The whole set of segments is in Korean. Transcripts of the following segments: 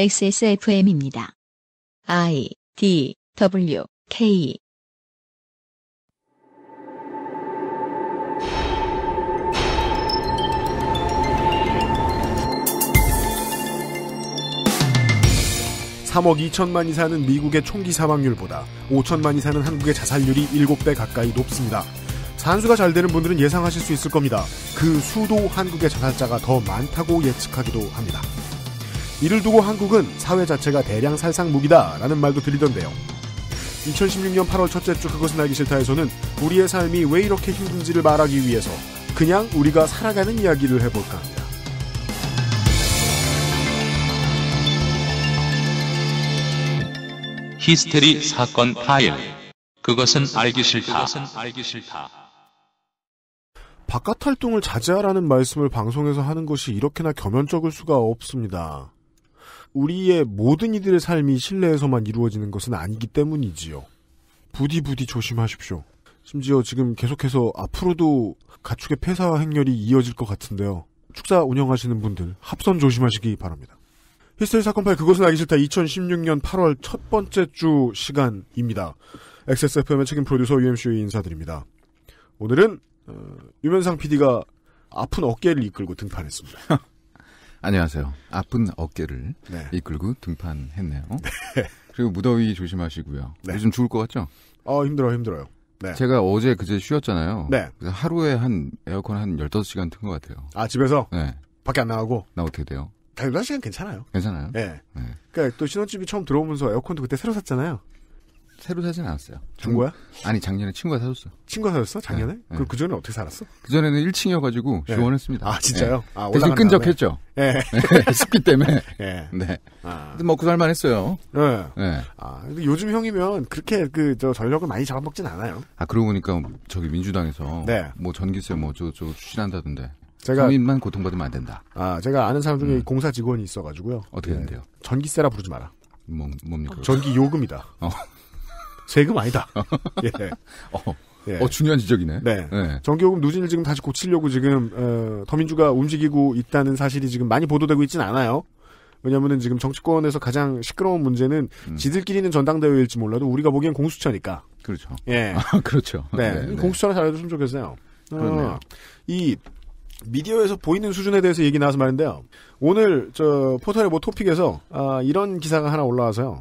XSFM입니다. I D W K 삼억이천만이 사는 미국의 총기 사망률보다 오천만이 사는 한국의 자살률이 일배 가까이 높습니다. 산수가 잘 되는 분들은 예상하실 수 있을 겁니다. 그 수도 한국의 자살자가 더 많다고 예측하기도 합니다. 이를 두고 한국은 사회 자체가 대량 살상 무기다라는 말도 들리던데요. 2016년 8월 첫째 주 그것은 알기 싫다에서는 우리의 삶이 왜 이렇게 힘든지를 말하기 위해서 그냥 우리가 살아가는 이야기를 해볼까 합니다. 히스테리 사건 파일. 그것은 알기 싫다. 그것은 알기 싫다. 바깥 활동을 자제하라는 말씀을 방송에서 하는 것이 이렇게나 겸연쩍을 수가 없습니다. 우리의 모든 이들의 삶이 실내에서만 이루어지는 것은 아니기 때문이지요. 부디 부디 조심하십시오. 심지어 지금 계속해서 앞으로도 가축의 폐사 행렬이 이어질 것 같은데요. 축사 운영하시는 분들 합선 조심하시기 바랍니다. 히스테리 사건 파일 그것은 알기 싫다 2016년 8월 첫 번째 주 시간입니다. XSFM의 책임 프로듀서 UMC의 인사드립니다. 오늘은 어, 유면상 PD가 아픈 어깨를 이끌고 등판했습니다. 안녕하세요. 아픈 어깨를 네. 이끌고 등판했네요. 네. 그리고 무더위 조심하시고요. 네. 요즘 죽을 것 같죠? 어, 힘들어 힘들어요. 네. 제가 어제 그제 쉬었잖아요. 네. 그래서 하루에 한 에어컨 한 15시간 튼 것 같아요. 아, 집에서? 네. 밖에 안 나가고? 나 어떻게 돼요? 15시간 괜찮아요. 괜찮아요? 네. 네. 그니까 또 신혼집이 처음 들어오면서 에어컨도 그때 새로 샀잖아요. 새로 사진 않았어요. 중고야? 아니 작년에 친구가 사줬어. 친구가 사줬어? 작년에? 네, 그그 네. 전에 어떻게 살았어? 그 전에는 1층이어가지고 지원했습니다. 아 진짜요? 네. 아, 대신 끈적했죠. 예. 네. 습기 때문에. 예. 네. 아. 근데 먹고 살만했어요. 예. 네. 아 근데 요즘 형이면 그렇게 그 저 전력을 많이 잡아먹진 않아요. 아 그러고 보니까 저기 민주당에서 뭐 전기세 뭐 저저 저 추진한다던데. 제가 민만 고통받으면 안 된다. 아 제가 아는 사람 중에 음. 공사 직원이 있어가지고요. 어떻게 된대요? 전기세라 부르지 마라. 뭐, 뭡니까? 전기 요금이다. 어. 세금 아니다. 예. 어, 예. 어, 중요한 지적이네. 네. 네. 예. 전기요금 누진을 지금 다시 고치려고 지금 어, 더민주가 움직이고 있다는 사실이 지금 많이 보도되고 있지는 않아요. 왜냐면은 지금 정치권에서 가장 시끄러운 문제는 음. 지들끼리는 전당대회일지 몰라도 우리가 보기엔 공수처니까. 그렇죠. 예. 아, 그렇죠. 네. 네, 네. 공수처나 잘해줬으면 좋겠어요. 아, 그러네요. 어, 이 미디어에서 보이는 수준에 대해서 얘기 나와서 말인데요. 오늘 저 포털의 모 뭐 토픽에서 아, 이런 기사가 하나 올라와서요.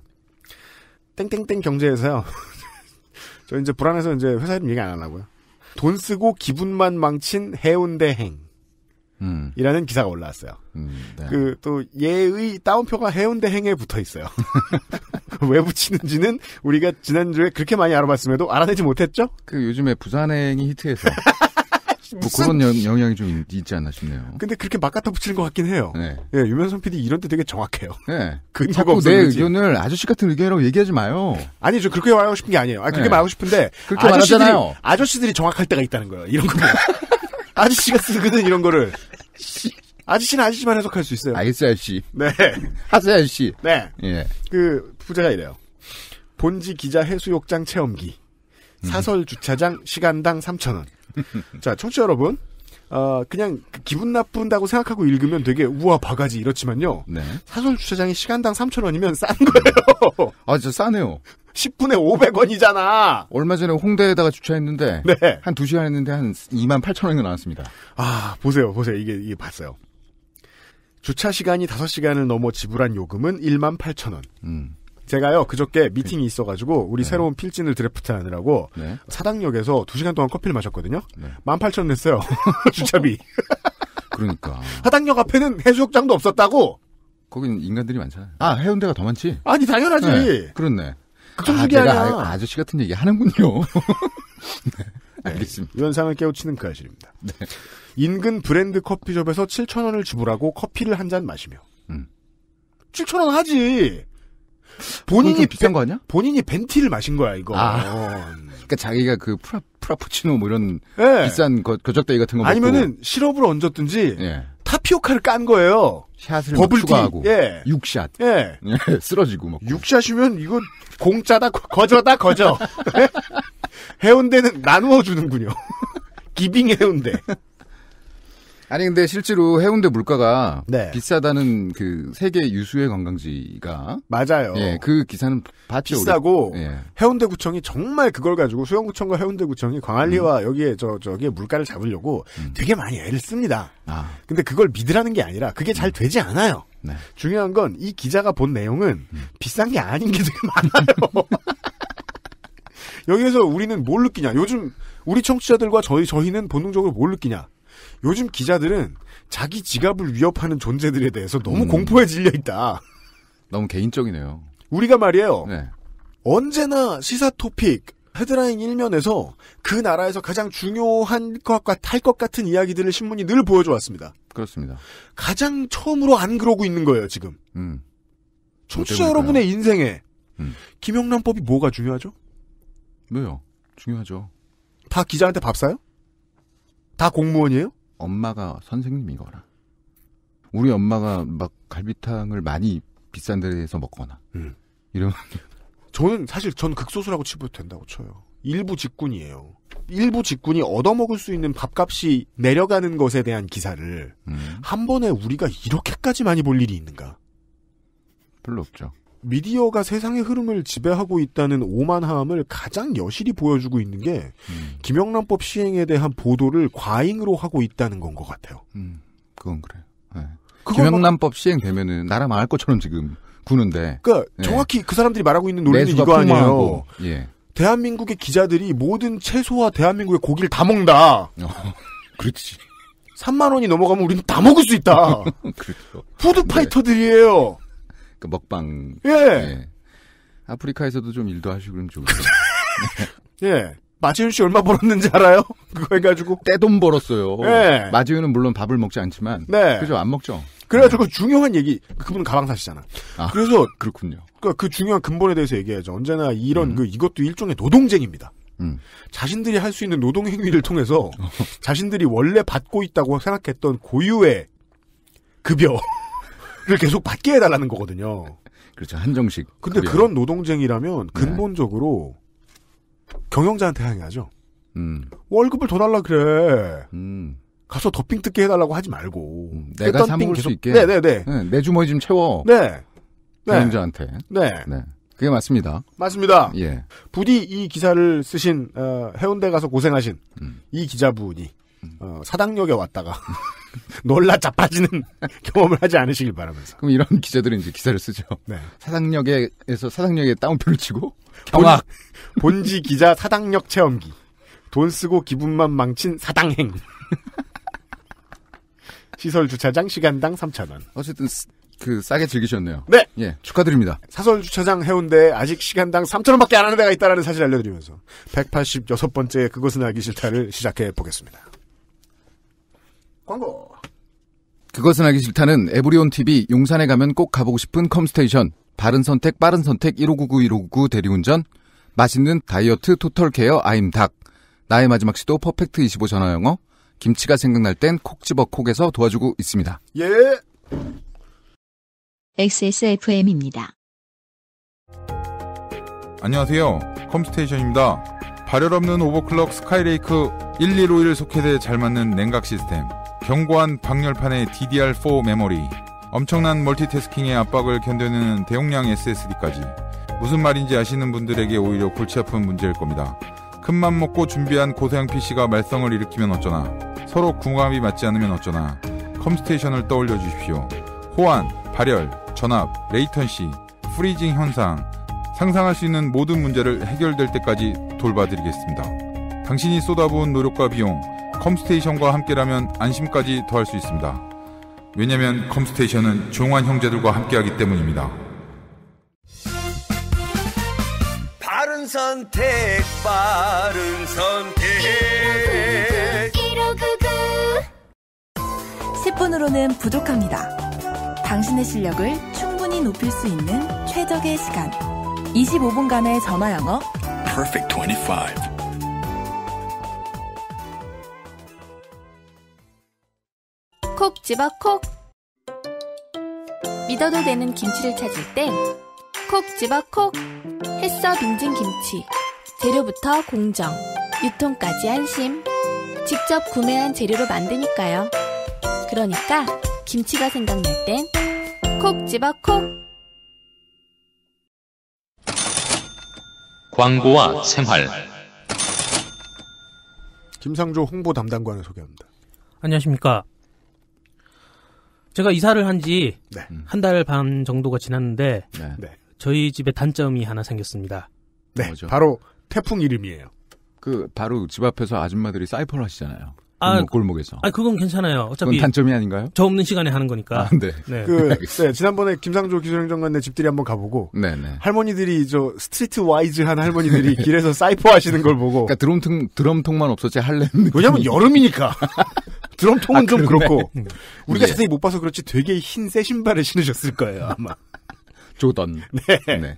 땡땡땡 경제에서요. 저 이제 불안해서 이제 회사 이름 얘기 안 하려고요. 돈 쓰고 기분만 망친 해운대행. 음. 이라는 기사가 올라왔어요. 음, 네. 그또 예의 따옴표가 해운대행에 붙어 있어요. 왜 붙이는지는 우리가 지난주에 그렇게 많이 알아봤음에도 알아내지 못했죠? 그 요즘에 부산행이 히트해서 뭐 그런 영, 향이좀 있지 않나 싶네요. 근데 그렇게 막 갖다 붙이는 것 같긴 해요. 네. 예, 유명성 PD 이런 데 되게 정확해요. 네. 자꾸 내 의견을 아저씨 같은 의견이라고 얘기하지 마요. 아니, 저 그렇게 말하고 싶은 게 아니에요. 아, 그렇게 네. 말하고 싶은데. 그렇게 아저씨들이, 말하잖아요. 아저씨들이 정확할 때가 있다는 거예요. 이런 거. 아저씨가 쓰거든, 이런 거를. 아저씨는 아저씨만 해석할 수 있어요. 알겠어요, 아저씨. 네. 하세요, 아저씨. 네. 예. 그, 부자가 이래요. 본지 기자 해수욕장 체험기. 사설 주차장 시간당 3,000원. 자, 청취자 여러분. 어, 그냥 기분 나쁜다고 생각하고 읽으면 되게 우와 바가지 이렇지만요. 네. 사설 주차장이 시간당 3,000원이면 싼 거예요. 아, 진짜 싸네요. 10분에 500원이잖아. 얼마 전에 홍대에다가 주차했는데 네. 한 2시간 했는데 한2 8 0 0 0 원이 나왔습니다. 아, 보세요. 보세요. 이게 이게 봤어요. 주차 시간이 5시간을 넘어 지불한 요금은 1 8 0 0 0 원. 음. 제가요 그저께 네. 미팅이 있어가지고 우리 네. 새로운 필진을 드래프트하느라고 네. 사당역에서 2 시간 동안 커피를 마셨거든요. 네. 18,000원 냈어요 주차비. 그러니까 사당역 앞에는 해수욕장도 없었다고. 거긴 인간들이 많잖아요. 아 해운대가 더 많지? 아니 당연하지. 네, 그렇네. 극중주기 아, 니야 아, 아저씨 같은 얘기 하는군요. 네. 네, 알겠습니다. 네, 현상을 깨우치는 그아저씨입니다 네. 인근 브랜드 커피숍에서 7 0 0 0 원을 지불하고 커피를 한 잔 마시며. 음. 7 0원 하지. 본인이 비싼 거 아니야? 본인이 벤티를 마신 거야 이거. 아, 어. 그러니까 자기가 그 프라 프라푸치노 뭐 이런 네. 비싼 거, 거적대기 같은 거 아니면은 먹고. 시럽을 얹었든지 예. 타피오카를 깐 거예요. 샷을 버블 티하고 예. 6샷. 예. 예 쓰러지고 막. 육샷이면 이거 공짜다 거저다 거저. 해운대는 나누어 주는군요. 기빙 해운대. 아니 근데 실제로 해운대 물가가 네. 비싸다는 그 세계 유수의 관광지가 맞아요. 예, 그 기사는 봤죠. 비싸고 예. 해운대 구청이 정말 그걸 가지고 수영구청과 해운대 구청이 광안리와 음. 여기에 저 저기에 물가를 잡으려고 음. 되게 많이 애를 씁니다. 아. 근데 그걸 믿으라는 게 아니라 그게 잘 음. 되지 않아요. 네. 중요한 건 이 기자가 본 내용은 음. 비싼 게 아닌 게 되게 많아요. 여기에서 우리는 뭘 느끼냐? 요즘 우리 청취자들과 저희 저희는 본능적으로 뭘 느끼냐? 요즘 기자들은 자기 지갑을 위협하는 존재들에 대해서 너무 음. 공포에 질려 있다. 너무 개인적이네요. 우리가 말이에요. 네. 언제나 시사 토픽 헤드라인 일면에서 그 나라에서 가장 중요한 것과 탈 것 같은 이야기들을 신문이 늘보여주었습니다 그렇습니다. 가장 처음으로 안 그러고 있는 거예요 지금. 음. 청취자 뭐 여러분의 인생에 음. 김영란법이 뭐가 중요하죠? 왜요? 중요하죠. 다 기자한테 밥 사요? 다 공무원이에요? 엄마가 선생님이거나 우리 엄마가 막 갈비탕을 많이 비싼 데서 먹거나 음. 이런 저는 사실 전 극소수라고 치부된다고 쳐요. 일부 직군이에요. 일부 직군이 얻어먹을 수 있는 밥값이 내려가는 것에 대한 기사를 음. 한 번에 우리가 이렇게까지 많이 볼 일이 있는가? 별로 없죠. 미디어가 세상의 흐름을 지배하고 있다는 오만함을 가장 여실히 보여주고 있는 게 음. 김영란법 시행에 대한 보도를 과잉으로 하고 있다는 건 것 같아요. 음, 그건 그래요. 네. 뭐 김영란법 시행되면은 나라 망할 것처럼 지금 구는데. 그러니까 네. 정확히 그 사람들이 말하고 있는 논리는 이거 아니에요. 예. 대한민국의 기자들이 모든 채소와 대한민국의 고기를 다 먹는다. 어, 그렇지. 3만 원이 넘어가면 우리는 다 먹을 수 있다. 그렇죠. 푸드 파이터들이에요. 네. 그 먹방. 예. 예. 아프리카에서도 좀 일도 하시고 그럼 좋은데. 예. 마지윤 씨 얼마 벌었는지 알아요? 그거 해가지고. 떼돈 벌었어요. 네. 마지윤은 물론 밥을 먹지 않지만. 네. 그죠? 안 먹죠? 그래가지고 네. 중요한 얘기. 그분 가방 사시잖아. 아, 그래서. 그렇군요. 그, 그 중요한 근본에 대해서 얘기하죠. 언제나 이런, 음. 그, 이것도 일종의 노동쟁입니다. 음. 자신들이 할 수 있는 노동 행위를 통해서 자신들이 원래 받고 있다고 생각했던 고유의 급여. 를 계속 받게 해달라는 거거든요. 그렇죠. 한정식. 근데 가벼 그런 노동쟁이라면 네. 근본적으로 네. 경영자한테 항의하죠. 음. 월급을 더 달라 그래. 음. 가서 더핑 뜯게 해달라고 하지 말고. 음. 그러니까 내가 사먹을 계속... 수 있게. 네네네. 네, 네. 네, 내 주머니 좀 채워. 네. 경영자한테. 네. 네. 그게 맞습니다. 맞습니다. 예. 부디 이 기사를 쓰신 어, 해운대 가서 고생하신 음. 이 기자분이 어, 사당역에 왔다가 놀라 자빠지는 경험을 하지 않으시길 바라면서. 그럼 이런 기자들은 이제 기사를 쓰죠. 네. 사당역에서 사당역에 따옴표를 치고 경악. 본, 지 기자 사당역 체험기. 돈 쓰고 기분만 망친 사당행. 시설 주차장 시간당 3,000원. 어쨌든 그 싸게 즐기셨네요. 네. 예. 축하드립니다. 사설 주차장 해운대 아직 시간당 3,000원밖에 안 하는 데가 있다라는 사실 알려드리면서 186번째 그것은 알기 싫다를 시작해 보겠습니다. 광고. 그것은 알기 싫다는 에브리온 TV 용산에 가면 꼭 가보고 싶은 컴스테이션. 바른 선택, 빠른 선택 1599 1599 대리운전. 맛있는 다이어트 토털 케어 아임닭. 나의 마지막 시도 퍼펙트 25 전화 영어. 김치가 생각날 땐콕 집어 콕에서 도와주고 있습니다. 예. XSFM입니다. 안녕하세요. 컴스테이션입니다. 발열 없는 오버클럭 스카이레이크 1151 소켓에 잘 맞는 냉각 시스템. 견고한 박렬판의 DDR4 메모리, 엄청난 멀티태스킹의 압박을 견뎌내는 대용량 SSD까지 무슨 말인지 아시는 분들에게 오히려 골치 아픈 문제일 겁니다. 큰 맘 먹고 준비한 고사양 PC가 말썽을 일으키면 어쩌나 서로 궁합이 맞지 않으면 어쩌나 컴스테이션을 떠올려 주십시오. 호환, 발열, 전압, 레이턴시, 프리징 현상 상상할 수 있는 모든 문제를 해결될 때까지 돌봐드리겠습니다. 당신이 쏟아부은 노력과 비용 컴스테이션과 함께라면 안심까지 더할 수 있습니다. 왜냐면 컴스테이션은 종환 형제들과 함께하기 때문입니다. 바른 선택, 바른 선택. 10분으로는 부족합니다. 당신의 실력을 충분히 높일 수 있는 최적의 시간. 25분간의 전화 영어. Perfect 25. 콕 집어 콕 믿어도 되는 김치를 찾을 땐콕 집어 콕 햇서 빙진 김치 재료부터 공정 유통까지 안심 직접 구매한 재료로 만드니까요 그러니까 김치가 생각날 땐콕 집어 콕 광고와 생활 김상조 홍보 담당관을 소개합니다. 안녕하십니까. 제가 이사를 한 지 한 달반 네. 정도가 지났는데 네. 네. 저희 집에 단점이 하나 생겼습니다. 네, 뭐죠? 바로 태풍 이름이에요. 그 바로 집 앞에서 아줌마들이 사이퍼를 하시잖아요. 아, 뭐 골목에서. 아, 그건 괜찮아요. 어차피 단점이 아닌가요? 저 없는 시간에 하는 거니까. 아, 네. 네. 그, 네, 지난번에 김상조 기술행정관네 집들이 한번 가보고, 네, 네. 할머니들이 저 스트리트 와이즈한 할머니들이 길에서 사이퍼 하시는 걸 보고. 그러니까 드럼통 드럼통만 없었지 할래. 왜냐면 여름이니까 드럼통은 아, 좀 그렇고 음. 우리가 네. 자세히 못 봐서 그렇지 되게 흰 새 신발을 신으셨을 거예요 아마. 조던. 네. 네.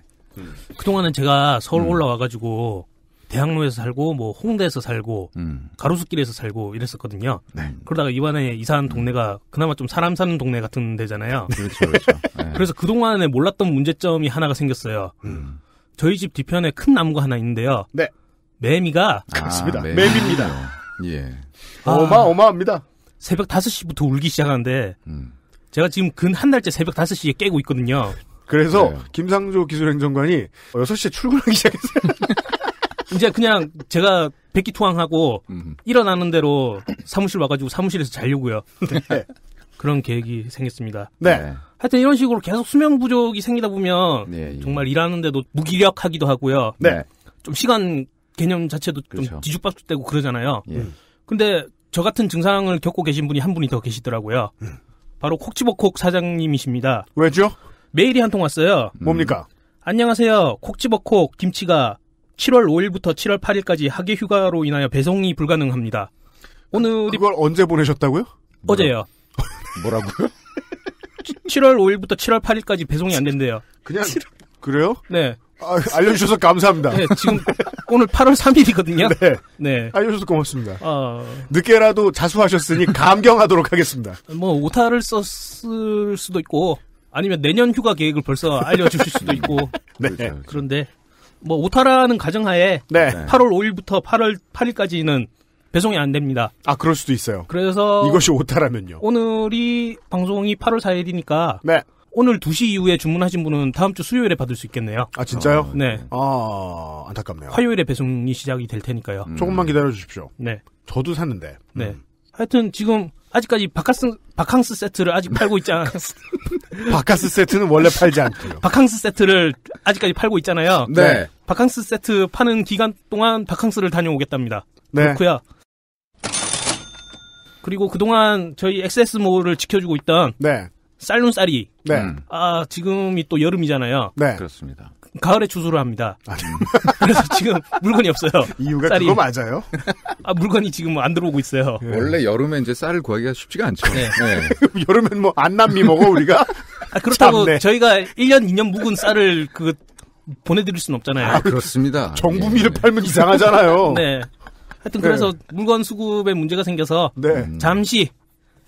그동안은 제가 서울 음. 올라와가지고 대학로에서 살고 뭐 홍대에서 살고 음. 가로수길에서 살고 이랬었거든요. 네. 그러다가 이번에 이사한 동네가 그나마 좀 사람 사는 동네 같은 데잖아요. 그렇죠, 그렇죠. 네. 그래서 그 동안에 몰랐던 문제점이 하나가 생겼어요. 음. 저희 집 뒤편에 큰 나무가 하나 있는데요. 네. 매미가 아, 그렇습니다. 매미입니다. 예. 아. 어마어마합니다. 새벽 5시부터 울기 시작하는데 음. 제가 지금 근 한 달째 새벽 5시에 깨고 있거든요. 그래서 네. 김상조 기술행정관이 6시에 출근하기 시작했어요. 이제 그냥 제가 백기투항하고 음. 일어나는 대로 사무실 와가지고 사무실에서 자려고요. 네. 그런 계획이 생겼습니다. 네. 네. 하여튼 이런 식으로 계속 수면 부족이 생기다 보면 네, 예. 정말 일하는데도 무기력하기도 하고요. 네. 네. 좀 시간 개념 자체도 그렇죠. 좀 뒤죽박죽되고 그러잖아요. 예. 근데 저 같은 증상을 겪고 계신 분이 한 분이 더 계시더라고요. 음. 바로 콕치버콕 사장님이십니다. 왜죠? 메일이 한 통 왔어요. 음. 뭡니까? 안녕하세요. 콕치버콕 김치가 7월 5일부터 7월 8일까지 학예 휴가로 인하여 배송이 불가능합니다. 오늘 이걸 언제 보내셨다고요? 어제요. 뭐라고요? 7월 5일부터 7월 8일까지 배송이 안 된대요. 그냥 그래요? 네. 아, 알려주셔서 감사합니다. 네, 지금 오늘 8월 3일이거든요. 네. 네. 알려주셔서 고맙습니다. 어... 늦게라도 자수하셨으니 감경하도록 하겠습니다. 뭐 오타를 썼을 수도 있고 아니면 내년 휴가 계획을 벌써 알려주실 수도 있고. 네. 그렇죠, 그렇죠. 그런데 뭐 오타라는 가정하에 네. 8월 5일부터 8월 8일까지는 배송이 안 됩니다. 아 그럴 수도 있어요. 그래서 이것이 오타라면요. 오늘이 방송이 8월 4일이니까. 네. 오늘 2시 이후에 주문하신 분은 다음 주 수요일에 받을 수 있겠네요. 아 진짜요? 네. 아 안타깝네요. 화요일에 배송이 시작이 될 테니까요. 음. 조금만 기다려 주십시오. 네. 저도 샀는데. 네. 음. 하여튼 지금 아직까지 바캉스 바캉스 세트를 아직 팔고 있잖아요. 바캉스 세트는 원래 팔지 않고요. 바캉스 세트를 아직까지 팔고 있잖아요. 네. 네. 바캉스 세트 파는 기간 동안 바캉스를 다녀오겠답니다. 네. 그렇고요. 그리고 그동안 저희 x s 스몰을 지켜주고 있던 네. 쌀눈쌀이. 네. 음. 아, 지금이 또 여름이잖아요. 네. 그렇습니다. 가을에 추수를 합니다. 아, 네. 그래서 지금 물건이 없어요. 이유가 쌀이. 그거 맞아요? 아, 물건이 지금 안 들어오고 있어요. 예. 원래 여름에 이제 쌀을 구하기가 쉽지가 않죠. 네. 네. 여름엔 뭐 안남미 먹어 우리가? 아, 그렇다고 참네. 저희가 1년 2년 묵은 쌀을 그 보내드릴 수는 없잖아요. 아, 그렇습니다. 정부미를 예. 팔면 이상하잖아요. 네. 하여튼 그래서 네. 물건 수급에 문제가 생겨서 네. 잠시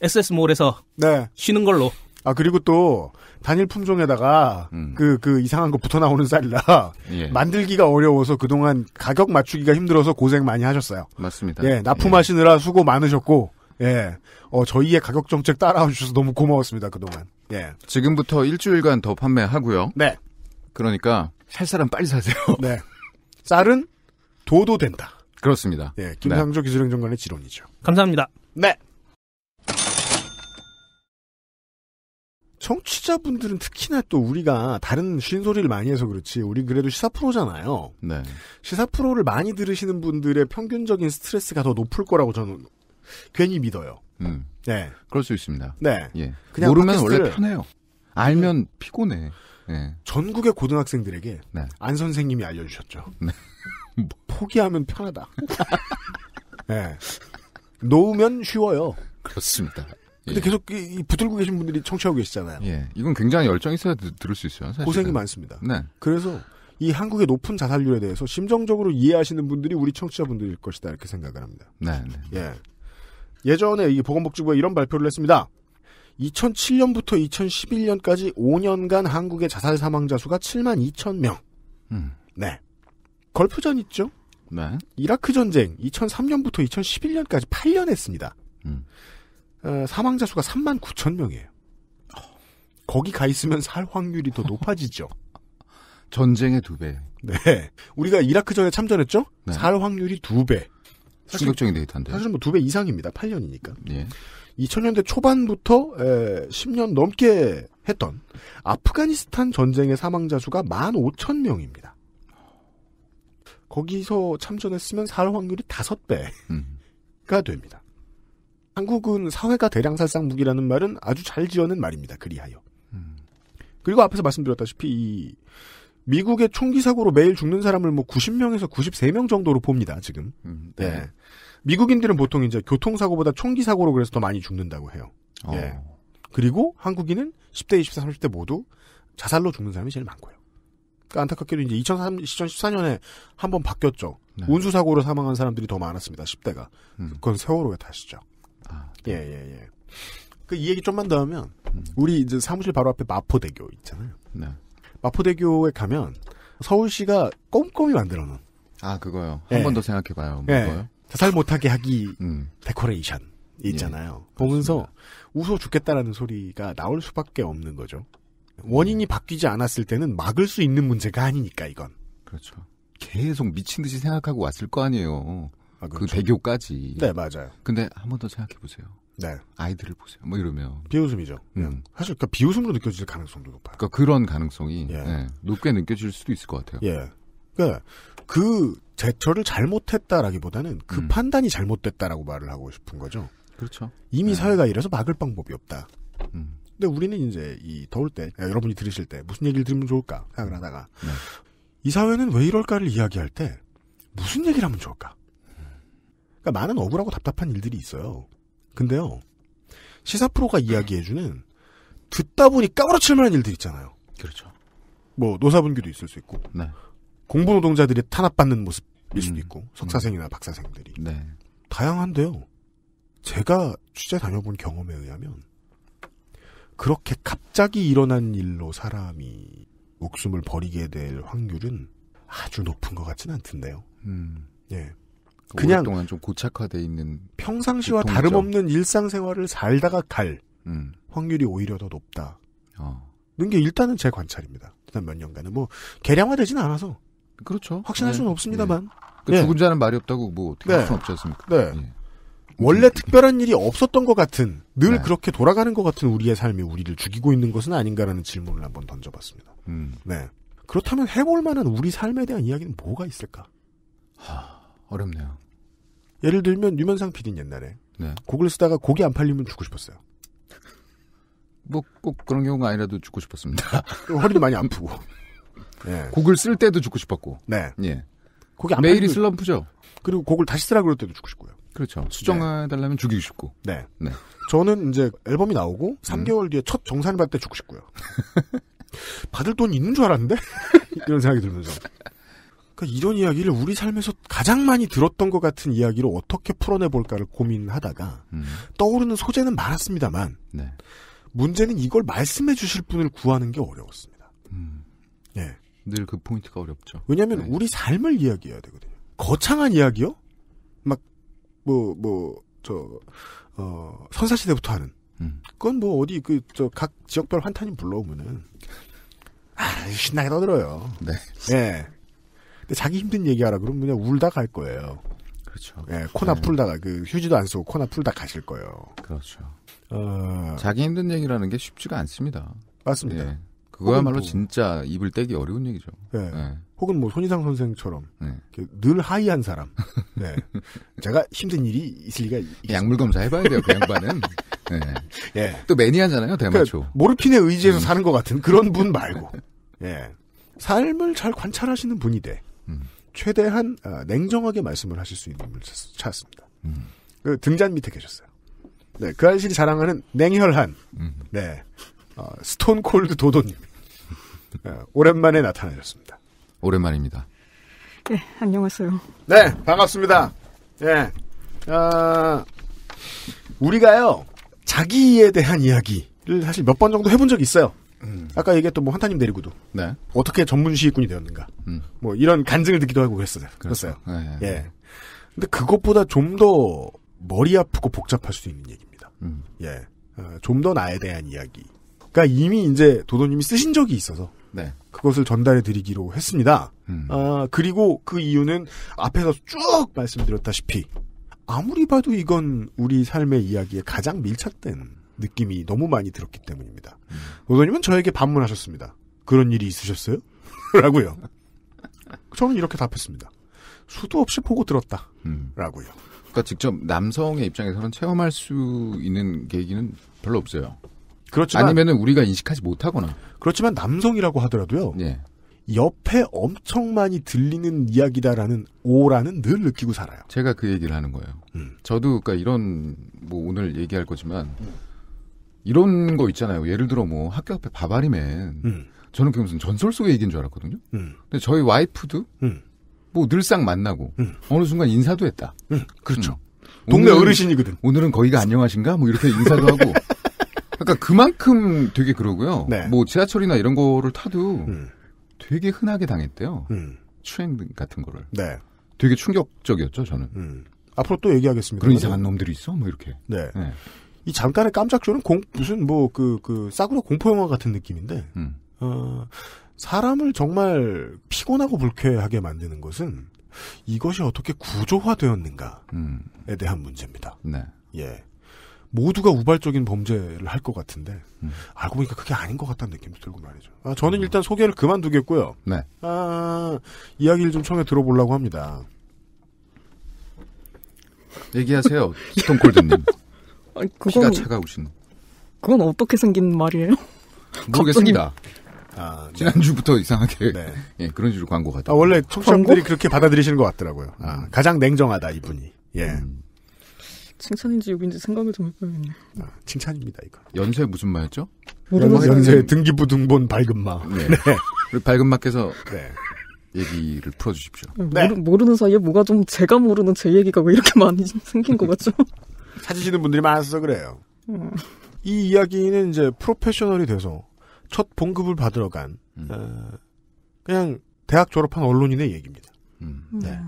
SS몰에서 네. 쉬는 걸로 아 그리고 또 단일 품종에다가 그그 음. 그, 그 이상한 거 붙어 나오는 쌀이라 예. 만들기가 어려워서 그동안 가격 맞추기가 힘들어서 고생 많이 하셨어요. 맞습니다. 예, 납품하시느라 예. 수고 많으셨고 예. 어 저희의 가격 정책 따라와 주셔서 너무 고마웠습니다, 그동안. 예. 지금부터 일주일간 더 판매하고요. 네. 그러니까 살 사람 빨리 사세요. 네. 쌀은 도도 된다. 그렇습니다. 예. 김상조 네. 기술행정관의 지론이죠. 감사합니다. 네. 청취자분들은 특히나 또 우리가 다른 쉰소리를 많이 해서 그렇지 우리 그래도 시사 프로잖아요. 네. 시사 프로를 많이 들으시는 분들의 평균적인 스트레스가 더 높을 거라고 저는 괜히 믿어요. 음. 네. 그럴 수 있습니다. 네. 예. 그냥 모르면 팟캐스트를... 원래 편해요. 알면 네. 피곤해. 예. 전국의 고등학생들에게 네. 안 선생님이 알려주셨죠. 네. 뭐. 포기하면 편하다. 네. 놓으면 쉬워요. 그렇습니다. 근데 예. 계속 이, 붙들고 계신 분들이 청취하고 계시잖아요. 예. 이건 굉장히 열정 있어야 들을 수 있어요. 사실은. 고생이 많습니다. 네. 그래서 이 한국의 높은 자살률에 대해서 심정적으로 이해하시는 분들이 우리 청취자분들일 것이다 이렇게 생각을 합니다. 네. 네. 네. 예. 예전에 이 보건복지부가 이런 발표를 했습니다. 2007년부터 2011년까지 5년간 한국의 자살 사망자 수가 7만 2천 명. 음. 네. 걸프전 있죠? 네. 이라크 전쟁 2003년부터 2011년까지 8년 했습니다. 음. 어, 사망자 수가 3만 9천 명이에요. 거기 가 있으면 살 확률이 더 높아지죠. 전쟁의 두 배. 네. 우리가 이라크 전에 참전했죠? 네. 살 확률이 두 배. 충격적인 데이터인데. 사실 뭐두 배 이상입니다. 8년이니까. 예. 2000년대 초반부터 에, 10년 넘게 했던 아프가니스탄 전쟁의 사망자 수가 1 5천명입니다 거기서 참전했으면 살 확률이 5배가 음. 됩니다. 한국은 사회가 대량살상 무기라는 말은 아주 잘 지어낸 말입니다. 그리하여. 음. 그리고 앞에서 말씀드렸다시피 이 미국의 총기 사고로 매일 죽는 사람을 뭐 90명에서 93명 정도로 봅니다. 지금. 음, 네. 네. 미국인들은 보통 이제 교통사고보다 총기 사고로 그래서 더 많이 죽는다고 해요. 어. 예. 그리고 한국인은 10대, 20대, 30대 모두 자살로 죽는 사람이 제일 많고요. 그러니까 안타깝게도 이제 2 0 0 1 4년에한 번 바뀌었죠. 네. 운수사고로 사망한 사람들이 더 많았습니다. 10대가. 음. 그건 세월호의 탓시죠 아, 네. 예, 예, 예. 그 이 얘기 좀만 더 하면 우리 이제 사무실 바로 앞에 마포대교 있잖아요. 네. 마포대교에 가면 서울시가 꼼꼼히 만들어 놓은 아, 그거요. 한 번 더 생각해 봐요. 예. 뭐 예. 자살 못하게 하기 음. 데코레이션 예. 있잖아요. 예. 보면서 맞습니 웃어 죽겠다라는 소리가 나올 수밖에 없는 거죠. 원인이 음. 바뀌지 않았을 때는 막을 수 있는 문제가 아니니까 이건. 그렇죠. 계속 미친 듯이 생각하고 왔을 거 아니에요. 아, 그 그렇죠. 그 배교까지. 네, 맞아요. 근데 한 번 더 생각해 보세요. 네. 아이들을 보세요. 뭐 이러면 비웃음이죠. 음. 사실 그러니까 비웃음으로 느껴질 가능성도 높아요. 그러니까 그런 가능성이 예. 예, 높게 느껴질 수도 있을 것 같아요. 예. 그러니까 그 제철을 잘못했다라기보다는 그 음. 판단이 잘못됐다라고 말을 하고 싶은 거죠. 그렇죠. 이미 네. 사회가 이래서 막을 방법이 없다. 음. 근데 우리는 이제 이 더울 때 야, 여러분이 들으실 때 무슨 얘기를 들으면 좋을까 생각을 음. 하다가 네. 이 사회는 왜 이럴까를 이야기할 때 무슨 얘기를 하면 좋을까? 그러니까 많은 억울하고 답답한 일들이 있어요. 근데요. 시사 프로가 이야기해주는 듣다 보니 까무러칠 만한 일들 있잖아요. 그렇죠. 뭐 노사분규도 있을 수 있고 네. 공부 노동자들이 탄압받는 모습일 수도 음. 있고 음. 석사생이나 음. 박사생들이 네. 다양한데요. 제가 취재 다녀본 경험에 의하면 그렇게 갑자기 일어난 일로 사람이 목숨을 버리게 될 확률은 아주 높은 것 같지는 않던데요. 음. 예. 그냥 동안 좀 고착화돼 있는 평상시와 고통이죠. 다름없는 일상생활을 살다가 갈 음. 확률이 오히려 더 높다. 어. 는게 일단은 제 관찰입니다. 지난 몇 년간은 뭐 개량화되진 않아서 그렇죠. 확신할 네. 수는 없습니다만. 네. 그 예. 죽은 자는 말이 없다고 뭐 어떻게 할 네. 수는 없지 않습니까? 네. 예. 원래 특별한 일이 없었던 것 같은 늘 네. 그렇게 돌아가는 것 같은 우리의 삶이 우리를 죽이고 있는 것은 아닌가라는 질문을 한번 던져봤습니다. 음. 네. 그렇다면 해볼 만한 우리 삶에 대한 이야기는 뭐가 있을까? 하, 어렵네요. 예를 들면 유면상 PD는 옛날에 네. 곡을 쓰다가 곡이 안 팔리면 죽고 싶었어요. 뭐 꼭 그런 경우가 아니라도 죽고 싶었습니다. 허리도 많이 아프고. 예. 곡을 쓸 때도 죽고 싶었고. 네. 예. 곡이 안 매일이 슬럼프죠. 그리고 곡을 다시 쓰라 그럴 때도 죽고 싶고요. 그렇죠. 네. 수정해달라면 네. 죽이고 싶고. 네. 네. 저는 이제 앨범이 나오고 3개월 음. 뒤에 첫 정산을 받을 때 죽고 싶고요. 받을 돈 있는 줄 알았는데? 이런 생각이 들면서. 그러니까 이런 이야기를 우리 삶에서 가장 많이 들었던 것 같은 이야기로 어떻게 풀어내 볼까를 고민하다가 음. 떠오르는 소재는 많았습니다만 네. 문제는 이걸 말씀해 주실 분을 구하는 게 어려웠습니다. 음. 예. 늘 그 포인트가 어렵죠. 왜냐하면 네. 우리 삶을 이야기해야 되거든요. 거창한 이야기요? 막 뭐 뭐 저 어, 선사시대부터 하는. 음. 그건 뭐 어디 그 저 각 지역별 환타님 불러오면은 아 신나게 떠들어요. 네. 예. 근데 자기 힘든 얘기하라 그러면 그냥 울다 갈 거예요. 그렇죠. 예, 코나 네. 풀다가 그 휴지도 안 쓰고 코나 풀다 가실 거예요. 그렇죠. 어... 자기 힘든 얘기라는 게 쉽지가 않습니다. 맞습니다. 예. 그거야말로 뭐... 진짜 입을 떼기 어려운 얘기죠. 예. 예. 혹은 뭐 손희상 선생처럼 네. 늘 하이한 사람. 네. 제가 힘든 일이 있을 리가 약물 검사 해봐야 돼요. 그 양반은. 네. 예. 또 매니아잖아요. 그러니까 대마초. 그러니까 모르핀에 의지해서 음. 사는 것 같은 그런 분 말고. 예. 삶을 잘 관찰하시는 분이 돼. 최대한 어, 냉정하게 말씀을 하실 수 있는 분을 찾았습니다. 음. 등잔 밑에 계셨어요. 네, 그 아저씨를 자랑하는 냉혈한 음. 네 어, 스톤 콜드 도도님 네, 어, 오랜만에 나타나셨습니다. 오랜만입니다. 네, 안녕하세요. 네, 반갑습니다. 네, 어, 우리가요 자기에 대한 이야기를 사실 몇 번 정도 해본 적이 있어요. 음. 아까 얘기했던 뭐 한타님 데리고도 네. 어떻게 전문 시위꾼이 되었는가 음. 뭐 이런 간증을 듣기도 하고 그랬어요. 그랬어요. 그렇죠. 네. 예, 예, 예. 예. 근데 그것보다 좀 더 머리 아프고 복잡할 수 있는 얘기입니다. 음. 예. 어, 좀 더 나에 대한 이야기. 그러니까 이미 이제 도도님이 쓰신 적이 있어서 네. 그것을 전달해 드리기로 했습니다. 음. 아, 그리고 그 이유는 앞에서 쭉 말씀드렸다시피 아무리 봐도 이건 우리 삶의 이야기에 가장 밀착된 느낌이 너무 많이 들었기 때문입니다. 음. 노도님은 저에게 반문하셨습니다. 그런 일이 있으셨어요? 라고요. 저는 이렇게 답했습니다. 수도 없이 보고 들었다. 음. 라고요. 그러니까 직접 남성의 입장에서는 체험할 수 있는 계기는 별로 없어요. 그렇지만 아니면은 우리가 인식하지 못하거나. 그렇지만 남성이라고 하더라도요. 예. 옆에 엄청 많이 들리는 이야기다라는 오라는 늘 느끼고 살아요. 제가 그 얘기를 하는 거예요. 음. 저도 그러니까 이런 뭐 오늘 얘기할 거지만 음. 이런 거 있잖아요. 예를 들어 뭐 학교 앞에 바바리맨. 음. 저는 그게 무슨 전설 속의 얘기인 줄 알았거든요. 음. 근데 저희 와이프도 음. 뭐 늘상 만나고 음. 어느 순간 인사도 했다. 음. 그렇죠. 동네 어르신이거든. 오늘은 거기가 안녕하신가? 뭐 이렇게 인사도 하고. 그러니까 그만큼 되게 그러고요. 네. 뭐 지하철이나 이런 거를 타도 되게 흔하게 당했대요. 추행 같은 거를. 네. 되게 충격적이었죠, 저는. 앞으로 또 얘기하겠습니다. 그런 이상한 놈들이 있어? 뭐 이렇게. 네. 네. 이 잠깐의 깜짝쇼는 공, 무슨 뭐 그, 그, 싸구려 공포영화 같은 느낌인데, 음. 어, 사람을 정말 피곤하고 불쾌하게 만드는 것은 이것이 어떻게 구조화되었는가에 음. 대한 문제입니다. 네. 예. 모두가 우발적인 범죄를 할 것 같은데 음. 알고 보니까 그게 아닌 것 같다는 느낌도 들고 말이죠. 아, 저는 음. 일단 소개를 그만두겠고요. 네. 아, 이야기를 좀 처음에 들어보려고 합니다. 얘기하세요, 스톤콜드님. 아니, 그건, 피가 차가우신. 그건 어떻게 생긴 말이에요? 모르겠습니다. 아, 네. 지난주부터 이상하게 네. 예, 그런 식으로 광고가 아, 원래 청취자분들이 그렇게 받아들이시는 것 같더라고요. 아, 음. 가장 냉정하다 이분이. 예. 음. 칭찬인지 욕인지 생각을 좀해봐야겠네 아, 칭찬입니다 이거. 연세 무슨 말였죠? 연세 등기부 등본 밝은마. 네. 네. 밝은마께서 네. 얘기를 풀어주십시오. 네. 모르, 모르는 사이에 뭐가 좀 제가 모르는 제 얘기가 왜 이렇게 많이 생긴 것 같죠? 찾으시는 분들이 많아서 그래요. 음. 이 이야기는 이제 프로페셔널이 돼서 첫 봉급을 받으러 간 음. 어, 그냥 대학 졸업한 언론인의 얘기입니다. 음. 네.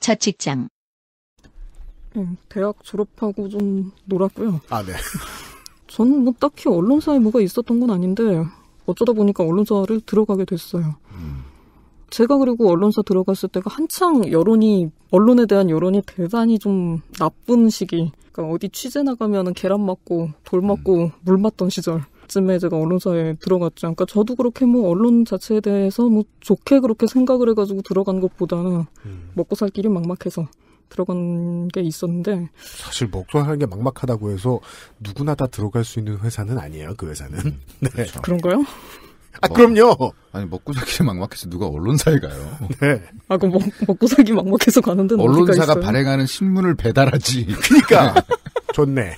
첫 네. 직장. 음, 대학 졸업하고 좀 놀았고요. 아, 네. 저는 뭐 딱히 언론사에 뭐가 있었던 건 아닌데 어쩌다 보니까 언론사를 들어가게 됐어요. 제가 그리고 언론사 들어갔을 때가 한창 여론이 언론에 대한 여론이 대단히 좀 나쁜 시기. 그러니까 어디 취재 나가면은 계란 맞고 돌 맞고 음. 물 맞던 시절. 쯤에 제가 언론사에 들어갔죠. 그러니까 저도 그렇게 뭐 언론 자체에 대해서 뭐 좋게 그렇게 생각을 해가지고 들어간 것보다는 음. 먹고 살 길이 막막해서 들어간 게 있었는데 사실 먹고 사는 게 막막하다고 해서 누구나 다 들어갈 수 있는 회사는 아니에요. 그 회사는 음, 네. 그렇죠. 그런가요? 아, 뭐, 그럼요. 아니, 먹고살기 막막해서 누가 언론사에 가요. 네. 아, 그럼 먹, 먹고살기 막막해서 가는 데는 언론사가 있어요? 발행하는 신문을 배달하지. 그니까. 네. 좋네.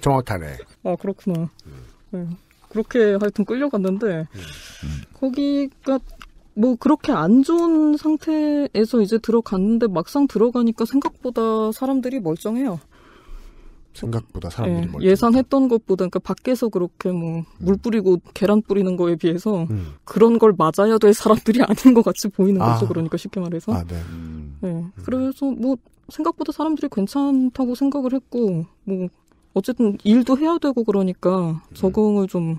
정확하네. 아, 그렇구나. 네. 그렇게 하여튼 끌려갔는데, 음. 거기가 뭐 그렇게 안 좋은 상태에서 이제 들어갔는데 막상 들어가니까 생각보다 사람들이 멀쩡해요. 생각보다 예, 사람들이 네, 예상했던 것보다 그러니까 밖에서 그렇게 뭐 물 뿌리고 계란 뿌리는 거에 비해서 음. 그런 걸 맞아야 될 사람들이 아닌 것 같이 보이는 아. 거죠. 그러니까 쉽게 말해서. 아, 네. 음. 네. 그래서 뭐 생각보다 사람들이 괜찮다고 생각을 했고 뭐 어쨌든 일도 해야 되고 그러니까 음. 적응을 좀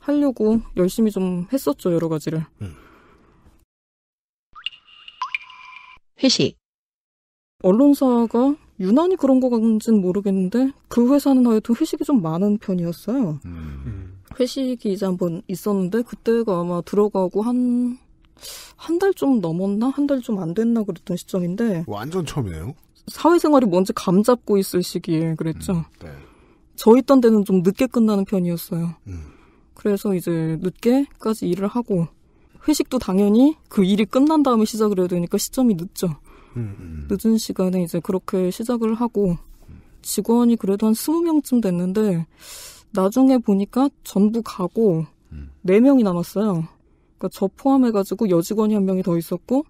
하려고 열심히 좀 했었죠 여러 가지를. 음. 회식. 언론사가 유난히 그런 거 건지는 모르겠는데 그 회사는 하여튼 회식이 좀 많은 편이었어요. 음. 음. 회식이 이제 한번 있었는데 그때가 아마 들어가고 한 한 달 좀 넘었나 한 달 좀 안 됐나 그랬던 시점인데 완전 처음이에요. 사회생활이 뭔지 감 잡고 있을 시기에 그랬죠. 음, 네. 저 있던 데는 좀 늦게 끝나는 편이었어요. 음. 그래서 이제 늦게까지 일을 하고 회식도 당연히 그 일이 끝난 다음에 시작을 해야 되니까 시점이 늦죠. 음, 음. 늦은 시간에 이제 그렇게 시작을 하고 직원이 그래도 한2 0 명쯤 됐는데 나중에 보니까 전부 가고 4 음. 명이 남았어요. 그러니까 저 포함해가지고 여직원이 한 명이 더 있었고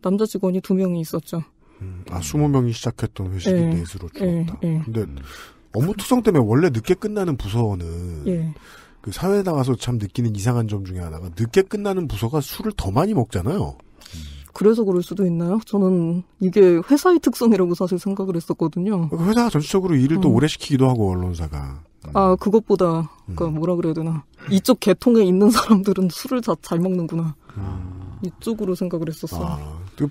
남자 직원이 두 명이 있었죠. 음, 아, 20명이 시작했던 회식이 네. 예. 넷으로 예, 줄었다. 네. 근데 업무 투성 때문에 원래 늦게 끝나는 부서는 네. 그 사회에 나가서 참 느끼는 이상한 점 중에 하나가 늦게 끝나는 부서가 술을 더 많이 먹잖아요. 그래서 그럴 수도 있나요? 저는 이게 회사의 특성이라고 사실 생각을 했었거든요. 회사가 전체적으로 일을 음. 또 오래 시키기도 하고 언론사가. 아 음. 그것보다 음. 그니까 뭐라 그래야 되나 이쪽 계통에 있는 사람들은 술을 다잘 먹는구나. 음. 이쪽으로 생각을 했었어요. 아,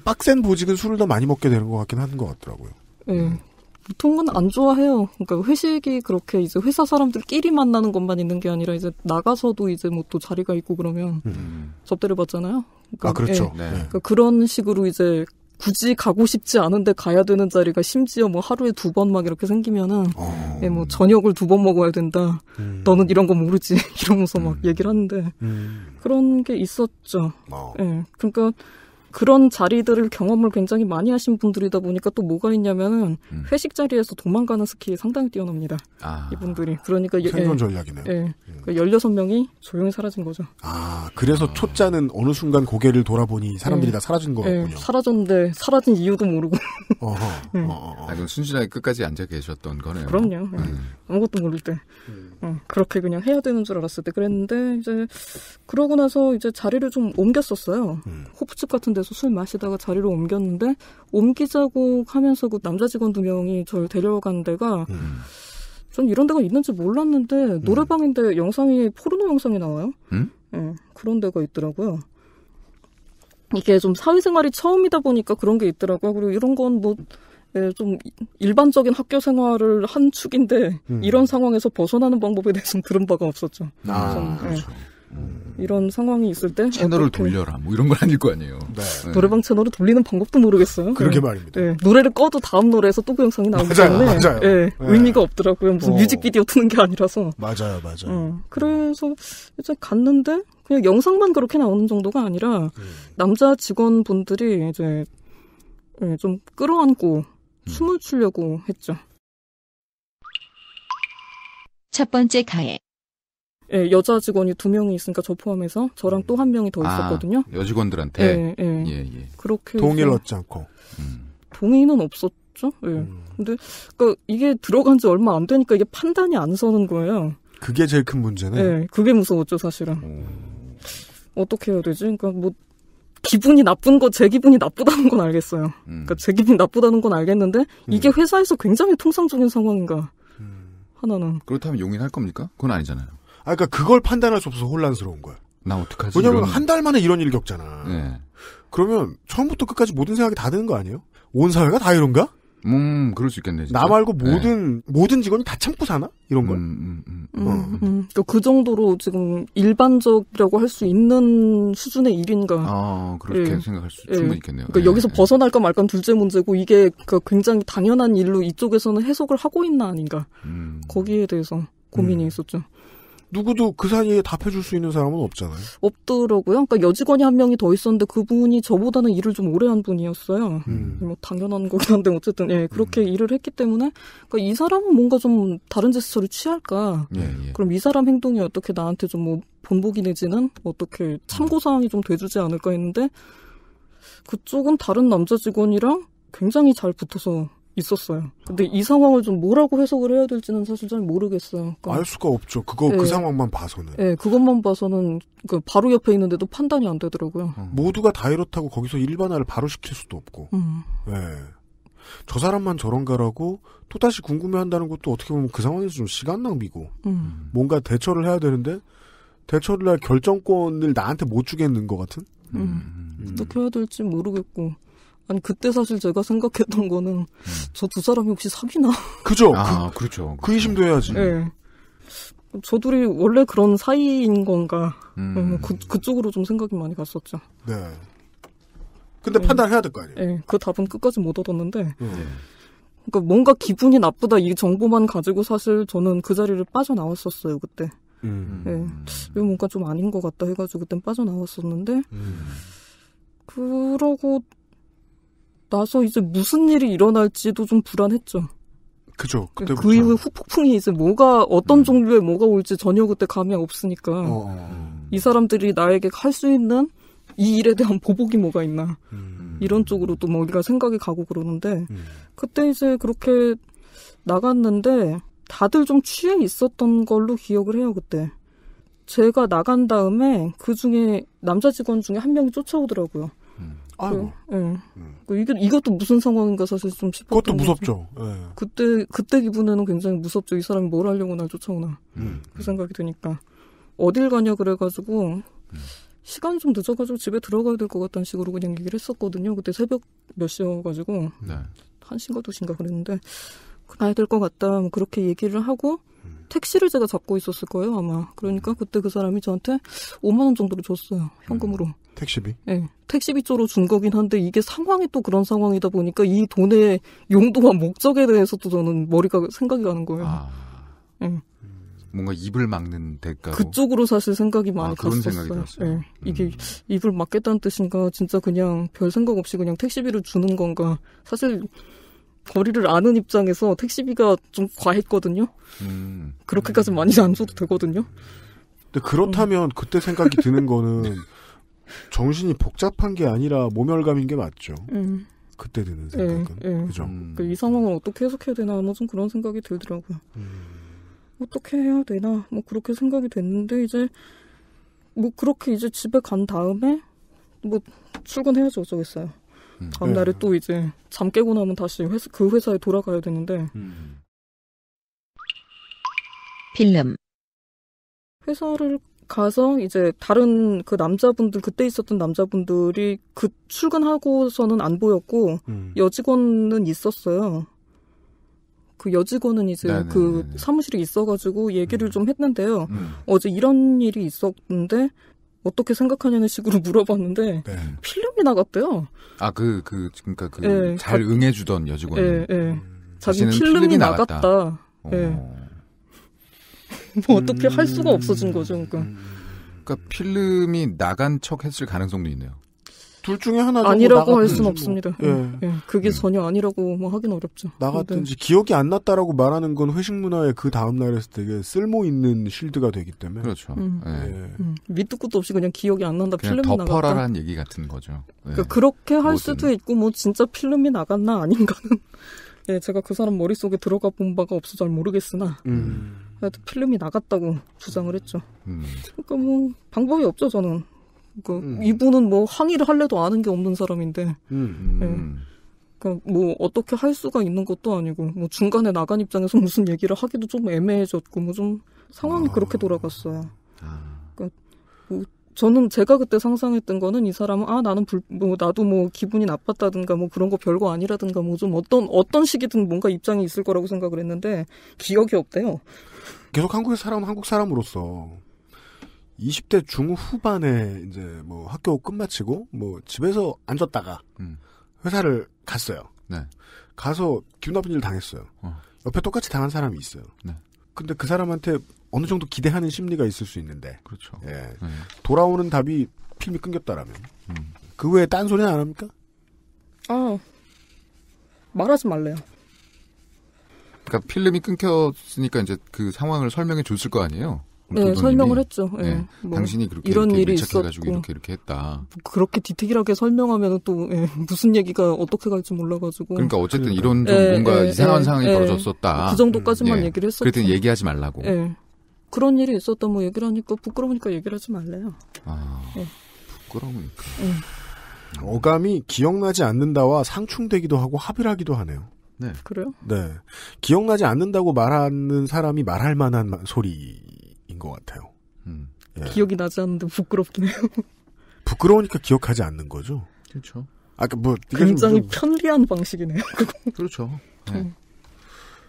빡센 보직은 술을 더 많이 먹게 되는 것 같긴 한 것 같더라고요. 네, 보통은 안 좋아해요. 그러니까 회식이 그렇게 이제 회사 사람들끼리 만나는 것만 있는 게 아니라 이제 나가서도 이제 뭐 또 자리가 있고 그러면 음. 접대를 받잖아요. 그러니까, 아 그렇죠. 예. 네. 그러니까 그런 식으로 이제 굳이 가고 싶지 않은데 가야 되는 자리가 심지어 뭐 하루에 두 번 막 이렇게 생기면은 어. 예, 뭐 저녁을 두 번 먹어야 된다. 음. 너는 이런 거 모르지 이러면서 막 음. 얘기를 하는데 음. 그런 게 있었죠. 어. 예. 그러니까. 그런 자리들을 경험을 굉장히 많이 하신 분들이다 보니까 또 뭐가 있냐면은 음. 회식 자리에서 도망가는 스킬이 상당히 뛰어납니다. 아. 이분들이 그러니까 예, 생존 예. 전략이네요. 예, 16명이 음. 그러니까 조용히 사라진 거죠. 아, 그래서 아. 초짜는 어느 순간 고개를 돌아보니 사람들이 예. 다 사라진 예. 거군요. 예, 사라졌는데 사라진 이유도 모르고. 어허. 음. 어. 아, 그럼 순진하게 끝까지 앉아 계셨던 거네요. 그럼요. 음. 아무것도 모를 때. 어, 그렇게 그냥 해야 되는 줄 알았을 때 그랬는데 이제 그러고 나서 이제 자리를 좀 옮겼었어요. 호프집 같은 데 돼서 술 마시다가 자리로 옮겼는데 옮기자고 하면서 그 남자 직원 두 명이 저를 데려간 데가 음. 전 이런 데가 있는지 몰랐는데 음. 노래방인데 영상이 포르노 영상이 나와요. 음? 네, 그런 데가 있더라고요. 이게 좀 사회생활이 처음이다 보니까 그런 게 있더라고요. 그리고 이런 건뭐 네, 예, 좀 일반적인 학교 생활을 한 축인데 음. 이런 상황에서 벗어나는 방법에 대해서는 그런 바가 없었죠. 아, 그래서, 예. 그렇죠. 네. 이런 상황이 있을 때 채널을 어떻게... 돌려라 뭐 이런 건 아닐 거 아니에요. 네. 네. 노래방 채널을 돌리는 방법도 모르겠어요. 그러게 네. 말입니다. 네. 노래를 꺼도 다음 노래에서 또 그 영상이 나오기 때문에 맞아요. 네, 네. 의미가 없더라고요. 무슨 어. 뮤직비디오 트는 게 아니라서 맞아요, 맞아요. 어. 그래서 이제 갔는데 그냥 영상만 그렇게 나오는 정도가 아니라 음. 남자 직원분들이 이제 예, 좀 끌어안고 음. 춤을 추려고 했죠. 첫 번째 가해 예, 여자 직원이 두 명이 있으니까 저 포함해서 저랑 음. 또한 명이 더 아, 있었거든요. 아, 여직원들한테. 예, 예. 예, 예. 그렇게 동의를 얻지 않고. 음. 동의는 없었죠. 예. 음. 근데 그니까 이게 들어간 지 얼마 안 되니까 이게 판단이 안 서는 거예요. 그게 제일 큰 문제네. 예, 그게 무서웠죠 사실은. 음. 어떻게 해야 되지? 그러니까 뭐 기분이 나쁜 거 제 기분이 나쁘다는 건 알겠어요. 음. 그러니까 제 기분이 나쁘다는 건 알겠는데 이게 음. 회사에서 굉장히 통상적인 상황인가. 하나는. 그렇다면 용인할 겁니까? 그건 아니잖아요. 아, 그러니까 그걸 판단할 수 없어서 혼란스러운 거야. 나 어떡하지? 왜냐면 이런... 한달 만에 이런 일이 겪잖아. 네. 그러면 처음부터 끝까지 모든 생각이 다 드는 거 아니에요? 온 사회가 다 이런가? 음, 그럴 수 있겠네. 진짜. 나 말고 예. 모든 네. 모든 직원이 다 참고 사나 이런 걸. 음, 음, 음. 음, 그러그 어. 음. 정도로 지금 일반적이라고 할 수 있는 수준의 일인가. 아, 그렇게 예. 생각할 수 예. 충분히 있겠네요. 그러니까 예. 여기서 벗어날까 말까 는 둘째 문제고 이게 그 굉장히 당연한 일로 이쪽에서는 해석을 하고 있나 아닌가. 음. 거기에 대해서 고민이 음. 있었죠. 누구도 그 사이에 답해줄 수 있는 사람은 없잖아요. 없더라고요. 그러니까 여직원이 한 명이 더 있었는데 그분이 저보다는 일을 좀 오래 한 분이었어요. 음. 뭐 당연한 거긴 한데 어쨌든 예 그렇게 음. 일을 했기 때문에 그러니까 이 사람은 뭔가 좀 다른 제스처를 취할까. 예, 예. 그럼 이 사람 행동이 어떻게 나한테 좀뭐 본보기 내지는 어떻게 참고 사항이 좀 돼주지 않을까 했는데 그쪽은 다른 남자 직원이랑 굉장히 잘 붙어서 있었어요. 근데 이 상황을 좀 뭐라고 해석을 해야 될지는 사실 잘 모르겠어요. 그러니까 알 수가 없죠. 그거 그 네. 그 상황만 봐서는. 네, 그것만 봐서는 그 바로 옆에 있는데도 판단이 안 되더라고요. 음. 모두가 다 이렇다고 거기서 일반화를 바로 시킬 수도 없고. 음. 네. 저 사람만 저런가라고 또 다시 궁금해한다는 것도 어떻게 보면 그 상황에서 좀 시간 낭비고 음. 뭔가 대처를 해야 되는데 대처를 할 결정권을 나한테 못 주겠는 것 같은. 음. 음. 어떻게 해야 될지 모르겠고. 아니 그때 사실 제가 생각했던 거는 음. 저두 사람이 혹시 사귀나? 그죠. 아, 그렇죠. 그, 렇죠그 렇죠 의심도 해야지. 네. 저 둘이 원래 그런 사이인 건가? 음. 음 그 그쪽으로 좀 생각이 많이 갔었죠. 네. 근데 네. 음. 판단해야 될 거 아니에요? 네. 그 답은 끝까지 못 얻었는데. 네. 그니까 뭔가 기분이 나쁘다 이 정보만 가지고 사실 저는 그 자리를 빠져나왔었어요 그때. 음. 네. 이 뭔가 좀 아닌 것 같다 해가지고 그땐 빠져나왔었는데. 그러고 나서 이제 무슨 일이 일어날지도 좀 불안했죠. 그죠. 그때부터. 그 이후에 후폭풍이 이제 뭐가 어떤 음. 종류의 뭐가 올지 전혀 그때 감이 없으니까 어. 어, 어. 이 사람들이 나에게 할 수 있는 이 일에 대한 보복이 뭐가 있나 음. 이런 쪽으로 또 머리가 생각이 가고 그러는데 음. 그때 이제 그렇게 나갔는데 다들 좀 취해 있었던 걸로 기억을 해요 그때 제가 나간 다음에 그 중에 남자 직원 중에 한 명이 쫓아오더라고요. 아이고. 음. 그, 네. 이게 이것도 무슨 상황인가 사실 좀 싶었던. 그것도 무섭죠. 네. 그때 그때 기분에는 굉장히 무섭죠. 이 사람이 뭘 하려고 날 쫓아오나 음. 그 생각이 드니까 어딜 가냐 그래가지고 음. 시간이 좀 늦어가지고 집에 들어가야 될 것 같다는 식으로 그냥 얘기를 했었거든요. 그때 새벽 몇 시여가지고 네. 한신가두신가 그랬는데 가야 될 것 같다. 뭐 그렇게 얘기를 하고 택시를 제가 잡고 있었을 거예요 아마. 그러니까 음. 그때 그 사람이 저한테 5만 원 정도를 줬어요 현금으로. 음, 택시비? 네, 예. 택시비 쪽으로 준 거긴 한데 이게 상황이 또 그런 상황이다 보니까 이 돈의 용도와 목적에 대해서도 저는 머리가 생각이 가는 거예요. 아. 네. 뭔가 입을 막는 대가 그쪽으로 사실 생각이 많이 아, 그런 갔었어요. 생각이 들었어요. 네. 음. 이게 입을 막겠다는 뜻인가 진짜 그냥 별 생각 없이 그냥 택시비를 주는 건가 사실 거리를 아는 입장에서 택시비가 좀 과했거든요. 음. 그렇게까지 많이 안 줘도 되거든요. 근데 그렇다면 음. 그때 생각이 드는 거는 정신이 복잡한 게 아니라 모멸감인 게 맞죠. 음. 그때 드는 네, 생각은 네, 그죠. 네. 이 상황을 어떻게 해석해야 되나 뭐좀 그런 생각이 들더라고요. 음. 어떻게 해야 되나 뭐 그렇게 생각이 됐는데 이제 뭐 그렇게 이제 집에 간 다음에 뭐 출근해야지 어쩌겠어요. 다음날에 음. 또 이제 잠 깨고 나면 다시 회사, 그 회사에 돌아가야 되는데 음. 필름 회사를 가서 이제 다른 그 남자분들 그때 있었던 남자분들이 그 출근하고서는 안 보였고 음. 여직원은 있었어요. 그 여직원은 이제 네네네네. 네, 그 네, 네. 사무실에 있어가지고 얘기를 음. 좀 했는데요. 음. 어제 이런 일이 있었는데 어떻게 생각하냐는 식으로 물어봤는데 네. 필름이 나갔대요. 아 그 그 그, 그러니까 그잘 예, 네. 응해주던 여직원. 네, 네. 자기 필름이, 필름이 나갔다. 나뭐 예. 어. 어떻게 음... 할 수가 음. 없어진 거죠, 그러니까. 그러니까 필름이 나간 척 했을 가능성도 있네요. 둘 중에 하나라 뭐 아니라고 할 수는 뭐. 없습니다. 예. 예. 그게 음. 전혀 아니라고 뭐 하긴 어렵죠. 나갔든지 네. 기억이 안 났다라고 말하는 건 회식 문화의 그 다음 날에서 되게 쓸모 있는 실드가 되기 때문에 그렇죠. 음. 예. 예. 음. 밑도 끝도 없이 그냥 기억이 안 난다 필름이 나갔다. 덮어라란 얘기 같은 거죠. 예. 그러니까 그렇게 할 뭐든. 수도 있고 뭐 진짜 필름이 나갔나 아닌가는 예 제가 그 사람 머릿속에 들어가 본 바가 없어 잘 모르겠으나 음. 필름이 나갔다고 주장을 했죠. 음. 그러니까 뭐 방법이 없죠 저는. 그 음. 이분은 뭐 항의를 할래도 아는 게 없는 사람인데. 음. 음. 네. 그뭐 그러니까 어떻게 할 수가 있는 것도 아니고 뭐 중간에 나간 입장에서 무슨 얘기를 하기도 좀 애매해졌고 뭐 좀 상황이 어. 그렇게 돌아갔어요. 아. 그러니까 뭐 저는 제가 그때 상상했던 거는 이 사람은 아 나는 불, 뭐 나도 뭐 기분이 나빴다든가 뭐 그런 거 별거 아니라든가 뭐 좀 어떤 어떤 시기든 뭔가 입장이 있을 거라고 생각을 했는데 기억이 없대요. 계속 한국에 사람 한국 사람으로서 20대 중후반에 이제 뭐 학교 끝마치고 뭐 집에서 앉았다가 음. 회사를 갔어요. 네. 가서 기분 나쁜 일 당했어요. 어. 옆에 똑같이 당한 사람이 있어요. 네. 근데 그 사람한테 어느 정도 기대하는 심리가 있을 수 있는데. 그렇죠. 예. 네. 돌아오는 답이 필름이 끊겼다라면. 음. 그 외에 딴 소리는 안 합니까? 아. 말하지 말래요. 그러니까 필름이 끊겼으니까 이제 그 상황을 설명해 줬을 거 아니에요? 네, 설명을 했죠. 네. 네. 뭐 당신이 그렇게 이런 이렇게 일이 있었고 이렇게 이렇게 했다. 그렇게 디테일하게 설명하면 또 예, 무슨 얘기가 어떻게 갈지 몰라가지고. 그러니까 어쨌든 음. 이런 좀 예, 뭔가 예, 이상한 예, 상황이 예. 벌어졌었다. 그 정도까지만 음. 얘기를 했었죠. 그랬더니 얘기하지 말라고. 그런 일이 있었다 뭐 얘기를 하니까 부끄러우니까 얘기를 하지 말래요. 아, 부끄러우니까. 어감이 기억나지 않는다와 상충되기도 하고 합일하기도 하네요. 네. 그래요? 네. 기억나지 않는다고 말하는 사람이 말할 만한 소리 인것 같아요. 음. 예. 기억이 나지 않는데 부끄럽긴 해요. 부끄러우니까 기억하지 않는 거죠. 그렇죠. 아까 그러니까 뭐 굉장히 좀... 뭐 편리한 방식이네요. 그렇죠. 네.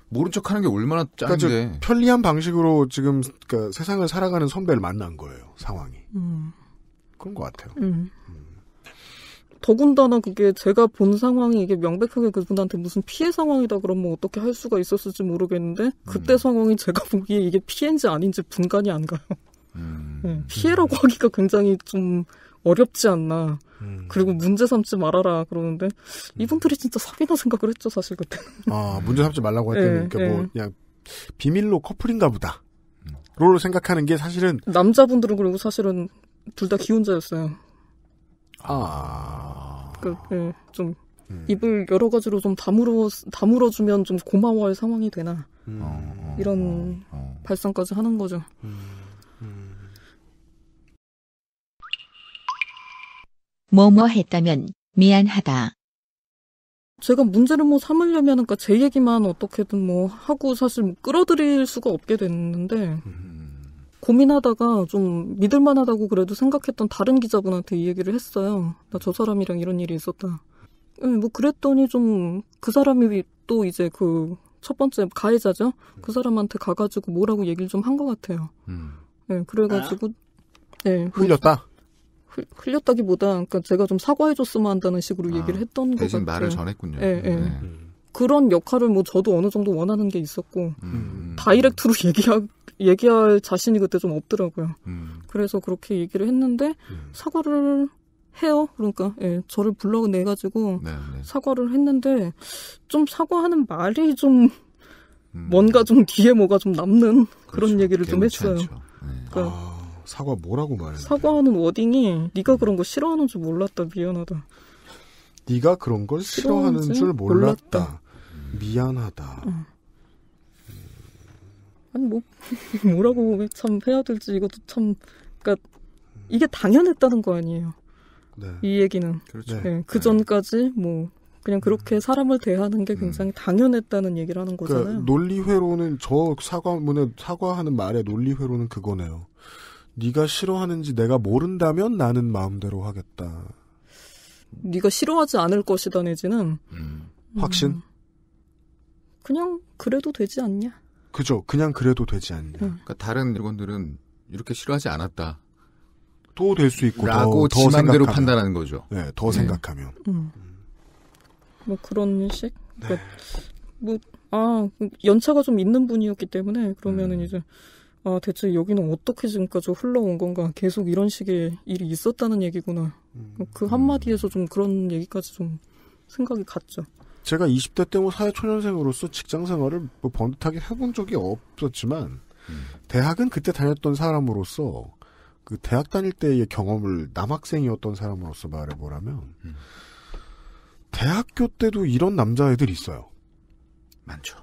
모른 척하는 게 얼마나 그러니까 짠데 그러니까 편리한 방식으로 지금 그러니까 세상을 살아가는 선배를 만난 거예요 상황이 음. 그런 것 같아요. 음. 음. 더군다나 그게 제가 본 상황이 이게 명백하게 그분한테 무슨 피해 상황이다 그러면 뭐 어떻게 할 수가 있었을지 모르겠는데 그때 음. 상황이 제가 보기에 이게 피해인지 아닌지 분간이 안 가요. 음. 네, 피해라고 하기가 굉장히 좀 어렵지 않나. 음. 그리고 문제 삼지 말아라 그러는데 음. 이분들이 진짜 사비나 생각을 했죠 사실 그때. 아 문제 삼지 말라고 했더니 네, 그러니까 뭐 네. 뭐 그냥 비밀로 커플인가 보다. 롤로 음. 생각하는 게 사실은 남자분들은 그리고 사실은 둘 다 기혼자였어요. 아. 아. 그, 네, 좀, 음. 입을 여러 가지로 좀 다물어, 다물어주면 좀 고마워할 상황이 되나. 음. 이런 어. 발상까지 하는 거죠. 음. 음. 뭐뭐 했다면 미안하다. 제가 문제를 뭐 삼으려면 그니까제 얘기만 어떻게든 뭐 하고 사실 뭐 끌어들일 수가 없게 됐는데 음. 고민하다가 좀 믿을만하다고 그래도 생각했던 다른 기자분한테 이 얘기를 했어요. 나 저 사람이랑 이런 일이 있었다. 예, 뭐 그랬더니 좀 그 사람이 또 이제 그 첫 번째 가해자죠. 그 사람한테 가가지고 뭐라고 얘기를 좀 한 것 같아요. 음. 네, 그래가지고 네, 흘렸다. 흘, 렸다기보다 그러니까 제가 좀 사과해줬으면 한다는 식으로 아, 얘기를 했던 거 같아요. 대신 말을 전했군요. 네, 네. 네. 그런 역할을 뭐 저도 어느 정도 원하는 게 있었고 음. 다이렉트로 얘기하 고 얘기할 자신이 그때 좀 없더라고요. 음. 그래서 그렇게 얘기를 했는데 음. 사과를 해요. 그러니까 예, 저를 불러내가지고 네, 네. 사과를 했는데 좀 사과하는 말이 좀 음. 뭔가 좀 뒤에 뭐가 좀 남는 그렇죠. 그런 얘기를 좀 했어요. 네. 그러니까 아, 사과 뭐라고 말해? 사과하는 워딩이 네가 음. 그런 거 싫어하는 줄 몰랐다. 미안하다. 네가 그런 걸 싫어하는 줄 몰랐다. 몰랐다. 미안하다. 음. 아니 뭐 뭐라고 참 해야 될지 이것도 참 그러니까 이게 당연했다는 거 아니에요. 네. 이 얘기는 그렇죠. 네. 네. 그 전까지 뭐 그냥 그렇게 음. 사람을 대하는 게 음. 굉장히 당연했다는 얘기를 하는 그러니까 거잖아요. 그러니까 논리회로는 저 사과문에 사과하는 말에 논리회로는 그거네요. 네가 싫어하는지 내가 모른다면 나는 마음대로 하겠다. 네가 싫어하지 않을 것이다 내지는 음. 확신. 음, 그냥 그래도 되지 않냐. 그죠. 그냥 그래도 되지 않냐. 음. 그러니까 다른 일건들은 이렇게 싫어하지 않았다. 또될수 있고 라고 더, 지만대로 판단하는 거죠. 네, 더 네. 생각하면. 음. 뭐 그런 식. 네. 그러니까 네. 뭐, 뭐아 연차가 좀 있는 분이었기 때문에 그러면은 음. 이제 아 대체 여기는 어떻게 지금까지 흘러온 건가 계속 이런 식의 일이 있었다는 얘기구나. 음. 그 한마디에서 좀 그런 얘기까지 좀 생각이 갔죠. 제가 20대 때 뭐 사회초년생으로서 직장생활을 뭐 번듯하게 해본 적이 없었지만 음. 대학은 그때 다녔던 사람으로서 그 대학 다닐 때의 경험을 남학생이었던 사람으로서 말해보라면 음. 대학교 때도 이런 남자애들 있어요. 많죠.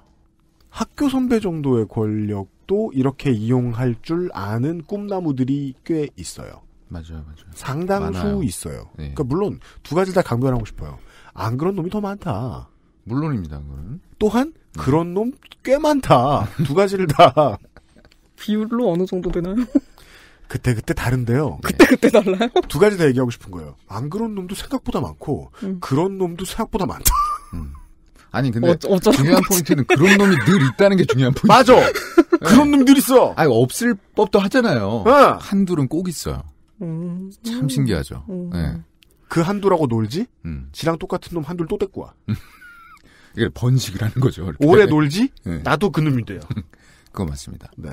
학교 선배 정도의 권력도 이렇게 이용할 줄 아는 꿈나무들이 꽤 있어요. 맞아요, 맞아요. 상당수 많아요. 있어요. 네. 그러니까 물론 두 가지 다 강변하고 싶어요. 안 그런 놈이 더 많다. 물론입니다. 그건. 또한 음. 그런 놈 꽤 많다. 두 가지를 다. 비율로 어느 정도 되나요? 그때 그때 다른데요. 그때 그때 달라요? 두 가지 다 얘기하고 싶은 거예요. 안 그런 놈도 생각보다 많고 음. 그런 놈도 생각보다 많다. 음. 아니 근데 어, 중요한 포인트는 그런 놈이 늘 있다는 게 중요한 포인트. 맞아. 그런 네. 놈늘 있어. 아니 없을 법도 하잖아요. 네. 한둘은 꼭 있어요. 음. 참 신기하죠. 음. 네. 그 한둘하고 놀지? 음. 지랑 똑같은 놈 한둘 또 데리고 와. 이게 번식을 하는 거죠. 이렇게. 오래 놀지? 네. 나도 그놈이 돼요. 그거 맞습니다. 네.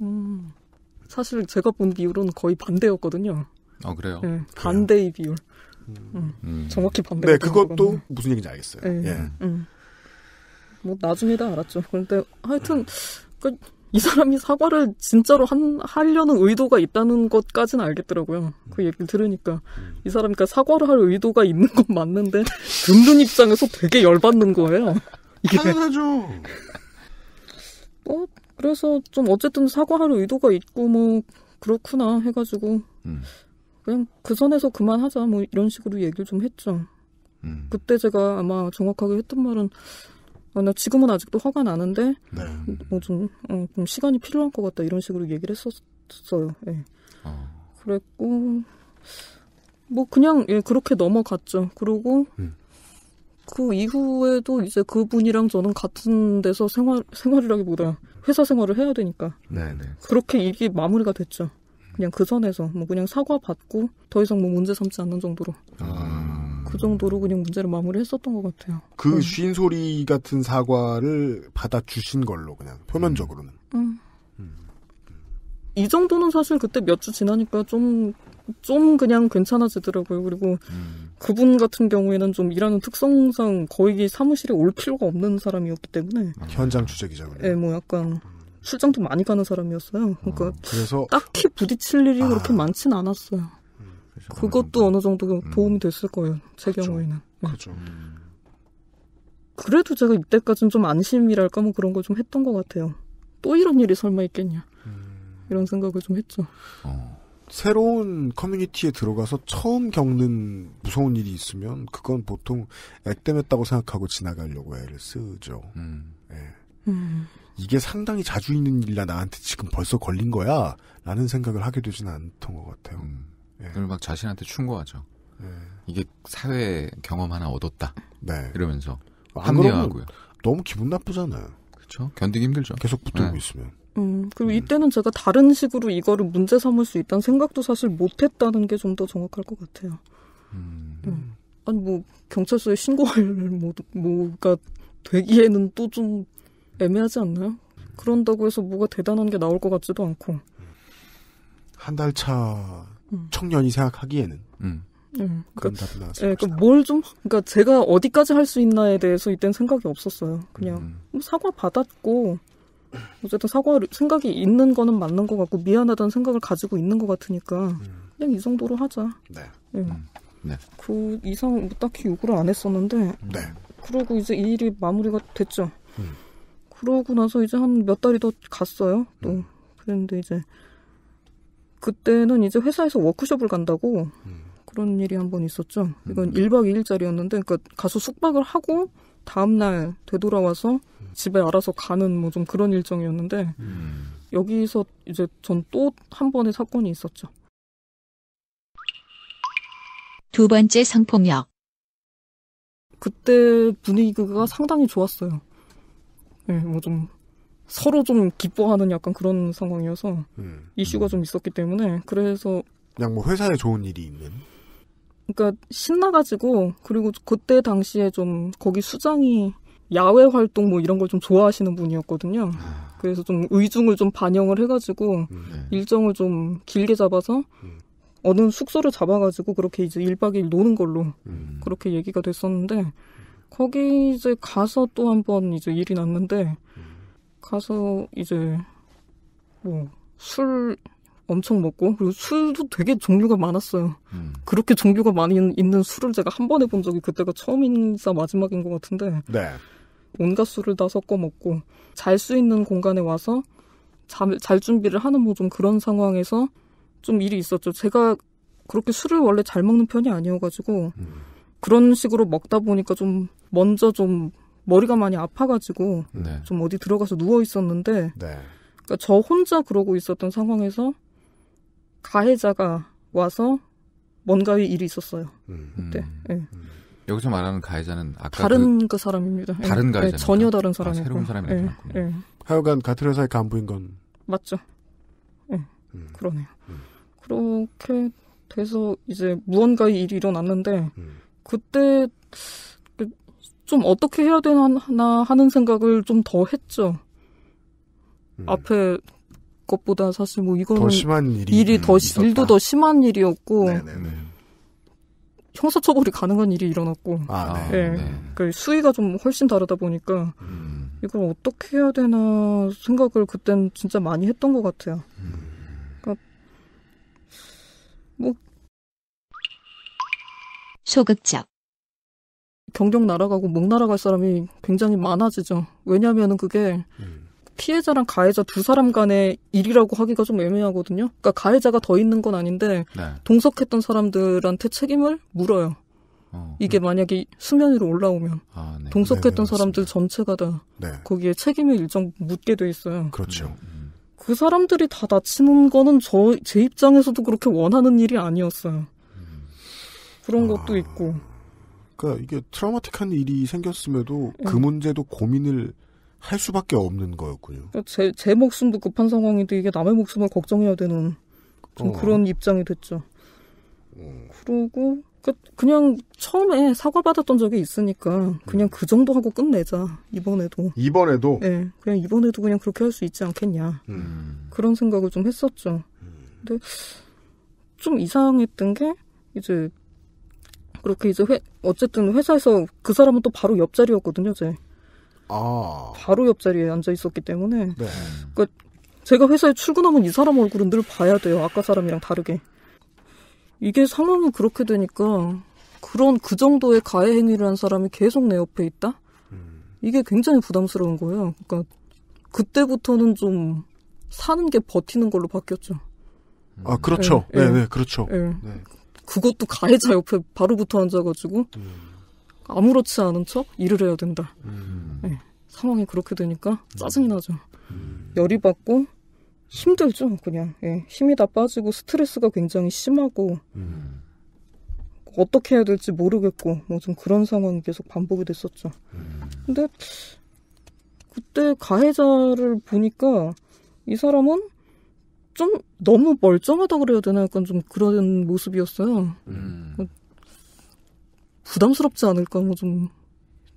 음, 사실 제가 본 비율은 거의 반대였거든요. 어, 그래요? 네, 반대의 비율. 음. 음. 음. 정확히 반대. 네, 그것도 무슨 얘기인지 알겠어요. 네. 예. 음. 뭐 나중에 다 알았죠. 그런데 하여튼 음. 그이 사람이 사과를 진짜로 한, 하려는 의도가 있다는 것까지는 알겠더라고요. 그 얘기를 들으니까. 이 사람이 그러니까 사과를 할 의도가 있는 건 맞는데, 듣는 입장에서 되게 열받는 거예요. 당연하죠. 뭐, 그래서 좀 어쨌든 사과할 의도가 있고, 뭐, 그렇구나 해가지고, 음. 그냥 그 선에서 그만하자, 뭐, 이런 식으로 얘기를 좀 했죠. 음. 그때 제가 아마 정확하게 했던 말은, 어, 나 지금은 아직도 화가 나는데 네. 뭐좀 어, 좀 시간이 필요한 것 같다 이런 식으로 얘기를 했었어요. 예. 어. 그랬고 뭐 그냥 예, 그렇게 넘어갔죠. 그러고 음. 그 이후에도 이제 그분이랑 저는 같은 데서 생활 생활이라기보다 회사 생활을 해야 되니까 네네. 네. 그렇게 이게 마무리가 됐죠. 그냥 그 선에서 뭐 그냥 사과 받고 더 이상 뭐 문제 삼지 않는 정도로. 아. 그 정도로 그냥 문제를 마무리했었던 것 같아요. 그 네. 쉰소리 같은 사과를 받아주신 걸로 그냥 표면적으로는. 음. 음. 이 정도는 사실 그때 몇 주 지나니까 좀 좀 그냥 괜찮아지더라고요. 그리고 음. 그분 같은 경우에는 좀 일하는 특성상 거의 사무실에 올 필요가 없는 사람이었기 때문에 아. 현장 주재기자군요. 예, 네, 뭐 약간 출장도 많이 가는 사람이었어요. 그러니까 아, 그래서 딱히 부딪힐 일이 아, 그렇게 많진 않았어요. 그죠. 그것도 어느 정도 음. 도움이 됐을 거예요. 제 그렇죠. 경우에는. 그렇죠. 음. 그래도 제가 이때까지는 좀 안심이랄까 뭐 그런 걸 좀 했던 것 같아요. 또 이런 일이 설마 있겠냐. 음. 이런 생각을 좀 했죠. 어. 새로운 커뮤니티에 들어가서 처음 겪는 무서운 일이 있으면 그건 보통 액땜했다고 생각하고 지나가려고 애를 쓰죠. 음. 예. 음. 이게 상당히 자주 있는 일이라 나한테 지금 벌써 걸린 거야 라는 생각을 하게 되지는 않던 것 같아요. 음. 예. 그걸 막 자신한테 충고하죠. 예. 이게 사회 경험 하나 얻었다. 네. 이러면서 합리화하고요. 너무 기분 나쁘잖아요. 그렇죠. 견디기 힘들죠. 계속 붙들고 네. 있으면. 음, 그리고 음. 이때는 제가 다른 식으로 이거를 문제 삼을 수 있다는 생각도 사실 못했다는 게 좀 더 정확할 것 같아요. 음. 음. 아니 뭐 경찰서에 신고할 뭐, 뭐가 되기에는 또 좀 애매하지 않나요? 그런다고 해서 뭐가 대단한 게 나올 것 같지도 않고. 한달차 음. 청년이 생각하기에는. 음. 음. 그런 예, 그러니까, 답이 나왔어요. 뭘좀 그러니까 제가 어디까지 할 수 있나에 대해서 이때는 생각이 없었어요. 그냥 음. 뭐 사과 받았고 어쨌든 사과 생각이 있는 거는 맞는 것 같고 미안하다는 생각을 가지고 있는 것 같으니까 음. 그냥 이 정도로 하자. 네. 예. 음. 네. 그 이상 뭐 딱히 요구를 안 했었는데. 네. 그러고 이제 이 일이 마무리가 됐죠. 그러고 나서 이제 한 몇 달이 더 갔어요. 또 그런데 이제 그때는 이제 회사에서 워크숍을 간다고 음. 그런 일이 한 번 있었죠. 이건 음. 1박 2일짜리였는데 그러니까 가서 숙박을 하고 다음 날 되돌아와서 음. 집에 알아서 가는 뭐 좀 그런 일정이었는데 음. 여기서 이제 전 또 한 번의 사건이 있었죠. 두 번째 성폭력. 그때 분위기가 상당히 좋았어요. 네, 뭐좀 서로 좀 기뻐하는 약간 그런 상황이어서 음. 이슈가 음. 좀 있었기 때문에 그래서 그냥 뭐 회사에 좋은 일이 있는 그러니까 신나가지고 그리고 그때 당시에 좀 거기 수장이 야외 활동 뭐 이런 걸 좀 좋아하시는 분이었거든요. 아. 그래서 좀 의중을 좀 반영을 해가지고 음, 네. 일정을 좀 길게 잡아서 음. 어느 숙소를 잡아가지고 그렇게 이제 1박 2일 노는 걸로 음. 그렇게 얘기가 됐었는데 거기 이제 가서 또 한 번 이제 일이 났는데 가서 이제 뭐 술 엄청 먹고 그리고 술도 되게 종류가 많았어요. 음. 그렇게 종류가 많이 있는 술을 제가 한 번에 본 적이 그때가 처음인사 마지막인 것 같은데 네. 온갖 술을 다 섞어 먹고 잘 수 있는 공간에 와서 잠, 잘 준비를 하는 뭐 좀 그런 상황에서 좀 일이 있었죠. 제가 그렇게 술을 원래 잘 먹는 편이 아니어가지고 음. 그런 식으로 먹다 보니까 좀 먼저 좀 머리가 많이 아파가지고 네. 좀 어디 들어가서 누워 있었는데 네. 그러니까 저 혼자 그러고 있었던 상황에서 가해자가 와서 뭔가의 일이 있었어요. 음. 그때. 음. 네. 여기서 말하는 가해자는 아까 그 다른 그, 그 사람입니다. 예. 다른 예, 가해자 네, 전혀 다른 사람이고 아, 새로운 사람이 네, 나요 하여간 같은 회사의 간부인 건 맞죠. 네, 음. 그러네요. 음. 그렇게 돼서 이제 무언가의 일이 일어났는데 그때 좀 어떻게 해야 되나 하는 생각을 좀 더 했죠. 음. 앞에 것보다 사실 뭐이거더 심한 일이, 일이 더 있었다. 일도 더 심한 일이었고 네네네. 네, 네. 형사처벌이 가능한 일이 일어났고 아, 네. 예. 네. 그 수위가 좀 훨씬 다르다 보니까 음. 이걸 어떻게 해야 되나 생각을 그땐 진짜 많이 했던 것 같아요. 음. 그러니까 뭐 소극적 경력 날아가고 목 날아갈 사람이 굉장히 많아지죠. 왜냐하면 그게 피해자랑 가해자 두 사람 간의 일이라고 하기가 좀 애매하거든요. 그러니까 가해자가 더 있는 건 아닌데 네. 동석했던 사람들한테 책임을 물어요. 어, 이게 음. 만약에 수면 위로 올라오면 아, 네. 동석했던 네, 사람들 전체가 다 네. 거기에 책임을 일정 묻게 돼 있어요. 그렇죠. 음, 음. 그 사람들이 다 다치는 거는 저 제 입장에서도 그렇게 원하는 일이 아니었어요. 그런 아. 것도 있고 그러니까 이게 트라우마틱한 일이 생겼음에도 네. 그 문제도 고민을 할 수밖에 없는 거였군요. 그러니까 제, 제 목숨도 급한 상황인데 이게 남의 목숨을 걱정해야 되는 좀 어. 그런 입장이 됐죠. 어. 그러고 그 그냥 처음에 사과받았던 적이 있으니까 그냥 음. 그 정도 하고 끝내자 이번에도 이번에도 네 그냥 이번에도 그냥 그렇게 할 수 있지 않겠냐 음. 그런 생각을 좀 했었죠 음. 근데 좀 이상했던 게 이제 그렇게 이제 회, 어쨌든 회사에서 그 사람은 또 바로 옆자리였거든요, 제. 아. 바로 옆자리에 앉아 있었기 때문에. 네. 그러니까 제가 회사에 출근하면 이 사람 얼굴은 늘 봐야 돼요. 아까 사람이랑 다르게. 이게 상황이 그렇게 되니까 그런 그 정도의 가해 행위를 한 사람이 계속 내 옆에 있다? 이게 굉장히 부담스러운 거예요. 그러니까 그때부터는 좀 사는 게 버티는 걸로 바뀌었죠. 아 그렇죠. 예, 예. 네, 네, 그렇죠. 예. 네. 그것도 가해자 옆에 바로 붙어 앉아가지고 음. 아무렇지 않은 척 일을 해야 된다. 음. 네, 상황이 그렇게 되니까 음. 짜증이 나죠. 열이 받고 힘들죠, 그냥. 예, 힘이 다 빠지고 스트레스가 굉장히 심하고 음. 어떻게 해야 될지 모르겠고 뭐 좀 그런 상황이 계속 반복이 됐었죠. 음. 근데 그때 가해자를 보니까 이 사람은 좀 너무 멀쩡하다 그래야 되나 약간 좀 그런 모습이었어요. 음. 음. 부담스럽지 않을까 뭐 좀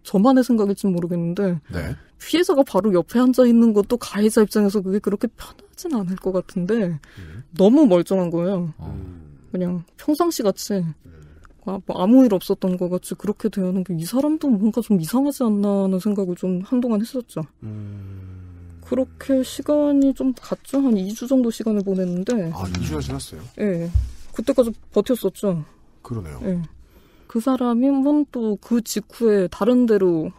저만의 생각일지 모르겠는데 네. 피해자가 바로 옆에 앉아 있는 것도 가해자 입장에서 그게 그렇게 편하진 않을 것 같은데 음. 너무 멀쩡한 거예요. 음. 그냥 평상시 같이 아, 뭐 아무 일 없었던 것 같이 그렇게 되하는게 이 사람도 뭔가 좀 이상하지 않나 하는 생각을 좀 한동안 했었죠. 음. 그렇게 시간이 좀 갔죠. 한 2주 정도 시간을 보냈는데. 아, 2주나 지났어요? 예. 그때까지 버텼었죠. 그러네요. 예. 그 사람이 한번또그 뭐 직후에 다른 데로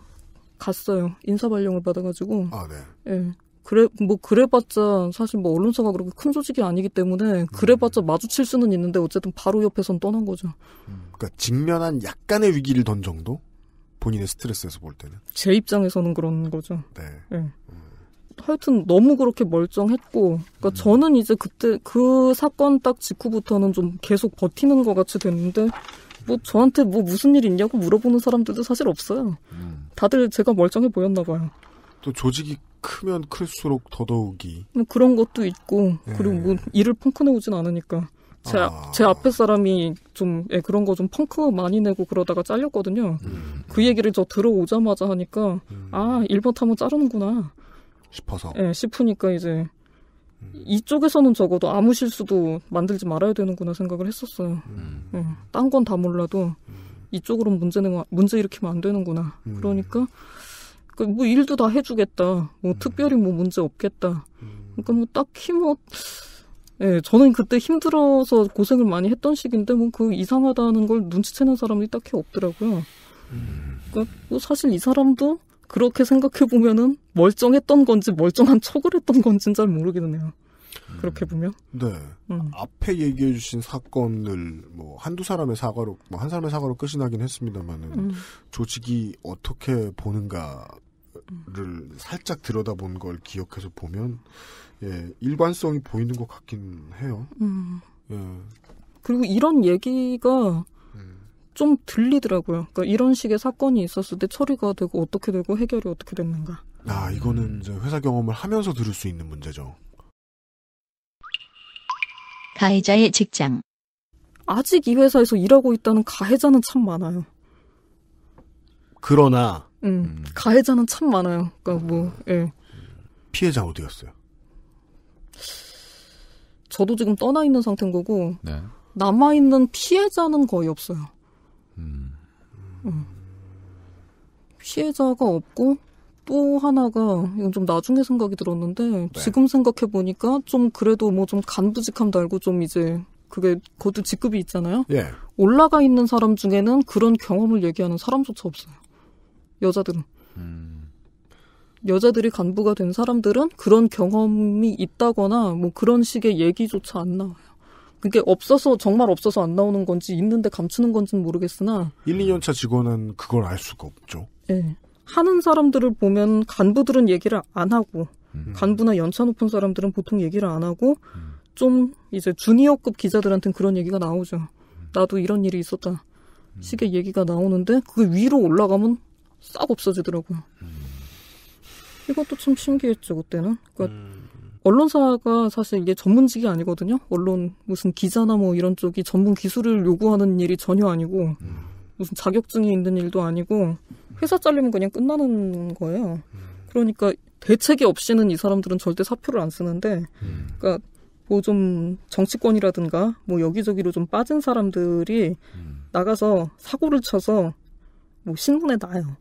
갔어요. 인사발령을 받아가지고. 아, 네. 예. 그래, 뭐, 그래봤자, 사실 뭐, 언론사가 그렇게 큰 조직이 아니기 때문에, 그래봤자 음. 마주칠 수는 있는데, 어쨌든 바로 옆에선 떠난 거죠. 음. 그니까, 직면한 약간의 위기를 던 정도? 본인의 스트레스에서 볼 때는? 제 입장에서는 그런 거죠. 네. 예. 음. 하여튼 너무 그렇게 멀쩡했고, 그러니까 음. 저는 이제 그때 그 사건 딱 직후부터는 좀 계속 버티는 것 같이 됐는데, 뭐 저한테 뭐 무슨 일 있냐고 물어보는 사람들도 사실 없어요. 음. 다들 제가 멀쩡해 보였나 봐요. 또 조직이 크면 클수록 더더욱이 뭐 그런 것도 있고 예. 그리고 뭐 일을 펑크 내오진 않으니까 제, 아. 제 앞에 사람이 좀 예, 그런 거 좀 펑크 많이 내고 그러다가 잘렸거든요. 음. 그 얘기를 저 들어오자마자 하니까 음. 아 1번 타면 자르는구나. 싶어서. 예, 싶으니까 이제 이쪽에서는 적어도 아무 실수도 만들지 말아야 되는구나 생각을 했었어요. 음. 예, 딴건 다 몰라도 이쪽으로 문제, 는 문제 일으키면 안 되는구나. 음. 그러니까 그 뭐 일도 다 해주겠다. 뭐 음. 특별히 뭐 문제 없겠다. 음. 그러니까 뭐 딱히 뭐 예, 저는 그때 힘들어서 고생을 많이 했던 시기인데 뭐 그 이상하다는 걸 눈치채는 사람이 딱히 없더라고요. 음. 그니까뭐 사실 이 사람도 그렇게 생각해보면은 멀쩡했던 건지 멀쩡한 척을 했던 건지는 잘 모르겠네요. 음. 그렇게 보면. 네. 음. 앞에 얘기해 주신 사건을 뭐 한두 사람의 사과로 뭐 한 사람의 사과로 끝이 나긴 했습니다만은 음. 조직이 어떻게 보는가를 살짝 들여다본 걸 기억해서 보면 예, 일관성이 보이는 것 같긴 해요. 음. 예. 그리고 이런 얘기가 좀 들리더라고요. 그러니까 이런 식의 사건이 있었을 때 처리가 되고 어떻게 되고 해결이 어떻게 됐는가. 아, 이거는 이제 회사 경험을 하면서 들을 수 있는 문제죠. 가해자의 직장. 아직 이 회사에서 일하고 있다는 가해자는 참 많아요. 그러나 음, 음. 가해자는 참 많아요. 그러니까 뭐 예. 피해자 어디였어요? 저도 지금 떠나 있는 상태인 거고 네. 남아 있는 피해자는 거의 없어요. 음. 피해자가 없고 또 하나가 이건 좀 나중에 생각이 들었는데 네. 지금 생각해 보니까 좀 그래도 뭐 좀 간부직함 달고 좀 이제 그게 그것도 직급이 있잖아요. 예. 올라가 있는 사람 중에는 그런 경험을 얘기하는 사람조차 없어요. 여자들은. 음. 여자들이 간부가 된 사람들은 그런 경험이 있다거나 뭐 그런 식의 얘기조차 안 나와요. 그게 없어서 정말 없어서 안 나오는 건지 있는데 감추는 건지는 모르겠으나 1, 2년차 직원은 그걸 알 수가 없죠. 네. 하는 사람들을 보면 간부들은 얘기를 안 하고 음. 간부나 연차 높은 사람들은 보통 얘기를 안 하고 음. 좀 이제 주니어급 기자들한테는 그런 얘기가 나오죠. 나도 이런 일이 있었다. 식의 음. 얘기가 나오는데 그 위로 올라가면 싹 없어지더라고요. 음. 이것도 참 신기했죠 그때는. 그러니까 음. 언론사가 사실 이게 전문직이 아니거든요. 언론 무슨 기자나 뭐 이런 쪽이 전문 기술을 요구하는 일이 전혀 아니고 음. 무슨 자격증이 있는 일도 아니고 회사 잘리면 그냥 끝나는 거예요. 음. 그러니까 대책이 없이는 이 사람들은 절대 사표를 안 쓰는데, 음. 그러니까 뭐 좀 정치권이라든가 뭐 여기저기로 좀 빠진 사람들이 나가서 사고를 쳐서 뭐 신문에 나요.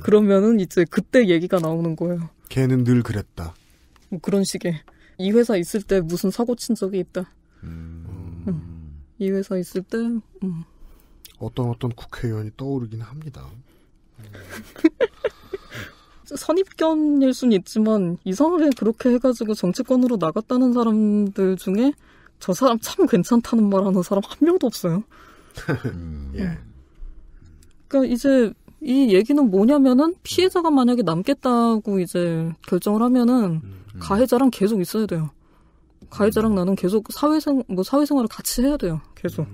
그러면은 이제 그때 얘기가 나오는 거예요. 걔는 늘 그랬다. 뭐 그런 식의 이 회사 있을 때 무슨 사고 친 적이 있다. 음. 음. 이 회사 있을 때 음. 어떤 어떤 국회의원이 떠오르긴 합니다. 음. 선입견일 순 있지만 이상하게 그렇게 해가지고 정치권으로 나갔다는 사람들 중에 저 사람 참 괜찮다는 말하는 사람 한 명도 없어요. 음. 예. 그러니까 이제 이 얘기는 뭐냐면은 피해자가 만약에 남겠다고 이제 결정을 하면은 음, 음. 가해자랑 계속 있어야 돼요. 가해자랑 음. 나는 계속 사회생 뭐 사회생활을 같이 해야 돼요. 계속.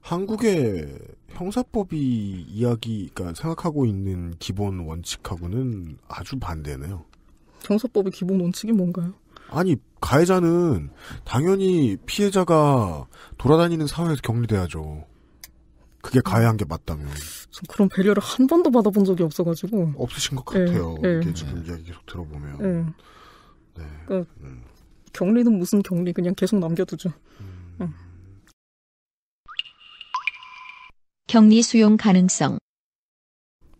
한국의 형사법이 이야기가 그러니까 생각하고 있는 기본 원칙하고는 아주 반대네요. 형사법의 기본 원칙이 뭔가요? 아니 가해자는 당연히 피해자가 돌아다니는 사회에서 격리돼야죠. 그게 가해한게 맞다면. 그런 배려를 한 번도 받아본 적이 없어가지고. 없으신 것 예, 같아요. 네, 이게 네. 지금 이야기 계속 들어보면. 예. 네. 네. 그 음. 격리는 무슨 격리 그냥 계속 남겨두죠. 음. 응. 격리 수용 가능성.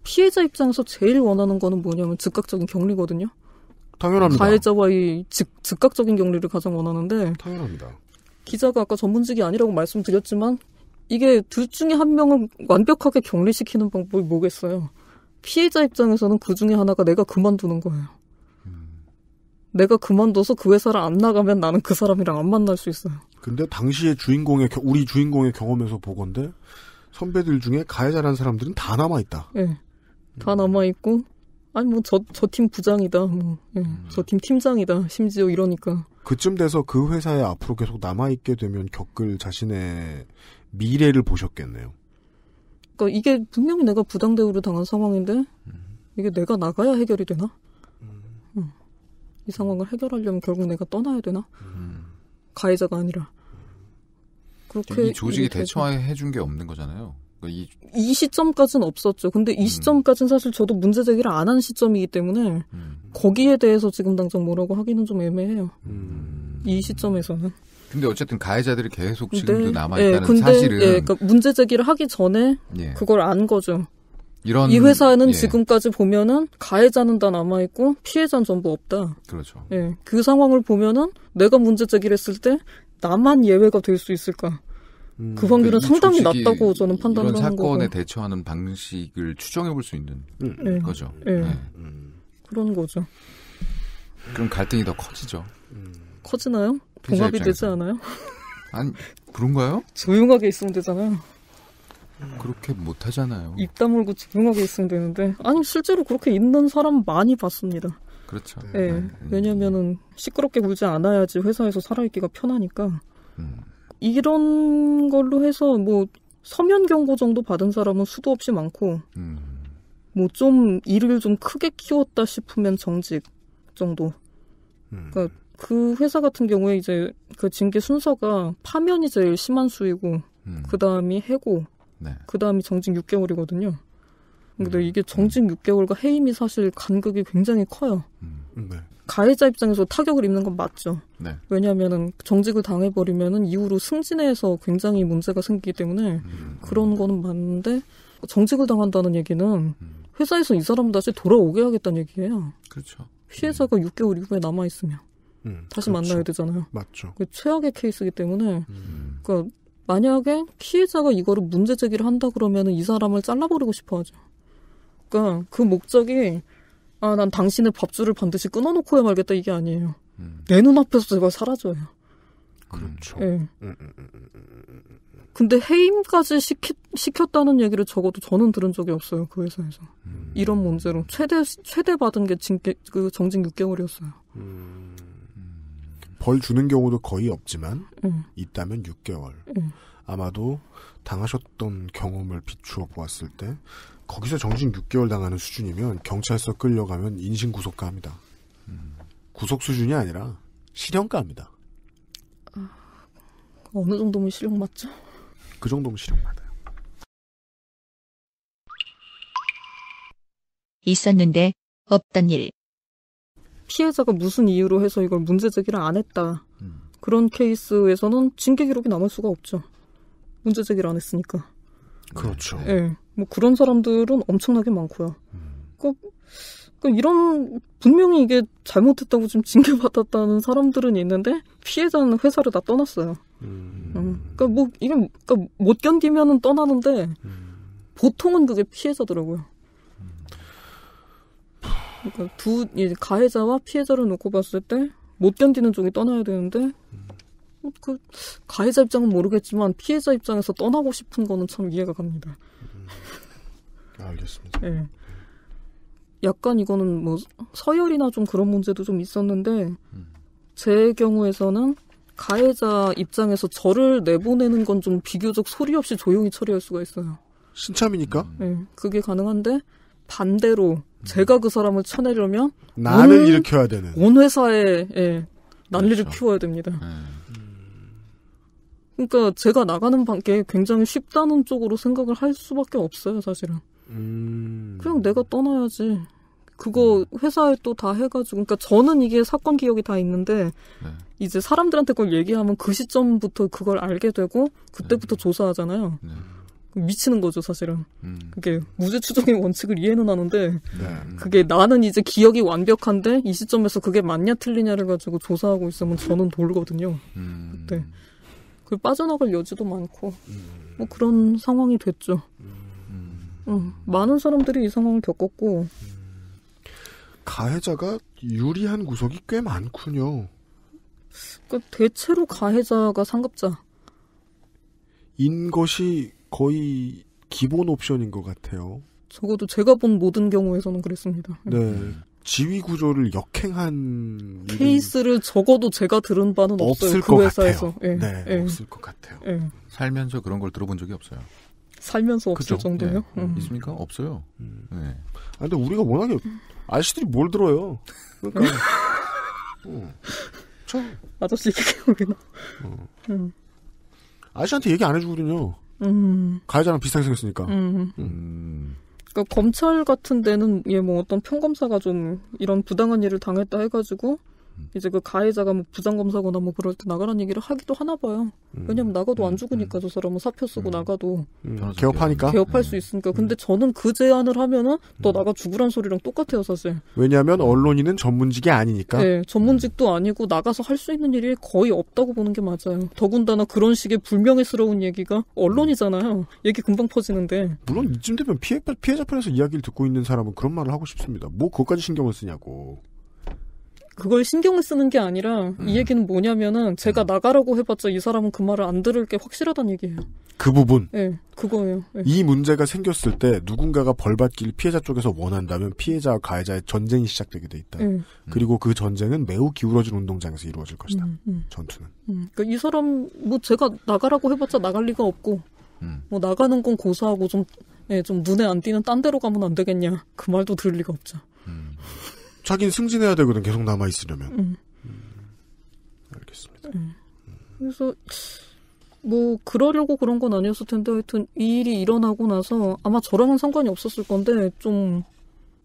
피해자 입장에서 제일 원하는 거는 뭐냐면 즉각적인 격리거든요. 당연합니다. 가해자와의 즉, 즉각적인 격리를 가장 원하는데. 당연합니다. 기자가 아까 전문직이 아니라고 말씀드렸지만 이게 둘 중에 한 명을 완벽하게 격리시키는 방법이 뭐겠어요? 피해자 입장에서는 그 중에 하나가 내가 그만두는 거예요. 내가 그만둬서 그 회사를 안 나가면 나는 그 사람이랑 안 만날 수 있어요. 근데 당시의 주인공의 우리 주인공의 경험에서 보건데 선배들 중에 가해자라는 사람들은 다 남아 있다. 예. 네. 다 음. 남아 있고 아니 뭐 저 저 팀 부장이다 뭐 저팀 예. 음. 팀장이다 심지어 이러니까 그쯤 돼서 그 회사에 앞으로 계속 남아 있게 되면 겪을 자신의 미래를 보셨겠네요. 그러니까 이게 분명히 내가 부당 대우를 당한 상황인데 이게 내가 나가야 해결이 되나? 음. 이 상황을 해결하려면 결국 내가 떠나야 되나? 음. 가해자가 아니라. 그렇게 이 조직이 대처해 준 게 없는 거잖아요. 그러니까 이... 이 시점까지는 없었죠. 근데 이 음. 시점까지는 사실 저도 문제 제기를 안 한 시점이기 때문에 음. 거기에 대해서 지금 당장 뭐라고 하기는 좀 애매해요. 이 시점에서는. 근데 어쨌든 가해자들이 계속 지금도 네. 남아 있다는 네, 예, 근데, 사실은 예, 그러니까 문제 제기를 하기 전에 예. 그걸 안 거죠. 이런 이 회사는 예. 지금까지 보면은 가해자는 다 남아 있고 피해자는 전부 없다. 그렇죠. 예, 그 상황을 보면은 내가 문제 제기를 했을 때 나만 예외가 될 수 있을까? 음, 그 확률은 그 상당히 낮다고 저는 판단을 하는 거고. 사건에 대처하는 방식을 추정해 볼 수 있는 음. 예, 거죠. 예. 예. 음. 그런 거죠. 그럼 갈등이 더 커지죠. 음. 커지나요? 봉합이 되지 않아요? 아니 그런가요? 조용하게 있으면 되잖아요. 음. 그렇게 못 하잖아요. 입 다물고 조용하게 있으면 되는데 아니 실제로 그렇게 있는 사람 많이 봤습니다. 그렇죠. 네. 네. 왜냐면은 시끄럽게 굴지 않아야지 회사에서 살아있기가 편하니까. 음. 이런 걸로 해서 뭐 서면 경고 정도 받은 사람은 수도 없이 많고 음. 뭐좀 일을 좀 크게 키웠다 싶으면 정직 정도. 음. 그러니까 그 회사 같은 경우에 이제 그 징계 순서가 파면이 제일 심한 수이고 음. 그 다음이 해고, 네. 그 다음이 정직 6개월이거든요. 근데 음. 이게 정직 6개월과 해임이 사실 간극이 굉장히 커요. 음. 네. 가해자 입장에서 타격을 입는 건 맞죠. 네. 왜냐하면은 정직을 당해버리면은 이후로 승진해서 굉장히 문제가 생기기 때문에 음. 그런 거는 맞는데 정직을 당한다는 얘기는 음. 회사에서 이 사람 다시 돌아오게 하겠다는 얘기예요. 그렇죠. 피해자가 음. 6개월 이후에 남아 있으면. 음, 다시 그렇죠. 만나야 되잖아요. 맞죠. 그 최악의 케이스이기 때문에 음. 그러니까 만약에 피해자가 이거를 문제 제기를 한다 그러면이 사람을 잘라버리고 싶어하죠. 그러니까 그 목적이 아 난 당신의 밥줄을 반드시 끊어놓고야 말겠다 이게 아니에요. 음. 내 눈앞에서 제발 사라져요. 그렇죠. 예. 네. 근데 해임까지 시키, 시켰다는 얘기를 적어도 저는 들은 적이 없어요 그 회사에서 음. 이런 문제로 최대 최대 받은 게 징계 그 정직 6개월이었어요. 음. 벌 주는 경우도 거의 없지만 음. 있다면 6개월. 음. 아마도 당하셨던 경험을 비추어 보았을 때 거기서 정신 6개월 당하는 수준이면 경찰서 끌려가면 인신 구속가합니다. 음. 구속 수준이 아니라 실형가합니다. 아, 어느 정도면 실형 맞죠? 그 정도면 실형 맞아요. 있었는데 없던 일. 피해자가 무슨 이유로 해서 이걸 문제 제기를 안 했다. 음. 그런 케이스에서는 징계 기록이 남을 수가 없죠. 문제 제기를 안 했으니까. 그렇죠. 예. 네. 뭐 그런 사람들은 엄청나게 많고요. 그그 음. 그 이런 분명히 이게 잘못했다고 지금 징계 받았다는 사람들은 있는데 피해자는 회사를 다 떠났어요. 음. 음. 그니까뭐 이게 그러니까 못 견디면은 떠나는데 음. 보통은 그게 피해자더라고요. 그러니까 두 가해자와 피해자를 놓고 봤을 때 못 견디는 쪽이 떠나야 되는데 뭐 그 가해자 입장은 모르겠지만 피해자 입장에서 떠나고 싶은 거는 참 이해가 갑니다. 음, 알겠습니다. 네. 약간 이거는 뭐 서열이나 좀 그런 문제도 좀 있었는데 제 경우에서는 가해자 입장에서 저를 내보내는 건 좀 비교적 소리 없이 조용히 처리할 수가 있어요. 신참이니까? 네, 그게 가능한데 반대로 제가 그 사람을 쳐내려면 나를 온, 일으켜야 되는 온 회사에 예, 난리를 그렇죠. 키워야 됩니다. 네. 그러니까 제가 나가는 방게 굉장히 쉽다는 쪽으로 생각을 할 수밖에 없어요, 사실은. 음... 그냥 내가 떠나야지. 그거 회사에 또 다 해가지고, 그러니까 저는 이게 사건 기억이 다 있는데 네. 이제 사람들한테 그걸 얘기하면 그 시점부터 그걸 알게 되고 그때부터 네. 조사하잖아요. 네. 미치는 거죠 사실은 음. 그게 무죄 추정의 원칙을 이해는 하는데 네. 그게 나는 이제 기억이 완벽한데 이 시점에서 그게 맞냐 틀리냐를 가지고 조사하고 있으면 저는 돌거든요 음. 그때 그 빠져나갈 여지도 많고 뭐 그런 상황이 됐죠 음. 음. 많은 사람들이 이 상황을 겪었고 가해자가 유리한 구석이 꽤 많군요. 그 대체로 가해자가 상급자. 인 것이 거의 기본 옵션인 것 같아요. 적어도 제가 본 모든 경우에서는 그랬습니다. 네. 네. 지위 구조를 역행한 케이스를 적어도 제가 들은 바는 없어요. 그 회사에서. 예. 네, 네, 네, 없을 것 같아요. 네. 살면서 그런 걸 들어본 적이 없어요. 살면서 없을 그쵸? 정도요? 네. 음. 있습니까? 없어요. 음. 네. 아, 근데 우리가 워낙에 아저씨들이 뭘 들어요? 그러니까. 어. 저 아저씨 얘기하고 나. 어. 음. 아저씨한테 얘기 안 해주거든요. 음. 가해자랑 비슷하게 생겼으니까. 음. 음. 그러니까 검찰 같은 데는 얘뭐 어떤 평검사가 좀 이런 부당한 일을 당했다 해가지고 이제 그 가해자가 뭐 부장검사거나 뭐 그럴 때 나가라는 얘기를 하기도 하나 봐요. 음. 왜냐면 나가도 안 음. 죽으니까 저 사람은 사표 쓰고 음. 나가도 개업하니까 개업할 수 있으니까. 근데 저는 그 제안을 하면은 또 나가 죽으란 소리랑 똑같아요 사실. 왜냐하면 언론인은 전문직이 아니니까. 네, 전문직도 아니고 나가서 할 수 있는 일이 거의 없다고 보는 게 맞아요. 더군다나 그런 식의 불명예스러운 얘기가 언론이잖아요. 얘기 금방 퍼지는데. 물론 이쯤 되면 피해, 피해자 편에서 이야기를 듣고 있는 사람은 그런 말을 하고 싶습니다. 뭐 그것까지 신경을 쓰냐고. 그걸 신경을 쓰는 게 아니라 음. 이 얘기는 뭐냐면은 제가 음. 나가라고 해봤자 이 사람은 그 말을 안 들을 게 확실하다는 얘기예요. 그 부분. 네, 그거예요. 네. 이 문제가 생겼을 때 누군가가 벌받길 피해자 쪽에서 원한다면 피해자와 가해자의 전쟁이 시작되게 돼 있다. 네. 그리고 그 전쟁은 매우 기울어진 운동장에서 이루어질 것이다. 음, 음. 전투는. 음. 그러니까 이 사람 뭐 제가 나가라고 해봤자 나갈 리가 없고 음. 뭐 나가는 건 고사하고 좀, 예, 좀 눈에 안 띄는 딴 데로 가면 안 되겠냐. 그 말도 들을 리가 없죠. 음. 자기는 승진해야 되거든 계속 남아 있으려면. 음. 음. 알겠습니다. 음. 그래서 뭐 그러려고 그런 건 아니었을 텐데 하여튼 이 일이 일어나고 나서 아마 저랑은 상관이 없었을 건데 좀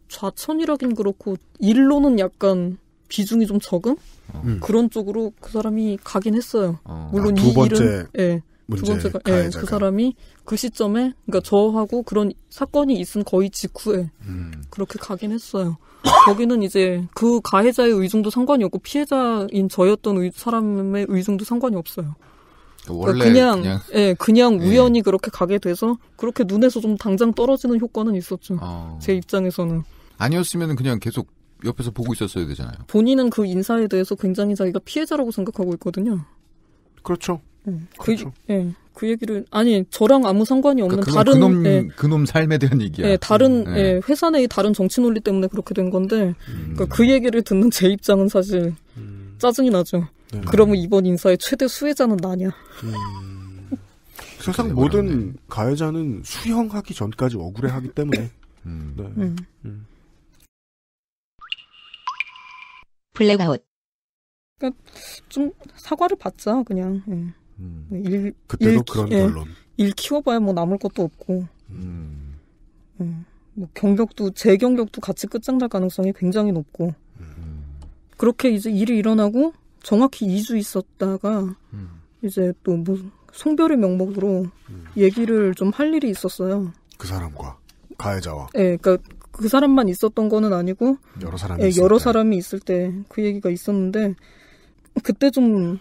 좌천이라긴 그렇고 일로는 약간 비중이 좀 적은 어. 음. 그런 쪽으로 그 사람이 가긴 했어요. 어. 물론 아, 두 번째 일은, 예. 두 번째 가, 예, 그 사람이 그 시점에 그러니까 저하고 그런 사건이 있은 거의 직후에 음. 그렇게 가긴 했어요. 거기는 이제 그 가해자의 의중도 상관이 없고 피해자인 저였던 의, 사람의 의중도 상관이 없어요. 그러 그러니까 그냥, 그냥, 예 그냥 예. 우연히 예. 그렇게 가게 돼서 그렇게 눈에서 좀 당장 떨어지는 효과는 있었죠. 어. 제 입장에서는 아니었으면 그냥 계속 옆에서 보고 있었어야 되잖아요. 본인은 그 인사에 대해서 굉장히 자기가 피해자라고 생각하고 있거든요. 그렇죠. 그, 그렇죠. 예, 그 얘기를 아니 저랑 아무 상관이 그러니까 없는 그러니까 그놈, 다른 그놈, 예, 그놈 삶에 대한 얘기야. 예, 다른 음, 예. 예 회사 내의 다른 정치 논리 때문에 그렇게 된 건데 음. 그러니까 그 음. 얘기를 듣는 제 입장은 사실 음. 짜증이 나죠. 네. 그러면 이번 인사의 최대 수혜자는 나냐? 음. 세상 네, 모든 네. 가해자는 수형하기 전까지 억울해하기 때문에. 네. 블랙아웃. 그러니까 좀 사과를 받자 그냥. 예. 음. 일, 그때도 일, 그런 예, 결론. 일 키워봐야 뭐 남을 것도 없고. 음. 음. 뭐 경력도 재 경력도 같이 끝장 날 가능성이 굉장히 높고. 음. 그렇게 이제 일이 일어나고 정확히 2주 있었다가 음. 이제 또뭐 송별의 명목으로 음. 얘기를 좀 할 일이 있었어요. 그 사람과 가해자와. 그 예, 그러니까 그 사람만 있었던 거는 아니고 여러 사람이 예, 여러 때. 사람이 있을 때 그 얘기가 있었는데 그때 좀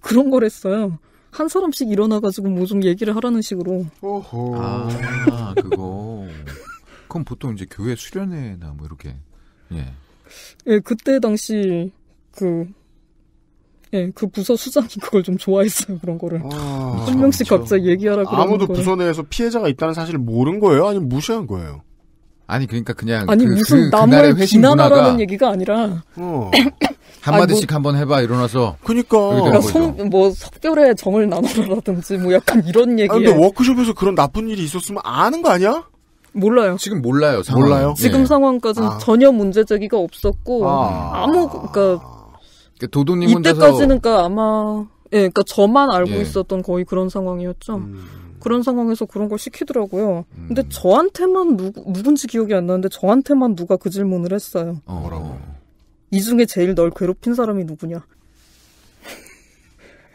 그런 걸 했어요. 한 사람씩 일어나가지고 뭐 좀 얘기를 하라는 식으로. 오호. 아, 그거. 그럼 보통 이제 교회 수련회나 뭐 이렇게. 예. 예, 그때 당시 그 예, 그 부서 수장이 그걸 좀 좋아했어요, 그런 거를. 아, 한 명씩 각자 얘기하라 고러 아무도 거예 부서 내에서 피해자가 있다는 사실을 모른 거예요? 아니면 무시한 거예요? 아니 그러니까 그냥 아니 그, 무슨 그, 남을 비난하라는 얘기가 아니라 어. 한 마디씩 뭐 한번 해봐 일어나서 그니까 그러니까, 그러니까 성, 뭐 석별의 정을 나누라든지뭐 약간 이런 얘기. 근데 워크숍에서 그런 나쁜 일이 있었으면 아는 거 아니야? 몰라요. 지금 몰라요. 상황. 몰라요. 예. 지금 네. 상황까지는 아. 전혀 문제 제기가 없었고 아. 무 그러니까, 그러니까 도도님 이때까지는 그러니까 아마 예, 그러니까 저만 알고 예. 있었던 거의 그런 상황이었죠. 음. 그런 상황에서 그런 걸 시키더라고요. 음. 근데 저한테만 누, 누군지 기억이 안 나는데 저한테만 누가 그 질문을 했어요. 어, 뭐라고? 이 중에 제일 널 괴롭힌 사람이 누구냐?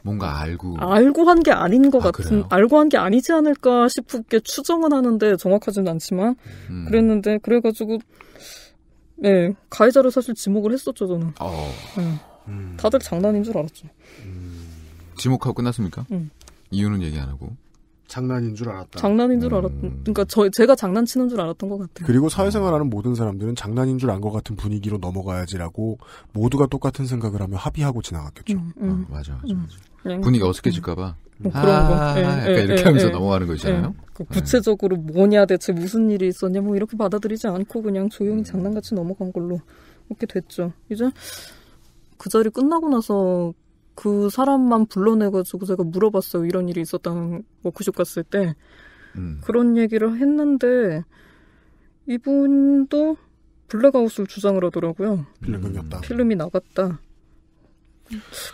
뭔가 알고 알고 한 게 아닌 것 아, 같은 그래요? 알고 한 게 아니지 않을까 싶게 추정은 하는데 정확하지는 않지만 음. 그랬는데 그래가지고 네 예, 가해자를 사실 지목을 했었죠 저는 어. 네. 음. 다들 장난인 줄 알았죠 음. 지목하고 끝났습니까? 음. 이유는 얘기 안 하고 장난인 줄 알았다. 장난인 줄 음. 알았. 그러니까 저 제가 장난치는 줄 알았던 것 같아요. 그리고 사회생활하는 모든 사람들은 장난인 줄 안 것 같은 분위기로 넘어가야지라고 모두가 똑같은 생각을 하며 합의하고 지나갔겠죠. 음, 음. 어, 맞아, 맞아, 맞아. 음. 분위기 어색해질까봐. 뭐 그런 아, 거. 예, 약간 예, 이렇게 예, 하면서 넘어가는 거잖아요. 예. 그 네. 구체적으로 뭐냐, 대체 무슨 일이 있었냐, 뭐 이렇게 받아들이지 않고 그냥 조용히 장난같이 넘어간 걸로 이렇게 됐죠. 이제 그 자리 끝나고 나서 그 사람만 불러내가지고 제가 물어봤어요. 이런 일이 있었다는 워크숍 갔을 때. 음. 그런 얘기를 했는데, 이분도 블랙아웃을 주장을 하더라고요. 필름이었다. 필름이 나갔다.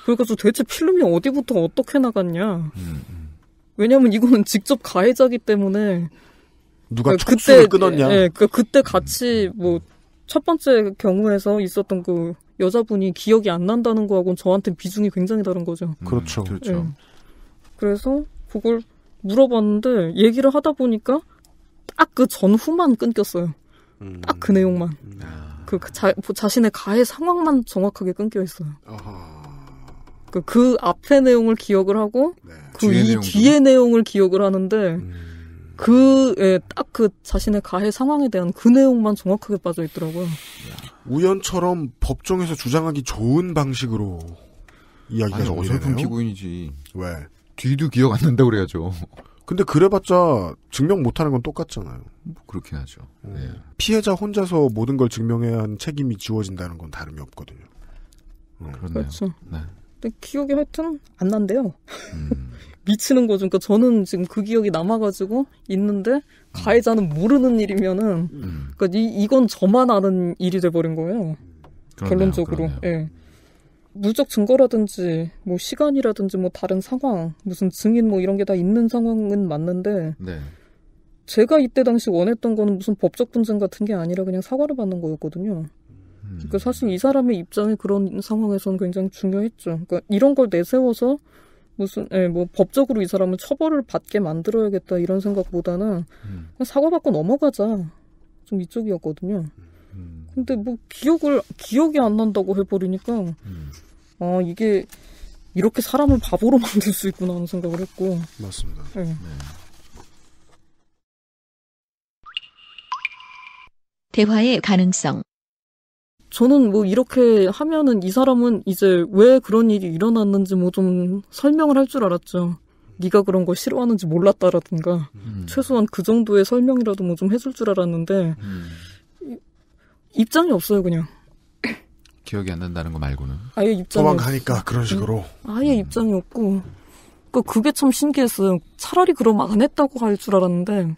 그래서 도대체 필름이 어디부터 어떻게 나갔냐. 음, 왜냐면 이거는 직접 가해자기 때문에. 누가 그러니까 그때 끊었냐. 예, 그 그때 같이 뭐, 첫 번째 경우에서 있었던 그 여자분이 기억이 안 난다는 거하고는 저한테 비중이 굉장히 다른 거죠. 음, 그렇죠. 그렇죠. 네. 그래서 그걸 물어봤는데 얘기를 하다 보니까 딱 그 전후만 끊겼어요. 음. 딱그 내용만. 음. 아. 그, 그 자, 뭐 자신의 가해 상황만 정확하게 끊겨 있어요. 그, 그 앞의 내용을 기억을 하고 네. 그이 뒤의 내용을 기억을 하는데 음. 그딱그 예, 그 자신의 가해 상황에 대한 그 내용만 정확하게 빠져 있더라고요. 우연처럼 법정에서 주장하기 좋은 방식으로 이야기가 아니, 어설픈 피고인이지. 왜? 뒤도 기억 안 난다고 그래야죠. 근데 그래봤자 증명 못하는 건 똑같잖아요. 뭐 그렇긴 하죠. 음. 네. 피해자 혼자서 모든 걸 증명해야 하는 책임이 지워진다는 건 다름이 없거든요. 음. 그렇네요. 그렇죠. 네. 근데 기억이 하여튼 안 난대요. 음. 미치는 거죠. 그러니까 저는 지금 그 기억이 남아가지고 있는데 가해자는 모르는 일이면은 그러니까 이, 건 저만 아는 일이 돼버린 거예요. 그러네요, 결론적으로. 그네 예. 물적 증거라든지 뭐 시간이라든지 뭐 다른 상황 무슨 증인 뭐 이런 게 다 있는 상황은 맞는데 네. 제가 이때 당시 원했던 거는 무슨 법적 분쟁 같은 게 아니라 그냥 사과를 받는 거였거든요. 음. 그러니까 사실 이 사람의 입장이 그런 상황에서는 굉장히 중요했죠. 그러니까 이런 걸 내세워서 무슨 예, 뭐 법적으로 이 사람은 처벌을 받게 만들어야겠다 이런 생각보다는 음. 사과받고 넘어가자 좀 이쪽이었거든요. 음. 근데 뭐 기억을 기억이 안 난다고 해버리니까 음. 아 이게 이렇게 사람을 바보로 만들 수 있구나 하는 생각을 했고 맞습니다. 예. 네. 대화의 가능성 저는 뭐 이렇게 하면은 이 사람은 이제 왜 그런 일이 일어났는지 뭐 좀 설명을 할 줄 알았죠. 네가 그런 걸 싫어하는지 몰랐다라든가 음. 최소한 그 정도의 설명이라도 뭐 좀 해줄 줄 알았는데 음. 입장이 없어요 그냥. 기억이 안 난다는 거 말고는. 아예 입장이 도망가니까 없... 그런 네. 식으로. 아예 음. 입장이 없고. 그 그게 참 신기했어요. 차라리 그럼 안 했다고 할 줄 알았는데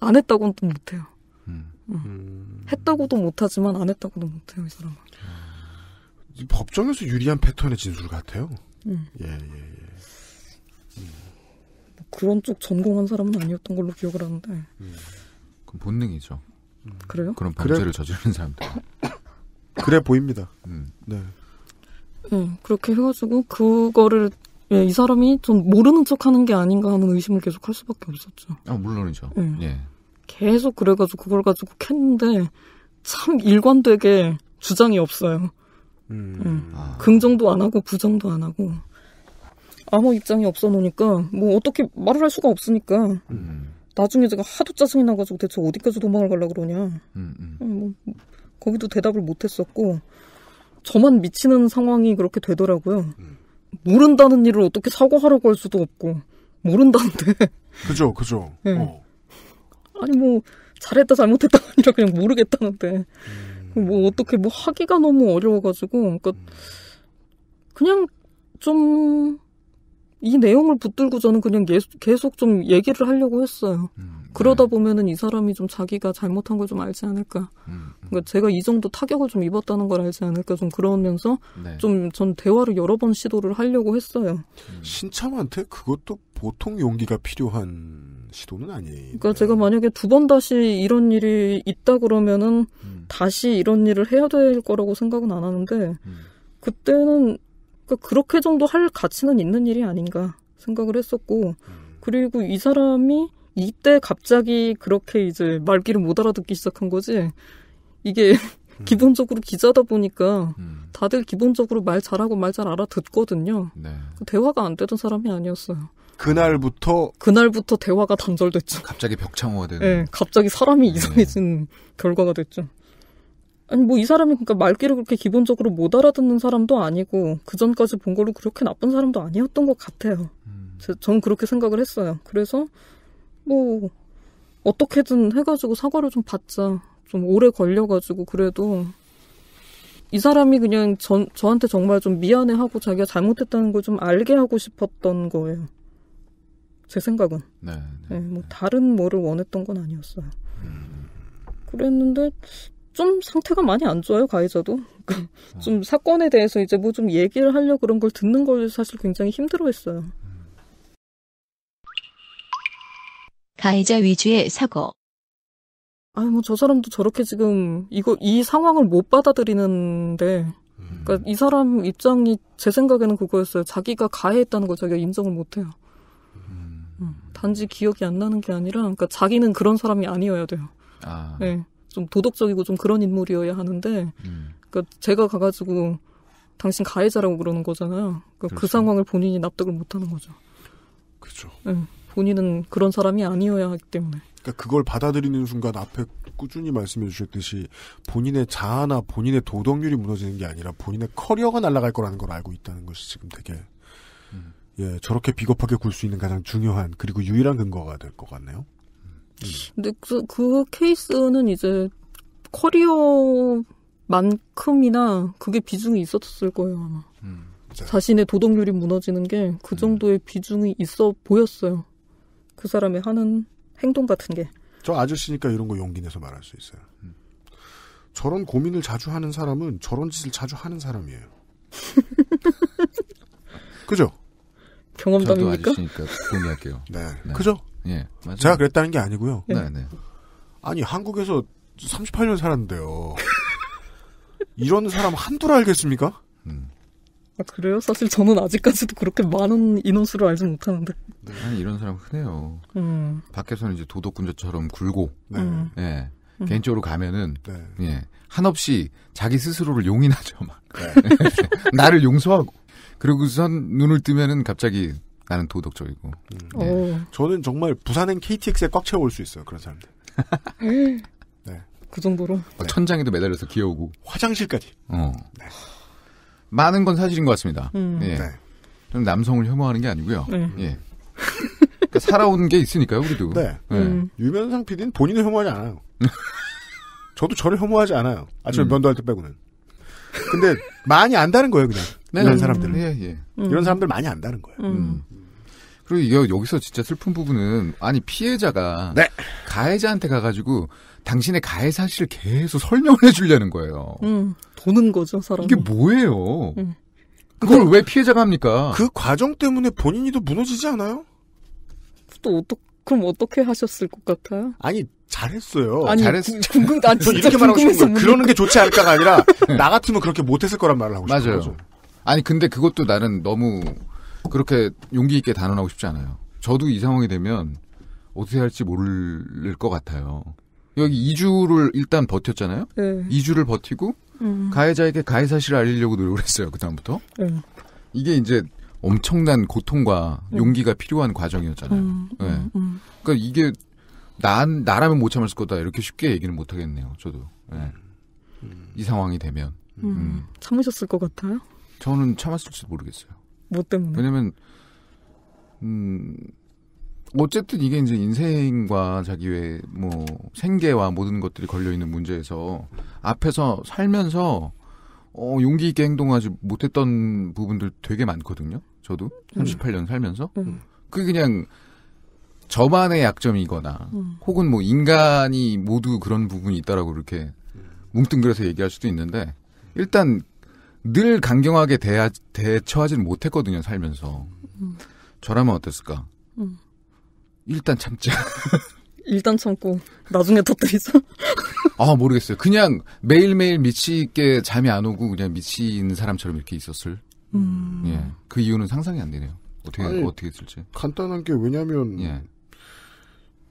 안 했다고는 또 못해요. 음. 음. 음. 했다고도 못하지만 안 했다고도 못해요, 이 사람은. 법정에서 유리한 패턴의 진술 같아요. 음. 예, 예, 예. 음. 뭐 그런 쪽 전공한 사람은 아니었던 걸로 기억을 하는데. 음. 그 본능이죠. 음. 그래요? 그런 범죄를 그래. 저지르는 사람들. 그래 보입니다. 음. 네. 네, 그렇게 해가지고 그거를 예, 이 사람이 좀 모르는 척하는 게 아닌가 하는 의심을 계속 할 수밖에 없었죠. 아 물론이죠. 예. 예. 계속 그래가지고 그걸 가지고 캤는데 참 일관되게 주장이 없어요. 음. 음. 아. 긍정도 안 하고 부정도 안 하고 아무 입장이 없어 놓으니까 뭐 어떻게 말을 할 수가 없으니까 음. 나중에 제가 하도 짜증이 나가지고 대체 어디까지 도망을 가려 그러냐. 음, 음. 음, 뭐 거기도 대답을 못했었고 저만 미치는 상황이 그렇게 되더라고요. 모른다는 일을 어떻게 사과하라고 할 수도 없고 모른다는데. 그죠, 그죠. 네. 어. 아니 뭐 잘했다 잘못했다 아니라 그냥 모르겠다는데 음. 뭐 어떻게 뭐 하기가 너무 어려워가지고 그러니까 음. 그냥 좀 이 내용을 붙들고 저는 그냥 계속 좀 얘기를 하려고 했어요. 음. 네. 그러다 보면은 이 사람이 좀 자기가 잘못한 걸 좀 알지 않을까. 음, 음. 그러니까 제가 이 정도 타격을 좀 입었다는 걸 알지 않을까 좀 그러면서 네. 좀전 대화를 여러 번 시도를 하려고 했어요. 신참한테 그것도 보통 용기가 필요한 시도는 아니에요. 그러니까 제가 만약에 두 번 다시 이런 일이 있다 그러면은 음. 다시 이런 일을 해야 될 거라고 생각은 안 하는데 음. 그때는 그러니까 그렇게 정도 할 가치는 있는 일이 아닌가 생각을 했었고 음. 그리고 이 사람이 이때 갑자기 그렇게 이제 말귀를 못 알아듣기 시작한 거지 이게 음. 기본적으로 기자다 보니까 음. 다들 기본적으로 말 잘하고 말 잘 알아듣거든요. 네. 대화가 안 되던 사람이 아니었어요. 그날부터 그날부터 대화가 단절됐죠. 갑자기 벽창호가 되는. 네, 갑자기 사람이 네. 이상해진 네. 결과가 됐죠. 아니 뭐 이 사람이 그러니까 말귀를 그렇게 기본적으로 못 알아듣는 사람도 아니고 그 전까지 본 걸로 그렇게 나쁜 사람도 아니었던 것 같아요. 음. 제, 저는 그렇게 생각을 했어요. 그래서 뭐 어떻게든 해가지고 사과를 좀 받자. 좀 오래 걸려가지고 그래도 이 사람이 그냥 저, 저한테 정말 좀 미안해하고 자기가 잘못했다는 걸 좀 알게 하고 싶었던 거예요. 제 생각은. 네, 네, 네, 뭐 네. 다른 뭐를 원했던 건 아니었어요. 음. 그랬는데 좀 상태가 많이 안 좋아요 가해자도. 그 어. 좀 사건에 대해서 이제 뭐 좀 얘기를 하려 고 그런 걸 듣는 걸 사실 굉장히 힘들어했어요. 음. 가해자 위주의 사고. 아니 뭐 저 사람도 저렇게 지금 이거 이 상황을 못 받아들이는데 음. 그니까이 사람 입장이 제 생각에는 그거였어요. 자기가 가해했다는 걸 자기가 인정을 못해요. 음, 단지 기억이 안 나는 게 아니라, 그러니까 자기는 그런 사람이 아니어야 돼요. 아. 네. 좀 도덕적이고 좀 그런 인물이어야 하는데, 음. 그러니까 제가 가가지고 당신 가해자라고 그러는 거잖아요. 그러니까 그 그렇죠. 상황을 본인이 납득을 못 하는 거죠. 그렇죠. 네. 본인은 그런 사람이 아니어야 하기 때문에. 그러니까 그걸 받아들이는 순간 앞에 꾸준히 말씀해 주셨듯이 본인의 자아나 본인의 도덕률이 무너지는 게 아니라 본인의 커리어가 날아갈 거라는 걸 알고 있다는 것이 지금 되게 예, 저렇게 비겁하게 굴 수 있는 가장 중요한 그리고 유일한 근거가 될 것 같네요. 음. 근데 그, 그 케이스는 이제 커리어만큼이나 그게 비중이 있었을 거예요 아마. 음, 자신의 도덕률이 무너지는 게그 음. 정도의 음. 비중이 있어 보였어요. 그 사람의 하는 행동 같은 게. 저 아저씨니까 이런 거 용기 내서 말할 수 있어요. 음. 저런 고민을 자주 하는 사람은 저런 짓을 자주 하는 사람이에요. 그죠? 경험담입니까? 저도 아저니까 동의할게요. 네. 네. 그죠? 예. 맞아요. 제가 그랬다는 게 아니고요. 네, 네. 네. 아니, 한국에서 38년 살았는데요. 이런 사람 한둘 알겠습니까? 음. 아, 그래요? 사실 저는 아직까지도 그렇게 많은 인원수를 알지 못하는데. 네. 아니, 이런 사람 흔해요. 음. 밖에서는 이제 도덕군자처럼 굴고, 네. 음. 예. 음. 개인적으로 가면은, 네. 예. 한없이 자기 스스로를 용인하죠, 막. 네. 나를 용서하고. 그리고선 눈을 뜨면은 갑자기 나는 도덕적이고. 음. 네. 저는 정말 부산행 KTX에 꽉 채워올 수 있어요. 그런 사람들. 음. 네. 그 정도로? 어, 천장에도 매달려서 기어오고. 화장실까지. 어. 네. 많은 건 사실인 것 같습니다. 음. 예. 네. 좀 남성을 혐오하는 게 아니고요. 네. 예. 그러니까 살아온 게 있으니까요, 우리도. 네. 예. 음. 유면상 PD는 본인을 혐오하지 않아요. 저도 저를 혐오하지 않아요. 아침에 음. 면도할 때 빼고는. 근데 많이 안다는 거예요, 그냥. 네. 이런 사람들. 은 음, 예, 예. 음. 이런 사람들 많이 안다는 거예요. 음. 그리고 여기서 진짜 슬픈 부분은 아니 피해자가 네. 가해자한테 가가지고 당신의 가해 사실을 계속 설명을 해주려는 거예요. 음, 도는 거죠 사람. 이게 뭐예요? 음. 그걸 그 왜 피해자가 합니까? 그 과정 때문에 본인이도 무너지지 않아요? 또 어떡 그럼 어떻게 하셨을 것 같아요? 아니 잘했어요. 아니, 잘했어. 궁금 난 진짜 이렇게 말하고 싶은 거예요. 그러는 게 좋지 않을까가 아니라 나 같으면 그렇게 못했을 거란 말을 하고 싶어요. 맞아요. 거죠. 아니 근데 그것도 나는 너무 그렇게 용기 있게 단언하고 싶지 않아요. 저도 이 상황이 되면 어떻게 할지 모를 것 같아요. 여기 2주를 일단 버텼잖아요. 네. 2주를 버티고 음. 가해자에게 가해 사실을 알리려고 노력을 했어요. 그 다음부터 네. 이게 이제 엄청난 고통과 네. 용기가 필요한 과정이었잖아요. 음, 네. 음, 음. 그러니까 이게 난 나라면 못 참았을 거다 이렇게 쉽게 얘기는 못 하겠네요. 저도 네. 음. 이 상황이 되면 음. 음. 참으셨을 것 같아요. 저는 참았을지도 모르겠어요. 뭐 때문에? 왜냐면 음 어쨌든 이게 이제 인생과 자기의 뭐 생계와 모든 것들이 걸려 있는 문제에서 앞에서 살면서 어 용기 있게 행동하지 못했던 부분들 되게 많거든요. 저도 38년 음. 살면서 음. 그게 그냥 저만의 약점이거나 음. 혹은 뭐 인간이 모두 그런 부분이 있다라고 이렇게 뭉뚱그려서 얘기할 수도 있는데 일단 늘 강경하게 대하, 대처하지는 못했거든요, 살면서. 음. 저라면 어땠을까? 음. 일단 참자. 일단 참고, 나중에 터뜨리자. 아, 모르겠어요. 그냥 매일매일 미치게 잠이 안 오고 그냥 미친 사람처럼 이렇게 있었을. 음. 예. 그 이유는 상상이 안 되네요. 어떻게, 아니, 어떻게 했을지. 간단한 게 왜냐면, 예.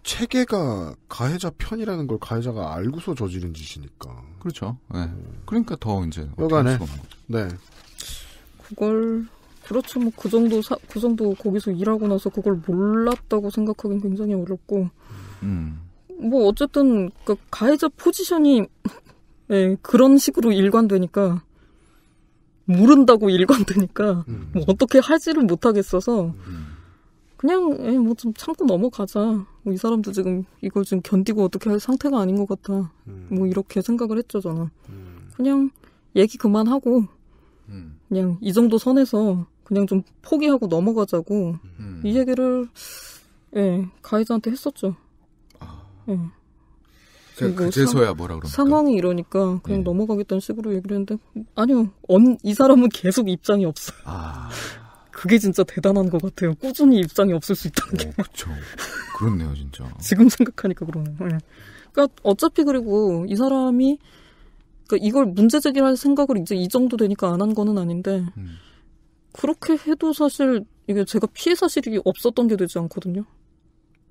체계가 가해자 편이라는 걸 가해자가 알고서 저지른 짓이니까. 그렇죠. 네. 음. 그러니까 더 이제 여간에 네. 그걸 그렇죠. 뭐 그 정도 사, 그 정도 거기서 일하고 나서 그걸 몰랐다고 생각하기는 굉장히 어렵고. 음. 뭐 어쨌든 그 가해자 포지션이 네, 그런 식으로 일관되니까 모른다고 일관되니까 음. 뭐 어떻게 하지를 못하겠어서 음. 그냥 예, 뭐좀 참고 넘어가자. 뭐 이 사람도 지금 이걸 지금 견디고 어떻게 할 상태가 아닌 것 같아. 음. 뭐 이렇게 생각을 했죠 저는. 음. 그냥 얘기 그만하고 음. 그냥 이 정도 선에서 그냥 좀 포기하고 넘어가자고 음. 이 얘기를 예 가해자한테 했었죠. 아. 예. 그, 그제서야 뭐라 그러 상황이 이러니까 그냥 예. 넘어가겠다는 식으로 얘기를 했는데 아니요 언, 이 사람은 계속 입장이 없어. 아. 그게 진짜 대단한 것 같아요. 꾸준히 입장이 없을 수 있다는 게. 그렇죠. 그렇네요, 진짜. 지금 생각하니까 그러네요. 네. 예. 그러니까 어차피 그리고 이 사람이 그러니까 이걸 문제 제기할 생각을 이제 이 정도 되니까 안 한 거는 아닌데 음. 그렇게 해도 사실 이게 제가 피해 사실이 없었던 게 되지 않거든요.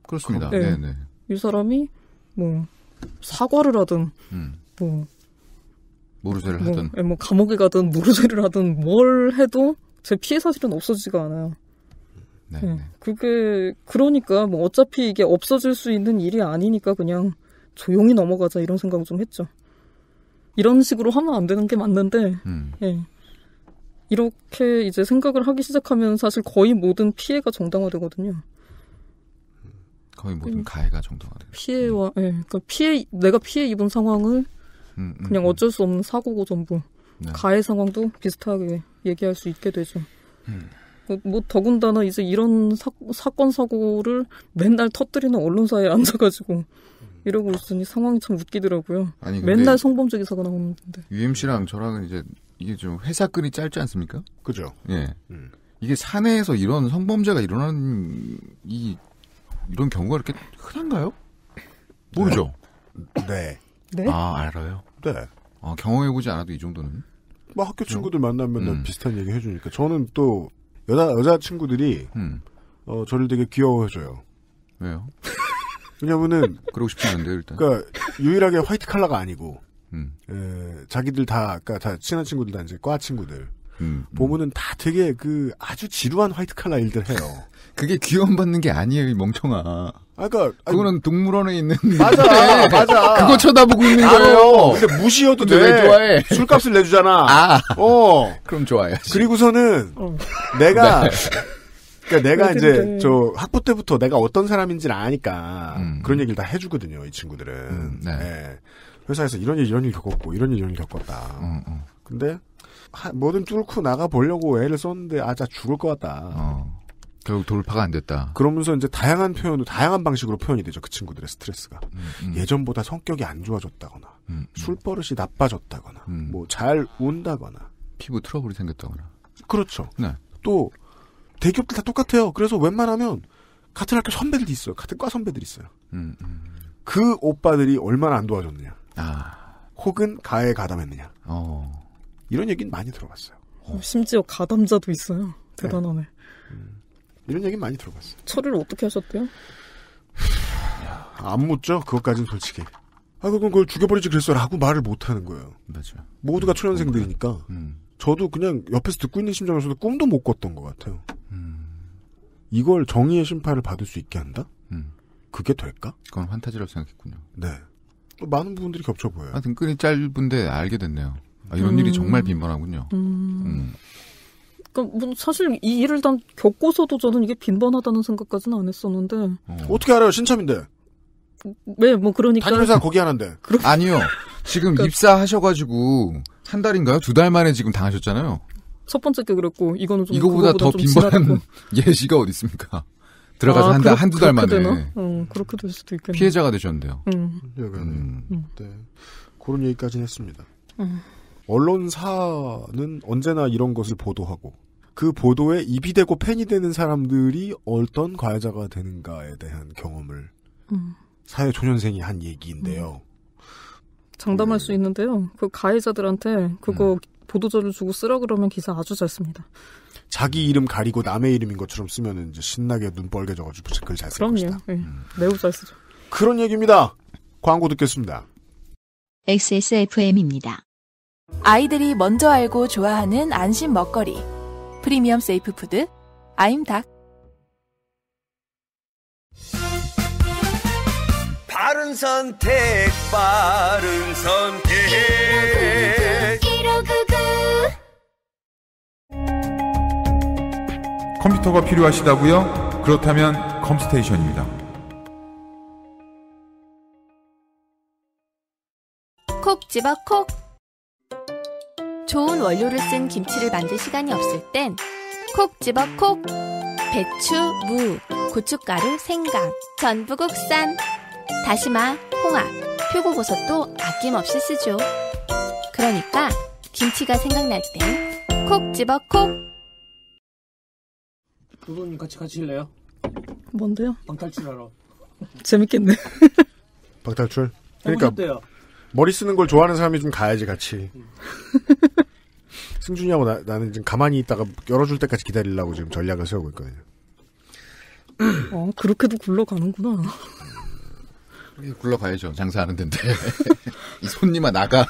그렇습니다. 네. 네네. 이 사람이 뭐 사과를 하든 음. 뭐 모르쇠를 뭐 하든 뭐, 뭐 감옥에 가든 모르쇠를 하든 뭘 해도 제 피해 사실은 없어지가 지 않아요. 네, 네, 네. 그게 그러니까 뭐 어차피 이게 없어질 수 있는 일이 아니니까 그냥 조용히 넘어가자 이런 생각을 좀 했죠. 이런 식으로 하면 안 되는 게 맞는데, 음. 예. 이렇게 이제 생각을 하기 시작하면 사실 거의 모든 피해가 정당화되거든요. 거의 모든 예. 가해가 정당화돼 피해와, 음. 예. 그러니까 피해, 내가 피해 입은 상황을 음, 음, 그냥 음. 어쩔 수 없는 사고고 전부. 네. 가해 상황도 비슷하게 얘기할 수 있게 되죠. 음. 뭐, 뭐, 더군다나 이제 이런 사, 사건 사고를 맨날 터뜨리는 언론사에 앉아가지고 이러고 있으니 상황이 참 웃기더라고요. 아니, 맨날 성범죄 기사가 나오는데. UMC랑 저랑은 이제 이게 좀 회사끈이 짧지 않습니까? 그죠. 예. 음. 이게 사내에서 이런 성범죄가 일어나는 이 이런 경우가 이렇게 흔한가요? 모르죠. 네. 네. 네. 아 알아요. 네. 아, 경험해보지 않아도 이 정도는. 뭐 학교 음. 친구들 만나면 음. 비슷한 얘기 해주니까 저는 또 여자 여자 친구들이 음. 어, 저를 되게 귀여워해줘요. 왜요? 왜냐면은 그러고 싶지 않데 일단. 그러니까 유일하게 화이트 칼라가 아니고 음. 에, 예, 자기들 다 그러니까 다 친한 친구들 다 이제 과 친구들 음, 음. 보면은 다 되게 그 아주 지루한 화이트 칼라 일들 해요. 그게 귀염받는 게 아니에요, 이 멍청아. 아까 그러니까, 그거는 동물원에 있는 맞아 맞아 그거 쳐다보고 있는 거예요. 아, 근데 무시여도 돼. 좋아해? 술값을 내주잖아. 아, 어 그럼 좋아요. 그리고서는 어. 내가 네. 그러니까 내가 네, 이제 네, 저 학부 때부터 내가 어떤 사람인지를 아니까 음. 그런 얘기를 다 해주거든요. 이 친구들은 음, 네. 네. 회사에서 이런 일 이런 일 겪었고 이런 일 이런 일 겪었다. 음, 음. 근데 하, 뭐든 뚫고 나가 보려고 애를 썼는데 아자 죽을 것 같다. 어. 결국 돌파가 안 됐다. 그러면서 이제 다양한 표현도 다양한 방식으로 표현이 되죠. 그 친구들의 스트레스가 음, 음. 예전보다 성격이 안 좋아졌다거나 음, 음. 술 버릇이 나빠졌다거나 음. 뭐잘 운다거나 피부 트러블이 생겼다거나 그렇죠. 네. 또 대기업들 다 똑같아요. 그래서 웬만하면 같은 학교 선배들이 있어요. 같은 과 선배들이 있어요. 음, 그 오빠들이 얼마나 안 도와줬느냐. 아. 혹은 가해 가담했느냐. 어. 이런 얘기는 많이 들어봤어요. 어, 심지어 가담자도 있어요. 대단하네. 네. 이런 얘기 많이 들어봤어요. 철을 어떻게 하셨대요? 안 묻죠. 그것까지는 솔직히. 아 그건 그걸 죽여버리지 그랬어라고 말을 못 하는 거예요. 맞아. 모두가 음, 초년생들이니까. 음. 음. 저도 그냥 옆에서 듣고 있는 심정에서도 꿈도 못 꿨던 것 같아요. 음. 이걸 정의의 심판을 받을 수 있게 한다? 음. 그게 될까? 그건 환타지라고 생각했군요. 네. 또 많은 부분들이 겹쳐 보여요. 아, 등끈이 짧은데 알게 됐네요. 아, 이런 일이 음. 정말 빈번하군요. 그러니까 뭐 사실 이 일을 단 겪고서도 저는 이게 빈번하다는 생각까지는 안 했었는데. 어. 어떻게 알아요? 신참인데. 네, 뭐 그러니까. 다 회사 거기 하는데. 그러... 아니요. 지금 그러니까... 입사하셔가지고 한 달인가요? 두 달 만에 지금 당하셨잖아요. 첫 번째 게 그랬고 이거는 좀 이거보다 더 빈번한 예시가 어디 있습니까? 들어가서 아, 한 달, 한 두 달 만에. 되나? 어, 그렇게 될 수도 있겠네. 피해자가 되셨는데요. 음. 음. 음. 네. 그런 얘기까지 했습니다. 음. 언론사는 언제나 이런 것을 보도하고 그 보도에 입이 되고 팬이 되는 사람들이 어떤 과외자가 되는가에 대한 경험을 음. 사회 초년생이 한 얘기인데요. 음. 장담할 음. 수 네. 있는데요. 그 가해자들한테 그거 음. 보도자를 주고 쓰라 그러면 기사 아주 잘 씁니다. 자기 이름 가리고 남의 이름인 것처럼 쓰면 이제 신나게 눈 벌게져가지고 글잘 쓸 것이다. 그럼요. 예. 음. 매우 잘 쓰죠. 그런 얘기입니다. 광고 듣겠습니다. XSFM입니다. 아이들이 먼저 알고 좋아하는 안심 먹거리. 프리미엄 세이프 푸드 아임닭 바른 선택 바른 선택 컴퓨터가 필요하시다고요? 그렇다면 컴스테이션입니다. 콕 집어 콕 좋은 원료를 쓴 김치를 만들 시간이 없을 땐 콕 집어 콕! 배추, 무, 고춧가루, 생강, 전부 국산, 다시마, 홍합, 표고버섯도 아낌없이 쓰죠. 그러니까 김치가 생각날 땐 콕 집어 콕! 그분 같이 같이 래요 뭔데요? 방탈출하러. 재밌겠네. 방탈출? 아, 그러니까 해셨대요 머리 쓰는 걸 좋아하는 사람이 좀 가야지 같이. 음. 승준이하고 나, 는 지금 가만히 있다가 열어줄 때까지 기다리려고 지금 전략을 세우고 있거든요. 어, 그렇게도 굴러가는구나. 굴러가야죠. 장사하는 데인데. 이 손님아, 나가.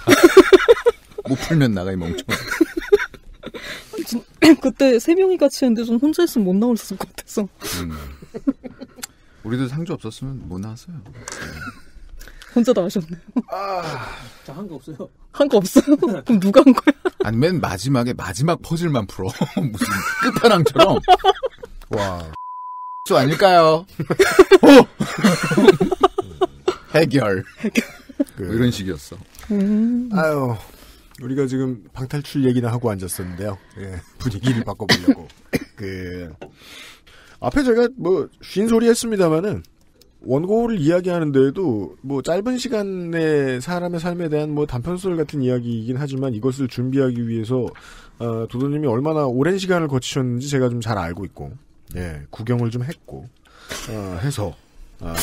못 풀면 나가, 이 멍청아. 그때 세 명이 같이 했는데 좀 혼자 있으면 못 나올 것 같아서. 음. 우리도 상주 없었으면 못 나왔어요. 혼자 다 하셨네요. 아, 저한 거 없어요. 한 거 없어요? 그럼 누가 한 거야? 아니 맨 마지막에 마지막 퍼즐만 풀어 무슨 끝판왕처럼. 와, 저 아닐까요? 해결. 그, 뭐 이런 식이었어. 음. 아유, 우리가 지금 방탈출 얘기나 하고 앉았었는데요. 예, 분위기를 바꿔보려고. 그 앞에 제가 뭐 쉰 소리 했습니다만은 원고를 이야기하는데에도 뭐 짧은 시간에 사람의 삶에 대한 뭐 단편소설 같은 이야기이긴 하지만 이것을 준비하기 위해서 어, 도도님이 얼마나 오랜 시간을 거치셨는지 제가 좀 잘 알고 있고 예 구경을 좀 했고 어, 해서 아,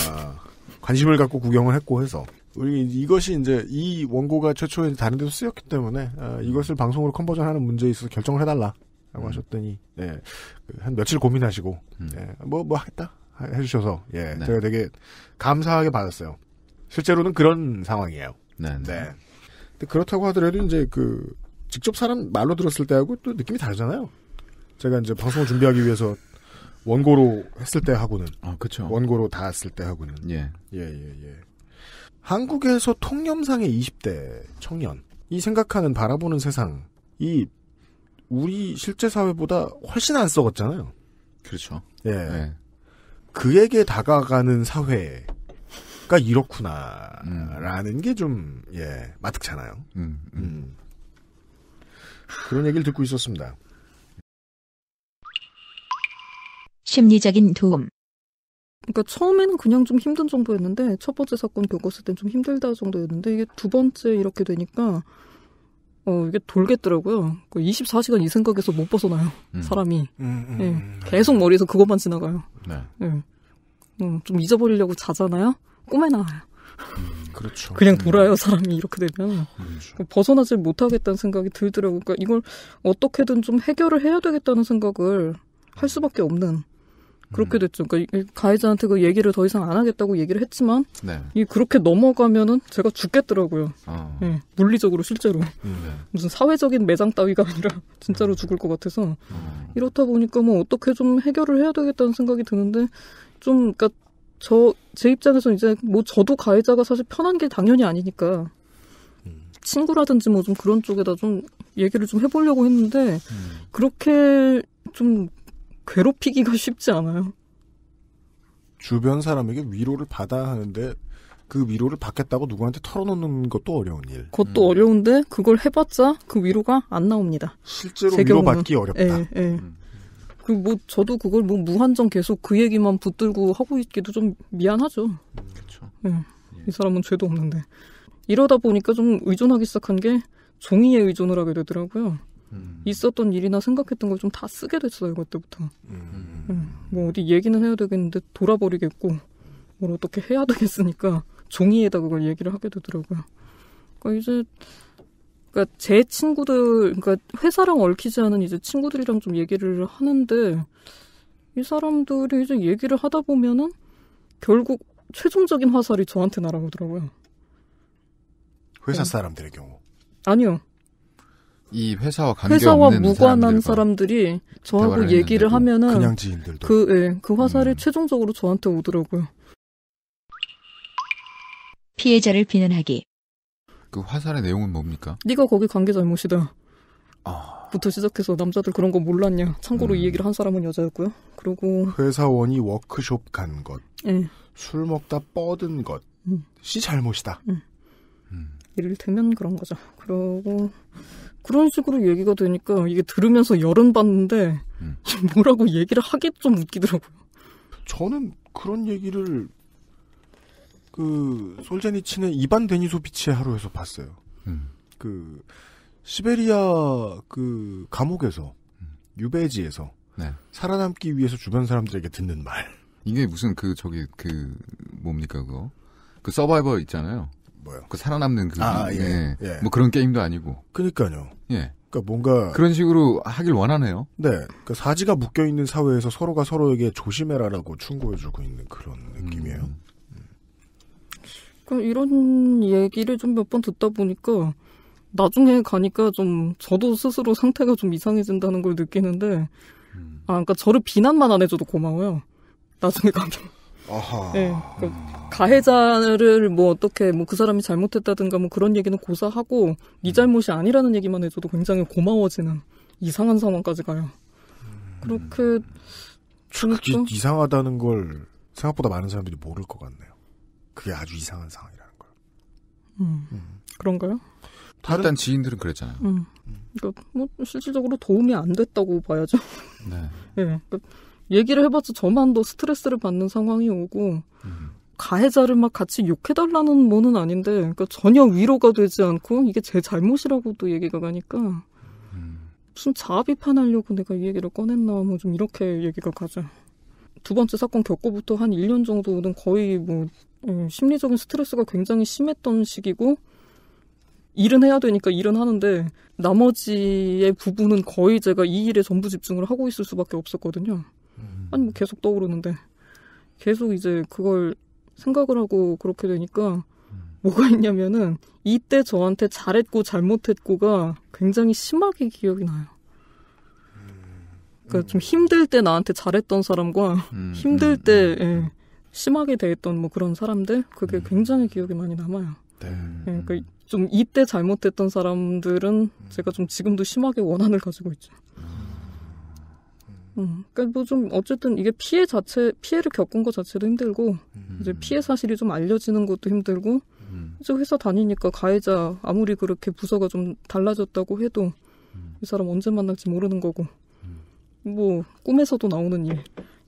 관심을 갖고 구경을 했고 해서 우리 이것이 이제 이 원고가 최초에 다른 데서 쓰였기 때문에 어, 이것을 방송으로 컨버전하는 문제에 있어서 결정을 해달라. 라고 음. 하셨더니 예, 그 한 며칠 고민하시고 음. 예, 뭐뭐 뭐 하겠다 해주셔서 예 네. 제가 되게 감사하게 받았어요. 실제로는 그런 상황이에요. 네, 네. 네. 근데 그렇다고 하더라도 이제 그 직접 사람 말로 들었을 때하고 또 느낌이 다르잖아요. 제가 이제 방송을 준비하기 위해서 원고로 했을 때 하고는 아 그렇죠. 원고로 닿았을 때 하고는 예예예 예, 예, 예. 한국에서 통념상의 20대 청년 이 생각하는 바라보는 세상 이 우리 실제 사회보다 훨씬 안 썩었잖아요. 그렇죠. 예. 네. 그에게 다가가는 사회가 이렇구나라는 음. 게좀 예, 마뜩잖아요. 음, 음, 음. 그런 얘기를 듣고 있었습니다. 심리적인 도움. 그러니까 처음에는 그냥 좀 힘든 정도였는데 첫 번째 사건 겪었을 땐 좀 힘들다 정도였는데 이게 두 번째 이렇게 되니까 어, 이게 돌겠더라고요. 24시간 그 이 생각에서 못 벗어나요, 음. 사람이. 음, 음, 네. 계속 머리에서 그것만 지나가요. 네. 네. 좀 잊어버리려고 자잖아요? 꿈에 나와요. 음, 그렇죠. 그냥 돌아요, 음. 사람이 이렇게 되면. 그렇죠. 벗어나질 못하겠다는 생각이 들더라고요. 그러니까 이걸 어떻게든 좀 해결을 해야 되겠다는 생각을 할 수밖에 없는 그렇게 됐죠. 그러니까 가해자한테 그 얘기를 더 이상 안 하겠다고 얘기를 했지만 네. 이 그렇게 넘어가면은 제가 죽겠더라고요. 어. 예, 물리적으로 실제로 음, 네. 무슨 사회적인 매장 따위가 아니라 진짜로 죽을 것 같아서 어. 이렇다 보니까 뭐 어떻게 좀 해결을 해야 되겠다는 생각이 드는데 좀 그러니까 저 제 입장에서 이제 뭐 저도 가해자가 사실 편한 게 당연히 아니니까 음. 친구라든지 뭐 좀 그런 쪽에다 좀 얘기를 좀 해보려고 했는데 음. 그렇게 좀 괴롭히기가 쉽지 않아요. 주변 사람에게 위로를 받아야 하는데 그 위로를 받겠다고 누구한테 털어놓는 것도 어려운 일. 그것도 음. 어려운데 그걸 해봤자 그 위로가 안 나옵니다. 실제로 위로받기 어렵다. 예, 예. 음. 그 뭐 저도 그걸 뭐 무한정 계속 그 얘기만 붙들고 하고 있기도 좀 미안하죠. 음, 그렇죠. 예. 음. 이 사람은 죄도 없는데 이러다 보니까 좀 의존하기 시작한 게 종이에 의존을 하게 되더라고요. 음. 있었던 일이나 생각했던 걸 좀 다 쓰게 됐어요 그때부터. 음. 음. 뭐 어디 얘기는 해야 되겠는데 돌아버리겠고 뭘 어떻게 해야 되겠으니까 종이에다 그걸 얘기를 하게 되더라고요. 그러니까 이제 그니까제 친구들 그니까 회사랑 얽히지 않은 이제 친구들이랑 좀 얘기를 하는데 이 사람들이 이제 얘기를 하다 보면은 결국 최종적인 화살이 저한테 날아오더라고요. 회사 사람들의 경우. 아니요. 이 회사와 관계 회사와 무관한 사람들이 저하고 얘기를 하면은 그냥 지인들도 그, 예, 그 화살이 음. 최종적으로 저한테 오더라고요. 피해자를 비난하기. 그 화살의 내용은 뭡니까? 네가 거기 관계 잘못이다. 아. 부터 시작해서 남자들 그런 거 몰랐냐. 참고로 음. 이 얘기를 한 사람은 여자였고요. 그리고 회사원이 워크숍 간 것, 예. 술 먹다 뻗은 것, 음. 씨 잘못이다. 음. 음. 이를 들면 그런 거죠. 그러고 그런 식으로 얘기가 되니까 이게 들으면서 열은 받는데 음. 뭐라고 얘기를 하기 좀 웃기더라고요. 저는 그런 얘기를 그 솔제니친의 이반 데니소비치의 하루에서 봤어요. 음. 그 시베리아 그 감옥에서 음. 유배지에서 네. 살아남기 위해서 주변 사람들에게 듣는 말. 이게 무슨 그 저기 그 뭡니까 그거 그 서바이벌 있잖아요. 뭐요? 그 살아남는 그, 아, 예, 예, 예. 뭐 그런 게임도 아니고. 그니까요. 예. 그니까 뭔가 그런 식으로 하길 원하네요. 네, 그니까 사지가 묶여 있는 사회에서 서로가 서로에게 조심해라라고 충고해주고 있는 그런 느낌이에요. 음. 그럼 이런 얘기를 좀 몇 번 듣다 보니까 나중에 가니까 좀 저도 스스로 상태가 좀 이상해진다는 걸 느끼는데, 음. 아, 그니까 저를 비난만 안 해줘도 고마워요. 나중에 가면. 아하. 네, 그러니까 가해자를 뭐 어떻게 뭐 그 사람이 잘못했다든가 뭐 그런 얘기는 고사하고 네 음. 잘못이 아니라는 얘기만 해줘도 굉장히 고마워지는 이상한 상황까지 가요. 음. 그렇게 그게 음. 이상하다는 걸 생각보다 많은 사람들이 모를 것 같네요. 그게 아주 이상한 상황이라는 걸. 음. 음. 그런가요? 다른 일단 지인들은 그랬잖아요. 음. 음. 그러니까 뭐 실질적으로 도움이 안 됐다고 봐야죠. 네. 네. 그러니까 얘기를 해봤자 저만 더 스트레스를 받는 상황이 오고 음. 가해자를 막 같이 욕해달라는 뭐는 아닌데 그러니까 전혀 위로가 되지 않고 이게 제 잘못이라고도 얘기가 가니까 무슨 자아 비판하려고 내가 이 얘기를 꺼냈나 뭐 좀 이렇게 얘기가 가죠. 두 번째 사건 겪고부터 한 1년 정도는 거의 뭐 음, 심리적인 스트레스가 굉장히 심했던 시기고 일은 해야 되니까 일은 하는데 나머지의 부분은 거의 제가 이 일에 전부 집중을 하고 있을 수밖에 없었거든요. 아니 뭐 계속 떠오르는데 계속 이제 그걸 생각을 하고 그렇게 되니까 뭐가 있냐면은 이때 저한테 잘했고 잘못했고가 굉장히 심하게 기억이 나요. 그러니까 좀 힘들 때 나한테 잘했던 사람과 음, 힘들 음, 때 음, 예, 심하게 대했던 뭐 그런 사람들 그게 음. 굉장히 기억이 많이 남아요. 네. 예, 그러니까 좀 이때 잘못했던 사람들은 제가 좀 지금도 심하게 원한을 가지고 있죠. 음. 음, 그러니까 뭐좀 어쨌든 이게 피해 자체 피해를 겪은 것 자체도 힘들고 음. 이제 피해 사실이 좀 알려지는 것도 힘들고 음. 이제 회사 다니니까 가해자 아무리 그렇게 부서가 좀 달라졌다고 해도 음. 이 사람 언제 만날지 모르는 거고 음. 뭐 꿈에서도 나오는 일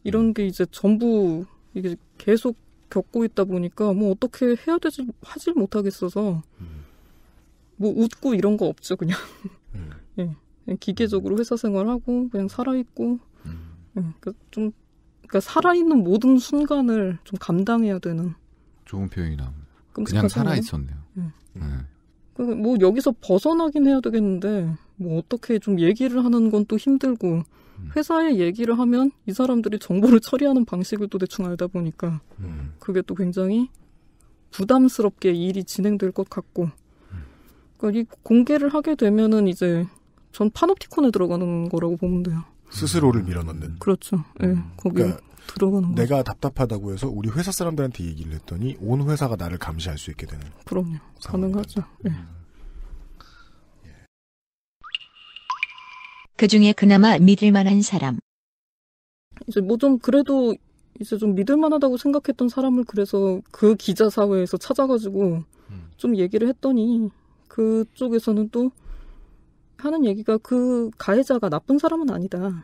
이런 음. 게 이제 전부 이게 계속 겪고 있다 보니까 뭐 어떻게 해야 되지 하질 못하겠어서 뭐 웃고 이런 거 없죠 그냥 예. 기계적으로 회사 생활하고 그냥 살아있고 음, 그러니까 좀 그러니까 살아있는 모든 순간을 좀 감당해야 되는. 좋은 표현이 나니다 뭐. 그냥 살아있었네요. 응. 음. 네. 그뭐 여기서 벗어나긴 해야 되겠는데 뭐 어떻게 좀 얘기를 하는 건 또 힘들고 음. 회사에 얘기를 하면 이 사람들이 정보를 처리하는 방식을 또 대충 알다 보니까 음. 그게 또 굉장히 부담스럽게 일이 진행될 것 같고 음. 그러니까 이 공개를 하게 되면은 이제 전 파노티콘에 들어가는 거라고 보면 돼요. 스스로를 밀어넣는. 그렇죠. 예. 네, 거기 그러니까 들어가는 내가 답답하다고 해서 우리 회사 사람들한테 얘기를 했더니 온 회사가 나를 감시할 수 있게 되는. 그럼요. 가능하죠. 예. 음. 그 중에 그나마 믿을 만한 사람. 이제 뭐 좀 그래도 이제 좀 믿을 만하다고 생각했던 사람을 그래서 그 기자 사회에서 찾아가지고 음. 좀 얘기를 했더니 그쪽에서는 또 하는 얘기가 그 가해자가 나쁜 사람은 아니다.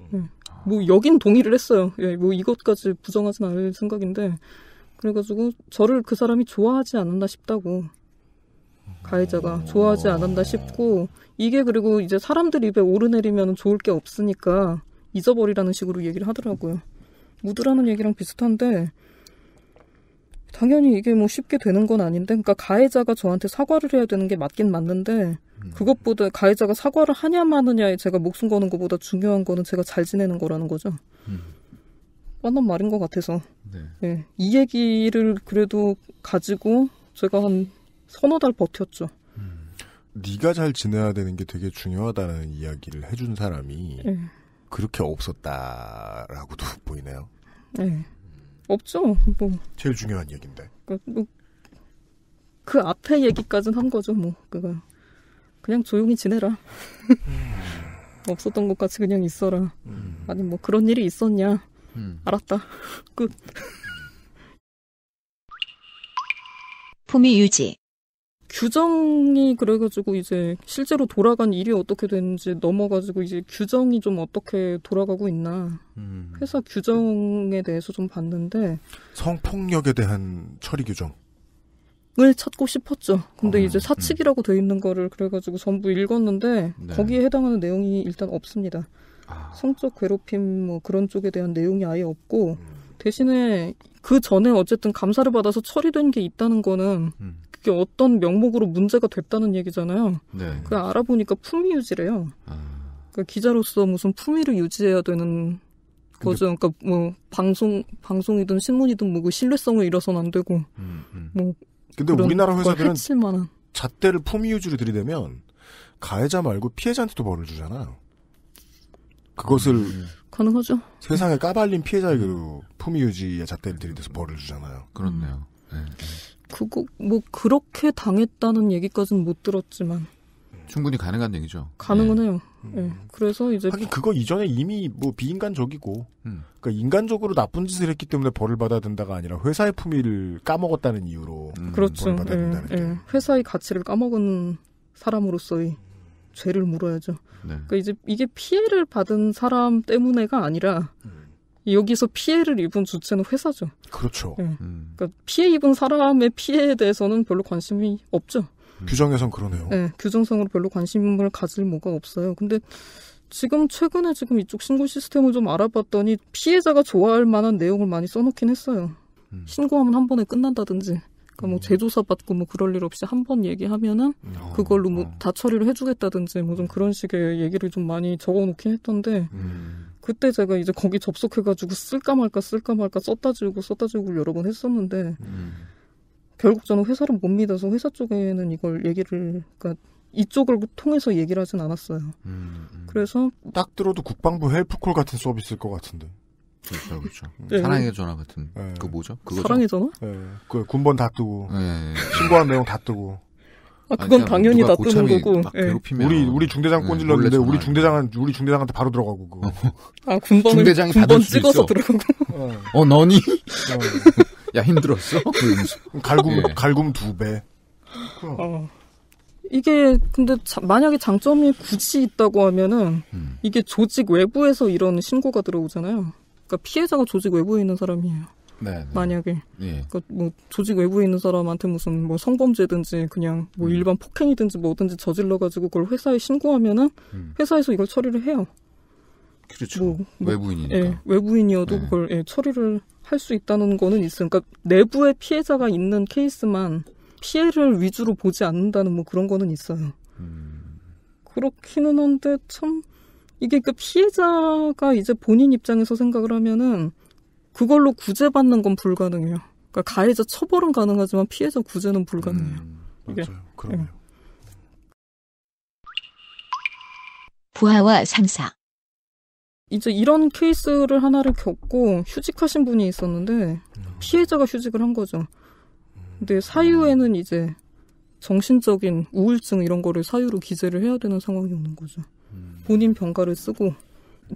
음. 음. 뭐 여긴 동의를 했어요. 예, 뭐 이것까지 부정하진 않을 생각인데 그래가지고 저를 그 사람이 좋아하지 않았나 싶다고 가해자가 음. 좋아하지 않았나 싶고 이게 그리고 이제 사람들 입에 오르내리면 좋을 게 없으니까 잊어버리라는 식으로 얘기를 하더라고요. 무드라는 얘기랑 비슷한데 당연히 이게 뭐 쉽게 되는 건 아닌데, 그러니까 가해자가 저한테 사과를 해야 되는 게 맞긴 맞는데, 음. 그것보다 가해자가 사과를 하냐 마느냐에 제가 목숨 거는 것보다 중요한 거는 제가 잘 지내는 거라는 거죠. 음. 뻔한 말인 것 같아서. 네. 네. 이 얘기를 그래도 가지고 제가 한 서너 달 버텼죠. 음. 네가 잘 지내야 되는 게 되게 중요하다는 이야기를 해준 사람이 네. 그렇게 없었다라고도 보이네요. 네. 없죠. 뭐 제일 중요한 얘기인데. 그 뭐, 그 앞에 얘기까지는 한 거죠. 뭐 그거 그냥 조용히 지내라. 음. 없었던 것 같이 그냥 있어라. 음. 아니 뭐 그런 일이 있었냐? 음. 알았다. 끝. 품위 유지. 규정이 그래가지고 이제 실제로 돌아간 일이 어떻게 되는지 넘어가지고 이제 규정이 좀 어떻게 돌아가고 있나 음. 회사 규정에 대해서 좀 봤는데 성폭력에 대한 처리 규정 을 찾고 싶었죠. 근데 어, 이제 사칙이라고 음. 돼 있는 거를 그래가지고 전부 읽었는데 네. 거기에 해당하는 내용이 일단 없습니다. 아. 성적 괴롭힘 뭐 그런 쪽에 대한 내용이 아예 없고 음. 대신에 그 전에 어쨌든 감사를 받아서 처리된 게 있다는 거는 음. 그게 어떤 명목으로 문제가 됐다는 얘기잖아요. 네. 그 알아보니까 품위 유지래요. 아. 그 기자로서 무슨 품위를 유지해야 되는 거죠. 그러니까 뭐 방송 방송이든 신문이든 뭐 그 신뢰성을 잃어서는 안 되고 음, 음. 뭐. 근데 우리나라 회사들은 잣대를 품위 유지로 들이대면 가해자 말고 피해자한테도 벌을 주잖아요. 그것을 음. 가능하죠. 세상에 까발린 피해자에게도 품위 유지의 잣대를 들이대서 벌을 주잖아요. 그렇네요. 네. 그거 뭐 그렇게 당했다는 얘기까지는 못 들었지만 충분히 가능한 얘기죠. 가능은 네. 해요. 네. 그래서 이제 하긴 그거 이전에 이미 뭐 비인간적이고 음. 그러니까 인간적으로 나쁜 짓을 했기 때문에 벌을 받아야 된다가 아니라 회사의 품위를 까먹었다는 이유로 음. 그렇죠. 벌을 예, 받아야 된다는 네. 게 회사의 가치를 까먹은 사람으로서의 죄를 물어야죠. 네. 그러니까 이제 이게 피해를 받은 사람 때문에가 아니라 음. 여기서 피해를 입은 주체는 회사죠. 그렇죠. 네. 음. 그러니까 피해 입은 사람의 피해에 대해서는 별로 관심이 없죠. 음. 규정에선 그러네요. 네, 규정상으로 별로 관심을 가질 뭐가 없어요. 근데 지금 최근에 지금 이쪽 신고 시스템을 좀 알아봤더니 피해자가 좋아할 만한 내용을 많이 써놓긴 했어요. 음. 신고하면 한 번에 끝난다든지. 그러니까 뭐제조사 음. 받고 뭐 그럴 일 없이 한 번 얘기하면은 음. 그걸로 뭐다 어. 처리를 해주겠다든지 뭐 좀 그런 식의 얘기를 좀 많이 적어놓긴 했던데 음. 그때 제가 이제 거기 접속해가지고 쓸까 말까 쓸까 말까 썼다 지우고 썼다 지우고 여러 번 했었는데 음. 결국 저는 회사를 못 믿어서 회사 쪽에는 이걸 얘기를 그러니까 이쪽을 통해서 얘기를 하진 않았어요. 음, 음. 그래서 딱 들어도 국방부 헬프콜 같은 서비스일 것 같은데. 그렇죠, 그렇죠. 네. 사랑의 전화 같은 네. 그 뭐죠? 그거죠? 사랑의 전화? 네. 그 군번 다 뜨고 네. 네, 네. 신고한 내용 다 뜨고. 아, 그건 당연히 다 뜨는 거고. 예. 괴롭히면 우리 우리 중대장 예, 꼰질렀는데 우리 중대장은 우리 중대장한테 바로 들어가고. 그거. 아 군번을 중대장이 군번 찍어서 있어. 들어가고. 어, 어 너니? 어. 야 힘들었어? 그 갈굼 예. 갈굼 두 배. 어. 어. 이게 근데 자, 만약에 장점이 굳이 있다고 하면은 음. 이게 조직 외부에서 이런 신고가 들어오잖아요. 그러니까 피해자가 조직 외부에 있는 사람이에요. 네, 만약에 예. 그까뭐 조직 외부에 있는 사람한테 무슨 뭐 성범죄든지 그냥 뭐 음. 일반 폭행이든지 뭐든지 저질러 가지고 그걸 회사에 신고하면은 음. 회사에서 이걸 처리를 해요. 그렇죠. 뭐, 뭐, 외부인이니까. 예, 외부인이어도 예. 그걸 예, 처리를 할 수 있다는 거는 있어요. 그러니까 내부에 피해자가 있는 케이스만 피해를 위주로 보지 않는다는 뭐 그런 거는 있어요. 음. 그렇기는 한데 참 이게 그 피해자가 이제 본인 입장에서 생각을 하면은 그걸로 구제받는 건 불가능해요. 그러니까 가해자 처벌은 가능하지만 피해자 구제는 불가능해요. 음, 맞아요. 그럼요. 네. 부하와 상사. 이제 이런 케이스를 하나를 겪고 휴직하신 분이 있었는데 음. 피해자가 휴직을 한 거죠. 음. 근데 사유에는 이제 정신적인 우울증 이런 거를 사유로 기재를 해야 되는 상황이 오는 거죠. 음. 본인 병가를 쓰고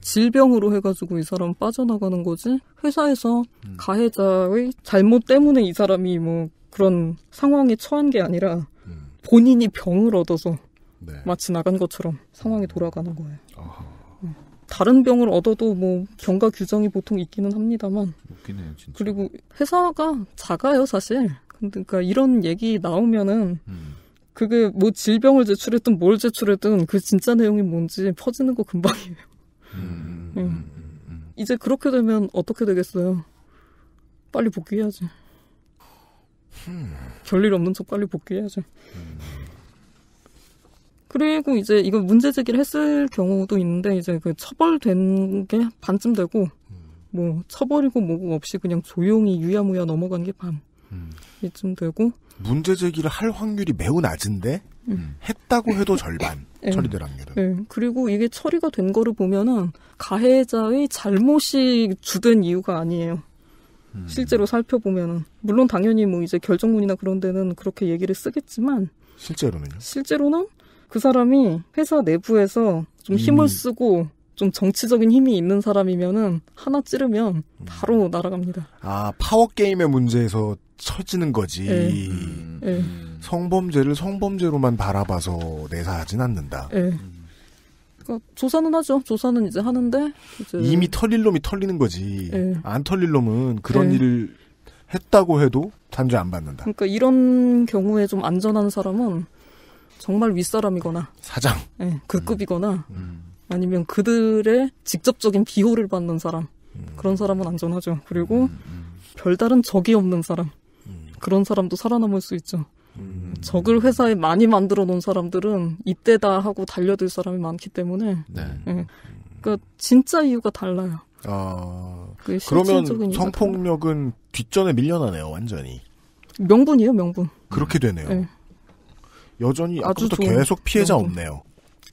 질병으로 해가지고 이 사람 빠져나가는 거지 회사에서 음. 가해자의 잘못 때문에 이 사람이 뭐 그런 상황에 처한 게 아니라 음. 본인이 병을 얻어서 네. 마치 나간 것처럼 상황이 음. 돌아가는 거예요. 아하. 음. 다른 병을 얻어도 뭐 경과 규정이 보통 있기는 합니다만. 웃기네요, 진짜. 그리고 회사가 작아요, 사실. 근데 그러니까 이런 얘기 나오면은 음. 그게 뭐 질병을 제출했든 뭘 제출했든 그 진짜 내용이 뭔지 퍼지는 거 금방이에요. 음. 이제 그렇게 되면 어떻게 되겠어요? 빨리 복귀해야지. 별일 없는 척 빨리 복귀해야지. 그리고 이제 이거 문제 제기를 했을 경우도 있는데 이제 그 처벌된 게 반쯤 되고 뭐 처벌이고 뭐고 없이 그냥 조용히 유야무야 넘어간 게 반. 이쯤 되고 문제 제기를 할 확률이 매우 낮은데 했다고 해도 절반 네. 처리될 확률은. 네. 그리고 이게 처리가 된 거를 보면은 가해자의 잘못이 주된 이유가 아니에요. 음. 실제로 살펴보면은 물론 당연히 뭐 이제 결정문이나 그런 데는 그렇게 얘기를 쓰겠지만 실제로는요? 실제로는 그 사람이 회사 내부에서 좀 힘을 쓰고 좀 정치적인 힘이 있는 사람이면은 하나 찌르면 음. 바로 날아갑니다. 아 파워 게임의 문제에서 처지는 거지. 네. 음. 네. 성범죄를 성범죄로만 바라봐서 내사하진 않는다. 네. 그러니까 조사는 하죠. 조사는 이제 하는데 이제... 이미 털릴 놈이 털리는 거지. 네. 안 털릴 놈은 그런 네. 예. 일을 했다고 해도 단죄 안 받는다. 그러니까 이런 경우에 좀 안전한 사람은 정말 윗사람이거나 사장, 네, 그 급이거나 음. 음. 아니면 그들의 직접적인 비호를 받는 사람 음. 그런 사람은 안전하죠. 그리고 음, 음. 별다른 적이 없는 사람 그런 사람도 살아남을 수 있죠. 음. 적을 회사에 많이 만들어 놓은 사람들은 이때다 하고 달려들 사람이 많기 때문에. 네. 네. 그러니까 진짜 이유가 달라요. 아. 그 그러면 성폭력은 달라요. 뒷전에 밀려나네요, 완전히. 명분이에요, 명분. 그렇게 되네요. 네. 여전히 아까부 계속 피해자 명분. 없네요.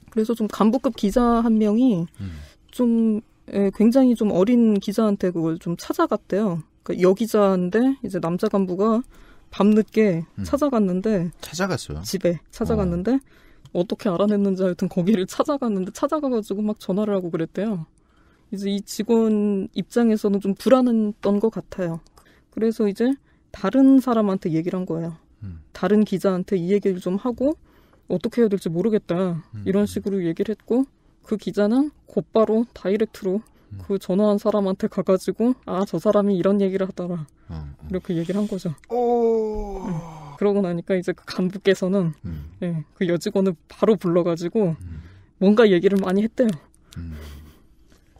그래서 좀 간부급 기자 한 명이 음. 좀 예, 굉장히 좀 어린 기자한테 그걸 좀 찾아갔대요. 그러니까 여기자인데 이제 남자 간부가 밤늦게 음. 찾아갔는데 찾아갔어요. 집에 찾아갔는데 어. 떻게 알아냈는지 하여튼 거기를 찾아갔는데 찾아가가지고 막 전화를 하고 그랬대요. 이제 이 직원 입장에서는 좀 불안했던 것 같아요. 그래서 이제 다른 사람한테 얘기를 한 거예요. 음. 다른 기자한테 이 얘기를 좀 하고 어떻게 해야 될지 모르겠다 음. 이런 식으로 얘기를 했고 그 기자는 곧바로 다이렉트로 음. 그 전화한 사람한테 가가지고 아 저 사람이 이런 얘기를 하더라 어, 어. 이렇게 얘기를 한 거죠. 오... 네. 그러고 나니까 이제 그 간부께서는 음. 네, 그 여직원을 바로 불러가지고 음. 뭔가 얘기를 많이 했대요. 음.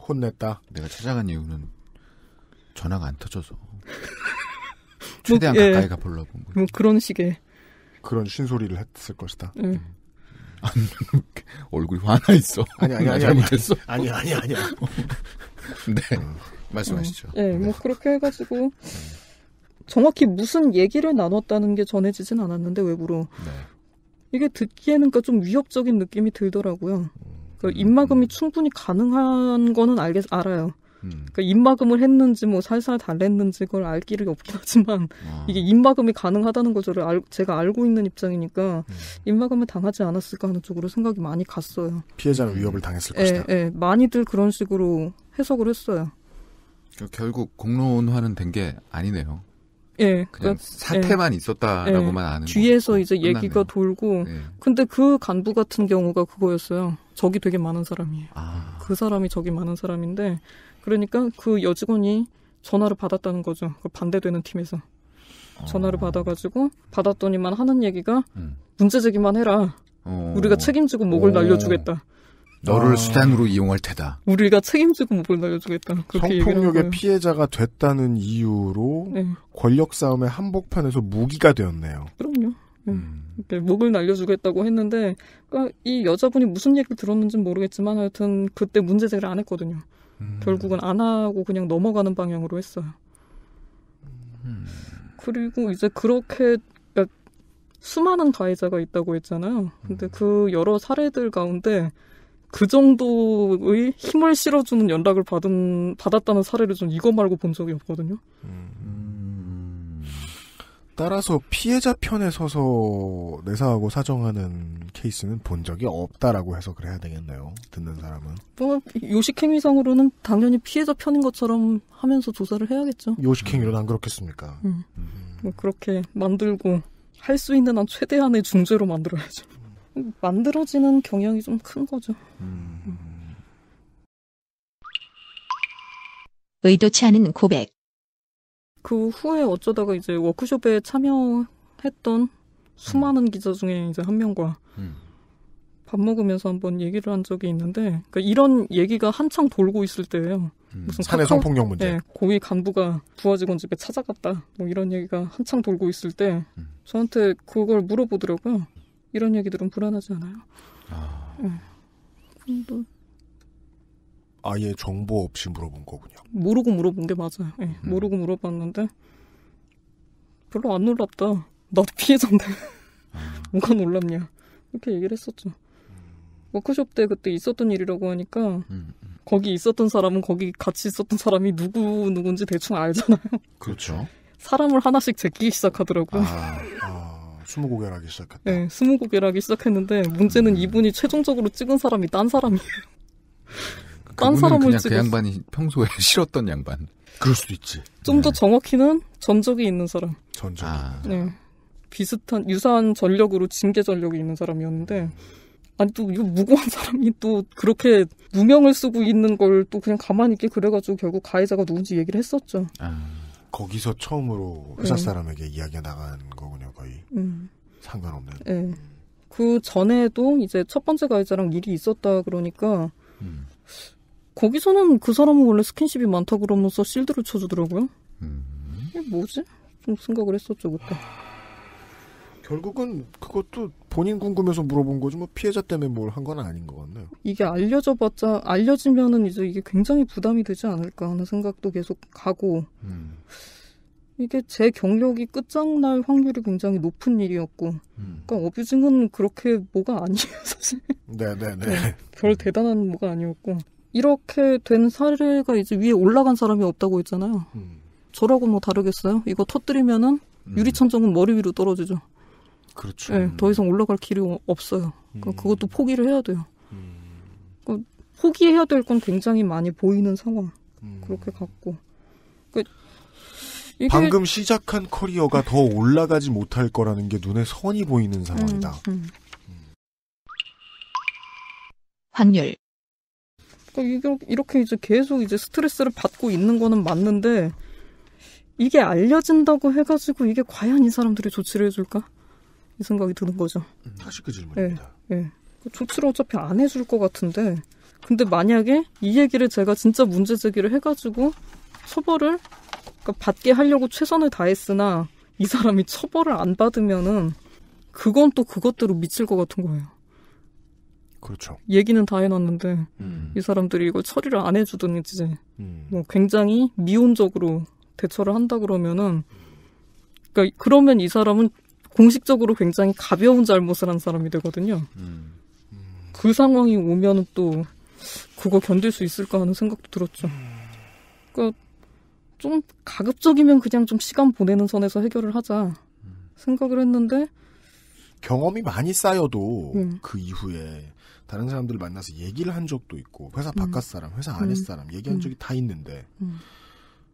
혼냈다. 내가 찾아간 이유는 전화가 안 터져서 뭐, 최대한 예. 뭐, 예. 가까이 가보려고. 불뭐 그런 식의 그런 신소리를 했을 것이다. 네. 얼굴이 화나 있어. 아니 아니 아니 잘못했어. 아니 아니 아니. 네 음, 말씀하시죠. 네, 뭐 네. 그렇게 해가지고 네. 정확히 무슨 얘기를 나눴다는 게 전해지진 않았는데 외부로 네. 이게 듣기에는 그니까좀 위협적인 느낌이 들더라고요. 그 입막음이 음. 충분히 가능한 거는 알겠 알아요. 음. 그러니까 입막음을 했는지 뭐 살살 달랬는지 그걸 알 길이 없긴 하지만 아. 이게 입막음이 가능하다는 걸 알, 제가 알고 있는 입장이니까 음. 입막음을 당하지 않았을까 하는 쪽으로 생각이 많이 갔어요. 피해자는 음. 위협을 당했을 에, 것이다. 예, 예, 많이들 그런 식으로 해석을 했어요. 그러니까 결국 공론화는 된 게 아니네요. 예, 그냥 그러니까 사태만 예, 있었다라고만 예, 아는 뒤에서 이제 끝나네요. 얘기가 돌고 예. 근데 그 간부 같은 경우가 그거였어요. 적이 되게 많은 사람이에요. 아. 그 사람이 적이 많은 사람인데 그러니까 그 여직원이 전화를 받았다는 거죠. 그 반대되는 팀에서. 전화를 어. 받아가지고 받았더니만 하는 얘기가 음. 문제 제기만 해라. 어. 우리가 책임지고 목을 오. 어. 날려주겠다. 너를 아. 수단으로 이용할 테다. 우리가 책임지고 목을 날려주겠다. 성폭력의 피해자가 됐다는 이유로 네. 권력 싸움의 한복판에서 무기가 되었네요. 그럼요. 네. 음. 목을 날려주겠다고 했는데 그러니까 이 여자분이 무슨 얘기를 들었는지는 모르겠지만 하여튼 그때 문제 제기를 안 했거든요. 음. 결국은 안 하고 그냥 넘어가는 방향으로 했어요. 음. 그리고 이제 그렇게 그러니까 수많은 가해자가 있다고 했잖아요. 근데 음. 그 여러 사례들 가운데 그 정도의 힘을 실어주는 연락을 받은 받았다는 사례를 좀 이거 말고 본 적이 없거든요. 음. 따라서 피해자 편에 서서 내사하고 사정하는 케이스는 본 적이 없다라고 해서 그래야 되겠네요. 듣는 사람은. 뭐 요식행위상으로는 당연히 피해자 편인 것처럼 하면서 조사를 해야겠죠. 요식행위로는 안 그렇겠습니까? 음. 음. 뭐 그렇게 만들고 할 수 있는 한 최대한의 중재로 만들어야죠. 만들어지는 경향이 좀 큰 거죠. 음. 의도치 않은 고백. 그 후에 어쩌다가 이제 워크숍에 참여했던 수많은 기자 중에 이제 한 명과 음. 밥 먹으면서 한번 얘기를 한 적이 있는데 그러니까 이런 얘기가 한창 돌고 있을 때예요. 음, 무슨 사내 성폭력 문제. 네, 고위 간부가 부하직원 집에 찾아갔다. 뭐 이런 얘기가 한창 돌고 있을 때 음. 저한테 그걸 물어보더라고요. 이런 얘기들은 불안하지 않아요? 아. 네. 그 아예 정보 없이 물어본 거군요. 모르고 물어본 게 맞아요. 네, 음. 모르고 물어봤는데 별로 안 놀랍다. 나도 피해자인데 아. 음. 가 놀랍냐 이렇게 얘기를 했었죠. 워크숍 때 그때 있었던 일이라고 하니까 음, 음. 거기 있었던 사람은 거기 같이 있었던 사람이 누구 누군지 대충 알잖아요. 그렇죠. 사람을 하나씩 제끼기 시작하더라고 아, 아, 스무 고개라기 시작했다. 네, 스무 고개라기 시작했는데 문제는 음. 이분이 최종적으로 찍은 사람이 딴 사람이에요. 딴 사람을 그냥 그 양반이 평소에 싫었던 양반. 그럴 수도 있지. 좀더 네. 정확히는 전적이 있는 사람. 전적. 아. 네. 비슷한 유사한 전력으로 징계 전력이 있는 사람이었는데 아니 또이 무고한 사람이 또 그렇게 누명을 쓰고 있는 걸 또 그냥 가만히 있게 그래가지고 결국 가해자가 누군지 얘기를 했었죠. 아. 거기서 처음으로 회사 그 네. 사람에게 이야기가 나간 거군요 거의. 음. 상관없는. 네. 그 전에도 이제 첫 번째 가해자랑 일이 있었다 그러니까 음. 거기서는 그 사람은 원래 스킨십이 많다 그러면서 실드를 쳐주더라고요. 음. 이게 뭐지? 좀 생각을 했었죠 그때. 결국은 그것도 본인 궁금해서 물어본 거지 뭐 피해자 때문에 뭘 한 건 아닌 것 같네요. 이게 알려져봤자 알려지면은 이제 이게 굉장히 부담이 되지 않을까 하는 생각도 계속 가고 음. 이게 제 경력이 끝장날 확률이 굉장히 높은 일이었고 음. 그러니까 어뷰징은 그렇게 뭐가 아니에요 사실. 네네네. 네, 네. 네, 별 대단한 뭐가 아니었고. 이렇게 된 사례가 이제 위에 올라간 사람이 없다고 했잖아요. 음. 저라고 뭐 다르겠어요? 이거 터뜨리면은 음. 유리천정은 머리 위로 떨어지죠. 그렇죠. 네, 더 이상 올라갈 길이 없어요. 음. 그러니까 그것도 포기를 해야 돼요. 그러니까 포기해야 될 건 굉장히 많이 보이는 상황. 그렇게 갖고 그러니까 방금 시작한 커리어가 더 올라가지 못할 거라는 게 눈에 선이 보이는 상황이다. 음, 음. 확률 그러니까 이렇게 이제 계속 이제 스트레스를 받고 있는 거는 맞는데 이게 알려진다고 해가지고 이게 과연 이 사람들이 조치를 해줄까 이 생각이 드는 거죠. 음, 다시 그 질문입니다. 예, 예. 그 조치를 어차피 안 해줄 것 같은데 근데 만약에 이 얘기를 제가 진짜 문제 제기를 해가지고 처벌을 그러니까 받게 하려고 최선을 다했으나 이 사람이 처벌을 안 받으면은 그건 또 그것대로 미칠 것 같은 거예요. 그렇죠. 얘기는 다 해놨는데 음. 이 사람들이 이걸 처리를 안 해주든지 음. 뭐 굉장히 미온적으로 대처를 한다 그러면은 그러니까 그러면 이 사람은 공식적으로 굉장히 가벼운 잘못을 한 사람이 되거든요. 음. 그 상황이 오면 또 그거 견딜 수 있을까 하는 생각도 들었죠. 그러니까 좀 가급적이면 그냥 좀 시간 보내는 선에서 해결을 하자 음. 생각을 했는데 경험이 많이 쌓여도 음. 그 이후에 다른 사람들 을 만나서 얘기를 한 적도 있고 회사 바깥 음. 사람, 회사 안에 음. 사람 얘기한 적이 음. 다 있는데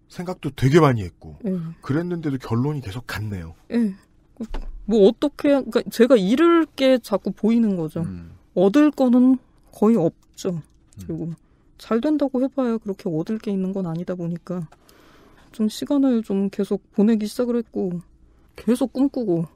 생각도 되게 많이 했고 예. 그랬는데도 결론이 계속 갔네요뭐 예. 어떻게 그러니까 제가 잃을 게 자꾸 보이는 거죠. 얻을 거는 거의 없죠. 그리고 잘 된다고 해봐야 그렇게 얻을 게 있는 건 아니다 보니까 좀 시간을 좀 계속 보내기 시작을 했고 계속 꿈꾸고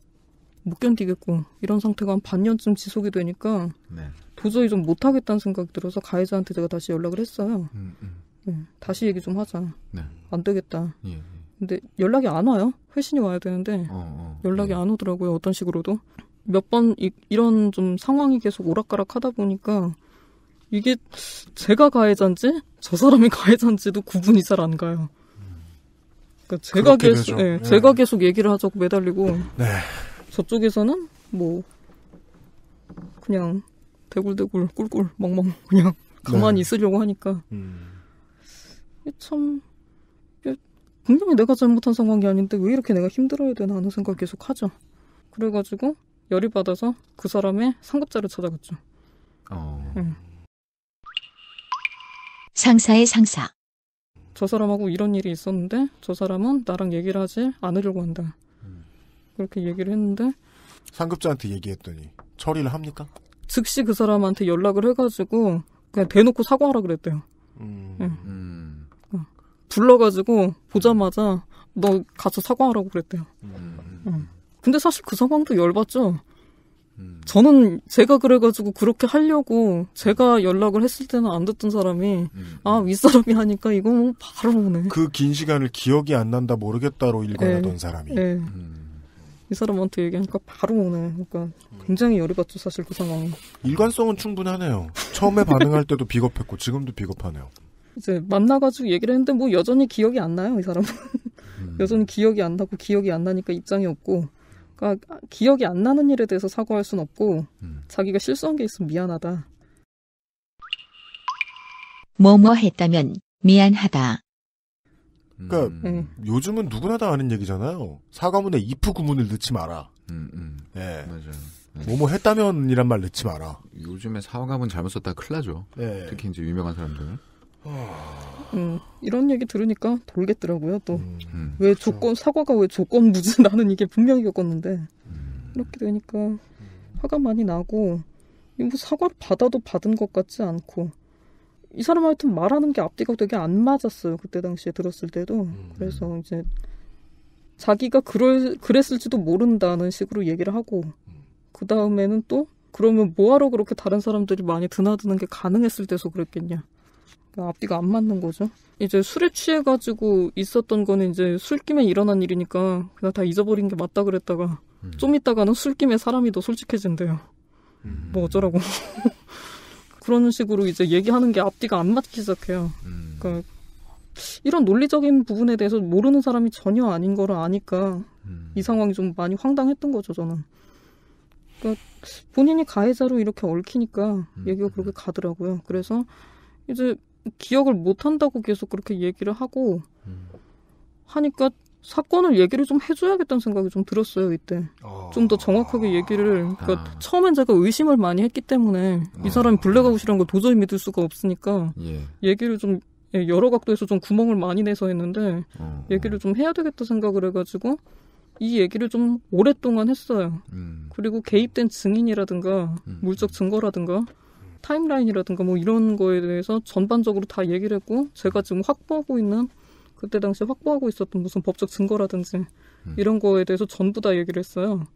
못 견디겠고 이런 상태가 한 반년쯤 지속이 되니까 네. 도저히 좀 못하겠다는 생각이 들어서 가해자한테 제가 다시 연락을 했어요. 음, 음. 네, 다시 얘기 좀 하자. 네. 안 되겠다. 예, 예. 근데 연락이 안 와요. 회신이 와야 되는데 어, 어, 예. 연락이 예. 안 오더라고요. 어떤 식으로도 몇 번 이런 좀 상황이 계속 오락가락하다 보니까 이게 제가 가해자인지 저 사람이 가해자인지도 구분이 잘 안 가요. 그러니까 제가 계속 예, 네, 제가 계속 얘기를 하자고 매달리고 네. 저쪽에서는 뭐 그냥 대굴대굴 꿀꿀 멍멍 그냥 가만히 네. 있으려고 하니까 음. 참 분명히 내가 잘못한 상황이 아닌데 왜 이렇게 내가 힘들어야 되나 하는 생각 계속 하죠. 그래가지고 열이 받아서 그 사람의 상급자를 찾아갔죠. 어. 응. 음. 상사의 상사. 저 사람하고 이런 일이 있었는데 저 사람은 나랑 얘기를 하지 않으려고 한다. 음. 그렇게 얘기를 했는데 상급자한테 얘기했더니 처리를 합니까? 즉시 그 사람한테 연락을 해가지고 그냥 대놓고 사과하라 그랬대요. 음. 네. 음. 어. 불러가지고 보자마자 너 가서 사과하라고 그랬대요. 음. 어. 근데 사실 그 상황도 열받죠. 음. 저는 제가 그래가지고 그렇게 하려고 제가 연락을 했을 때는 안 듣던 사람이 음. 아 윗사람이 하니까 이거 뭐 바로 오네. 그 긴 시간을 기억이 안 난다 모르겠다로 네. 일관하던 네. 사람이. 네. 음. 사람한테 얘기하니까 바로 오네. 그러니까 음. 굉장히 열이 받죠 사실 그 상황이. 일관성은 충분하네요. 처음에 반응할 때도 비겁했고 지금도 비겁하네요. 이제 만나가지고 얘기를 했는데 뭐 여전히 기억이 안 나요 이 사람은. 음. 여전히 기억이 안 나고 기억이 안 나니까 입장이 없고. 그러니까 기억이 안 나는 일에 대해서 사과할 순 없고 음. 자기가 실수한 게 있으면 미안하다. 뭐뭐 했다면 미안하다. 그러니까 음, 음. 음. 요즘은 누구나 다 아는 얘기잖아요. 사과문에 if 구문을 넣지 마라. 음, 음. 예. 맞아요. 뭐뭐 뭐 했다면이란 말 넣지 마라. 요즘에 사과문 잘못 썼다 큰일 나죠. 예. 특히 이제 유명한 사람들. 아. 음, 이런 얘기 들으니까 돌겠더라고요. 또왜 음, 음. 그렇죠. 조건 사과가 왜 조건 무지 나는 이게 분명히 겪었는데 음. 이렇게 되니까 화가 많이 나고 뭐 사과를 받아도 받은 것 같지 않고 이 사람 하여튼 말하는 게 앞뒤가 되게 안 맞았어요. 그때 당시에 들었을 때도. 음. 그래서 이제 자기가 그럴, 그랬을지도 모른다는 식으로 얘기를 하고, 음. 그 다음에는 또, 그러면 뭐하러 그렇게 다른 사람들이 많이 드나드는 게 가능했을 때서 그랬겠냐. 그러니까 앞뒤가 안 맞는 거죠. 이제 술에 취해가지고 있었던 거는 이제 술김에 일어난 일이니까 그냥 다 잊어버린 게 맞다 그랬다가 음. 좀 있다가는 술김에 사람이 더 솔직해진대요. 음. 뭐 어쩌라고. 그런 식으로 이제 얘기하는 게 앞뒤가 안 맞기 시작해요. 음. 그러니까 이런 논리적인 부분에 대해서 모르는 사람이 전혀 아닌 거 아니까 음. 이 상황이 좀 많이 황당했던 거죠 저는. 그러니까 본인이 가해자로 이렇게 얽히니까 음. 얘기가 그렇게 가더라고요. 그래서 이제 기억을 못 한다고 계속 그렇게 얘기를 하고 음. 하니까 사건을 얘기를 좀 해줘야겠다는 생각이 좀 들었어요 이때 어... 좀더 정확하게 얘기를 그러니까 아... 처음엔 제가 의심을 많이 했기 때문에 이 사람이 블랙아웃이라는 어. 걸 도저히 믿을 수가 없으니까 예. 얘기를 좀 예, 여러 각도에서 좀 구멍을 많이 내서 했는데 어... 얘기를 좀 해야 되겠다 생각을 해가지고 이 얘기를 좀 오랫동안 했어요 음... 그리고 개입된 증인이라든가 음... 물적 증거라든가 타임라인이라든가 뭐 이런 거에 대해서 전반적으로 다 얘기를 했고 제가 지금 확보하고 있는 그때 당시 확보하고 있었던 무슨 법적 증거라든지 음. 이런 거에 대해서 전부 다 얘기를 했어요.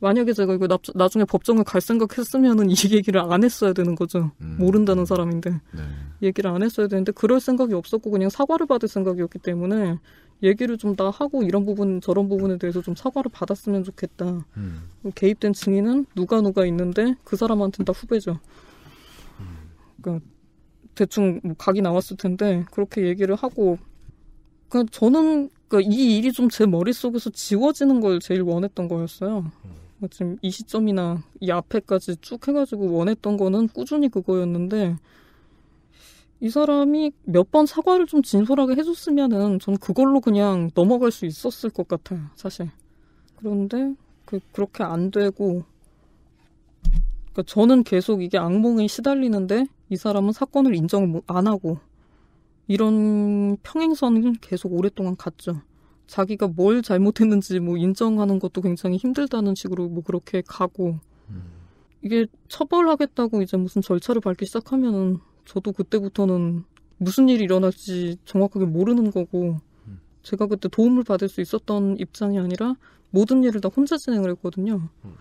만약에 제가 이거 나, 나중에 법정을 갈 생각했으면은 이 얘기를 안 했어야 되는 거죠. 음. 모른다는 사람인데 네. 얘기를 안 했어야 되는데 그럴 생각이 없었고 그냥 사과를 받을 생각이었기 때문에 얘기를 좀 다 하고 이런 부분 저런 부분에 대해서 좀 사과를 받았으면 좋겠다. 음. 개입된 증인은 누가 누가 있는데 그 사람한테는 다 후배죠. 음. 그러니까 대충 뭐 각이 나왔을 텐데 그렇게 얘기를 하고 그 저는 그이 그러니까 일이 좀 제 머릿속에서 지워지는 걸 제일 원했던 거였어요. 음. 뭐 지금 이 시점이나 이 앞에까지 쭉 해가지고 원했던 거는 꾸준히 그거였는데 이 사람이 몇 번 사과를 좀 진솔하게 해줬으면은 전 그걸로 그냥 넘어갈 수 있었을 것 같아요, 사실. 그런데 그, 그렇게 안 되고 그러니까 저는 계속 이게 악몽에 시달리는데 이 사람은 사건을 인정 안 하고 이런 평행선은 계속 오랫동안 갔죠. 자기가 뭘 잘못했는지 뭐 인정하는 것도 굉장히 힘들다는 식으로 뭐 그렇게 가고 음. 이게 처벌하겠다고 이제 무슨 절차를 밟기 시작하면은 저도 그때부터는 무슨 일이 일어날지 정확하게 모르는 거고 음. 제가 그때 도움을 받을 수 있었던 입장이 아니라 모든 일을 다 혼자 진행을 했거든요. 음.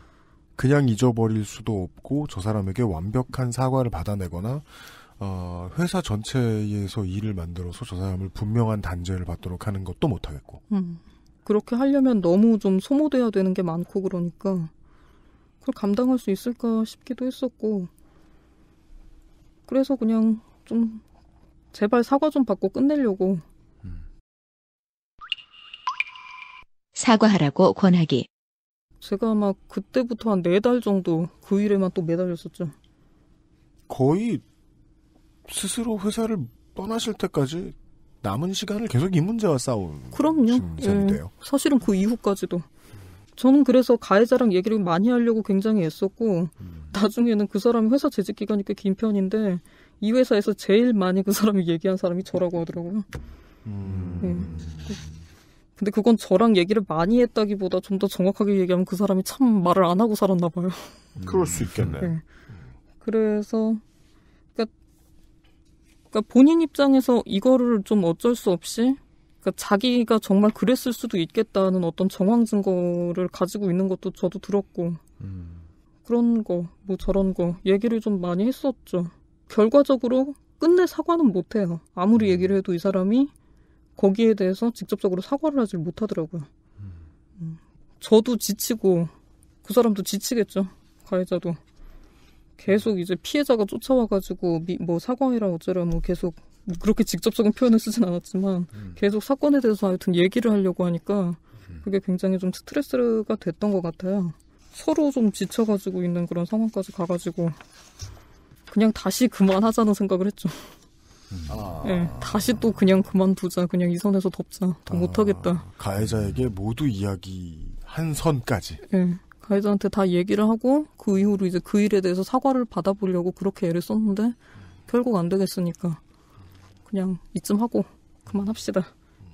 그냥 잊어버릴 수도 없고 저 사람에게 완벽한 사과를 받아내거나 어, 회사 전체에서 일을 만들어서 저 사람을 분명한 단죄를 받도록 하는 것도 못하겠고. 음. 그렇게 하려면 너무 좀 소모돼야 되는 게 많고 그러니까 그걸 감당할 수 있을까 싶기도 했었고 그래서 그냥 좀 제발 사과 좀 받고 끝내려고 음. 사과하라고 권하기 제가 막 그때부터 한 네 달 정도 그 일에만 또 매달렸었죠 거의 스스로 회사를 떠나실 때까지 남은 시간을 계속 이 문제와 싸우 그럼요. 예, 사실은 그 이후까지도 저는 그래서 가해자랑 얘기를 많이 하려고 굉장히 애썼고 음. 나중에는 그 사람이 회사 재직 기간이 꽤 긴 편인데 이 회사에서 제일 많이 그 사람이 얘기한 사람이 저라고 하더라고요. 음. 예. 근데 그건 저랑 얘기를 많이 했다기보다 좀 더 정확하게 얘기하면 그 사람이 참 말을 안 하고 살았나 봐요. 그럴 수 있겠네. 예. 그래서 그러니까 본인 입장에서 이거를 좀 어쩔 수 없이 그러니까 자기가 정말 그랬을 수도 있겠다는 어떤 정황 증거를 가지고 있는 것도 저도 들었고 음. 그런 거 뭐 저런 거 얘기를 좀 많이 했었죠. 결과적으로 끝내 사과는 못해요. 아무리 얘기를 해도 이 사람이 거기에 대해서 직접적으로 사과를 하질 못하더라고요. 음. 저도 지치고 그 사람도 지치겠죠. 가해자도. 계속 이제 피해자가 쫓아와가지고 미, 뭐 사과해라 어쩌라 뭐 계속 그렇게 직접적인 표현을 쓰진 않았지만 음. 계속 사건에 대해서 하여튼 얘기를 하려고 하니까 음. 그게 굉장히 좀 스트레스가 됐던 것 같아요. 서로 좀 지쳐가지고 있는 그런 상황까지 가가지고 그냥 다시 그만하자는 생각을 했죠. 음. 아. 네, 다시 또 그냥 그만두자, 그냥 이 선에서 덮자, 더 아. 못하겠다. 가해자에게 모두 이야기 한 선까지. 네. 가해자한테다 얘기를 하고 그 이후로 이제 그 일에 대해서 사과를 받아보려고 그렇게 애를 썼는데 결국 안 되겠으니까 그냥 이쯤 하고 그만합시다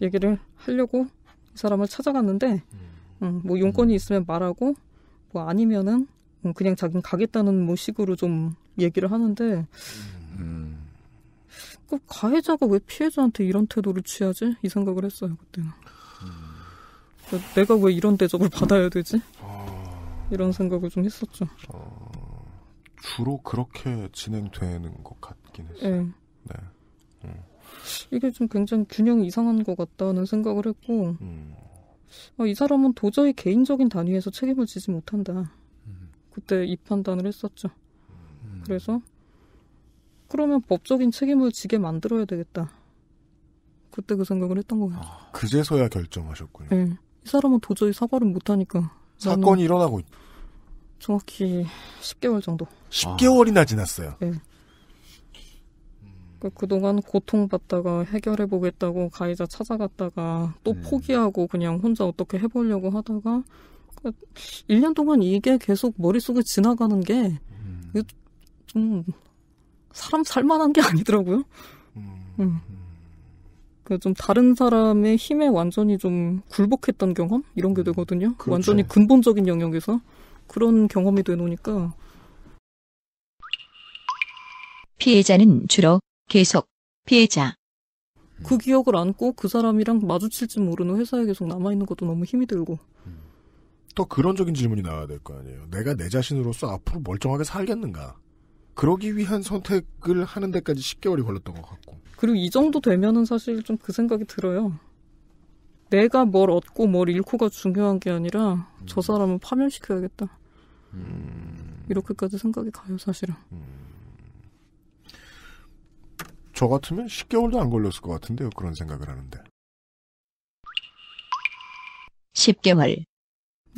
얘기를 하려고 이 사람을 찾아갔는데 음, 뭐 용건이 있으면 말하고 뭐 아니면은 음, 그냥 자기는 가겠다는 뭐 식으로 좀 얘기를 하는데 음. 그 가해자가 왜 피해자한테 이런 태도를 취하지 이 생각을 했어요 그때는 그 내가 왜 이런 대접을 받아야 되지 아. 이런 생각을 좀 했었죠. 어, 주로 그렇게 진행되는 것 같긴 했어요. 네. 네. 음. 이게 좀 굉장히 균형이 이상한 것 같다는 생각을 했고 음. 아, 이 사람은 도저히 개인적인 단위에서 책임을 지지 못한다. 음. 그때 이 판단을 했었죠. 음. 그래서 그러면 법적인 책임을 지게 만들어야 되겠다. 그때 그 생각을 했던 거예요. 아, 그제서야 결정하셨군요. 네. 이 사람은 도저히 사과를 못하니까. 사건이 나는... 일어나고 있다. 정확히 10개월 정도. 10개월이나 지났어요. 네. 그, 그러니까 동안 고통받다가 해결해보겠다고 가해자 찾아갔다가 또 음. 포기하고 그냥 혼자 어떻게 해보려고 하다가 1년 그러니까 동안 이게 계속 머릿속에 지나가는 게좀 음. 사람 살만한 게 아니더라고요. 음. 음. 그 좀 다른 사람의 힘에 완전히 좀 굴복했던 경험 이런 게 음. 되거든요. 그렇죠. 완전히 근본적인 영역에서 그런 경험이 되으니까 피해자는 주로 계속 피해자. 그 기억을 안고 그 사람이랑 마주칠지 모르는 회사에 계속 남아있는 것도 너무 힘이 들고. 또그런적인 질문이 나와야 될 거 아니에요. 내가 내 자신으로서 앞으로 멀쩡하게 살겠는가? 그러기 위한 선택을 하는 데까지 10개월이 걸렸던 것 같고. 그리고 이 정도 되면은 사실 좀 그 생각이 들어요. 내가 뭘 얻고 뭘 잃고가 중요한 게 아니라 음. 저 사람은 파멸시켜야겠다. 음. 이렇게까지 생각이 가요, 사실은. 음. 저 같으면 10개월도 안 걸렸을 것 같은데요, 그런 생각을 하는데. 10개월.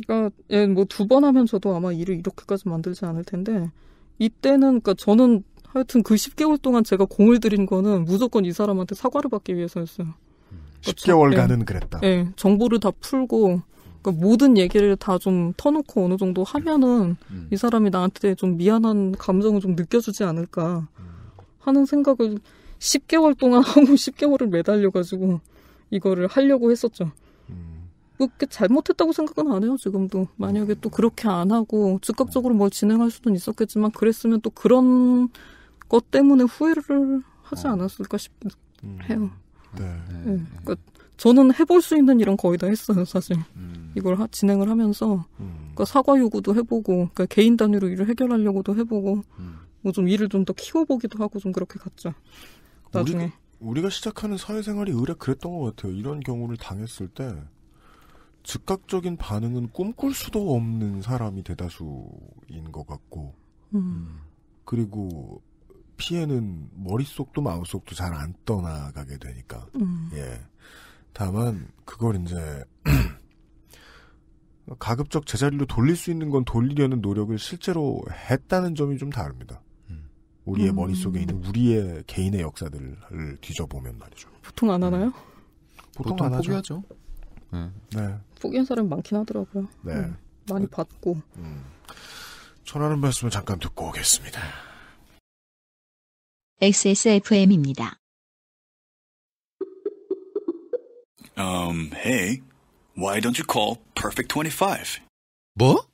그러니까 예, 뭐두 번 하면 서도 아마 일을 이렇게까지 만들지 않을 텐데 이때는 그러니까 저는 하여튼 그 10개월 동안 제가 공을 들인 거는 무조건 이 사람한테 사과를 받기 위해서였어요. 그러니까 10개월간은 예, 그랬다. 예, 정보를 다 풀고 그니까 모든 얘기를 다 좀 터놓고 어느 정도 하면은 음. 이 사람이 나한테 좀 미안한 감정을 좀 느껴주지 않을까 하는 생각을 10개월 동안 하고 10개월을 매달려가지고 이거를 하려고 했었죠. 음. 뭐 그렇게 잘못했다고 생각은 안 해요, 지금도. 만약에 또 그렇게 안 하고 즉각적으로 뭘 진행할 수는 있었겠지만 그랬으면 또 그런 것 때문에 후회를 하지 어. 않았을까 싶, 음. 해요. 네. 네. 네. 그러니까 저는 해볼 수 있는 일은 거의 다 했어요, 사실. 음. 이걸 하, 진행을 하면서. 음. 그러니까 사과 요구도 해보고, 그러니까 개인 단위로 일을 해결하려고도 해보고, 음. 뭐좀 일을 좀 더 키워보기도 하고 좀 그렇게 갔죠. 나중에. 우리, 가 시작하는 사회생활이 의뢰 그랬던 것 같아요. 이런 경우를 당했을 때, 즉각적인 반응은 꿈꿀 수도 없는 사람이 대다수인 것 같고, 음. 음. 그리고 피해는 머릿속도 마음속도 잘 안 떠나가게 되니까, 음. 예. 다만 그걸 이제 가급적 제자리로 돌릴 수 있는 건 돌리려는 노력을 실제로 했다는 점이 좀 다릅니다. 음. 우리의 음. 머릿속에 있는 우리의 개인의 역사들을 뒤져보면 말이죠. 보통 안 하나요? 보통, 음. 보통 안 하죠. 포기하죠. 네. 네. 포기한 사람 많긴 하더라고요. 네. 음. 많이 봤고 그 음. 전하는 말씀을 잠깐 듣고 오겠습니다. XSFM입니다. Um, hey, why don't you call Perfect 25? 뭐?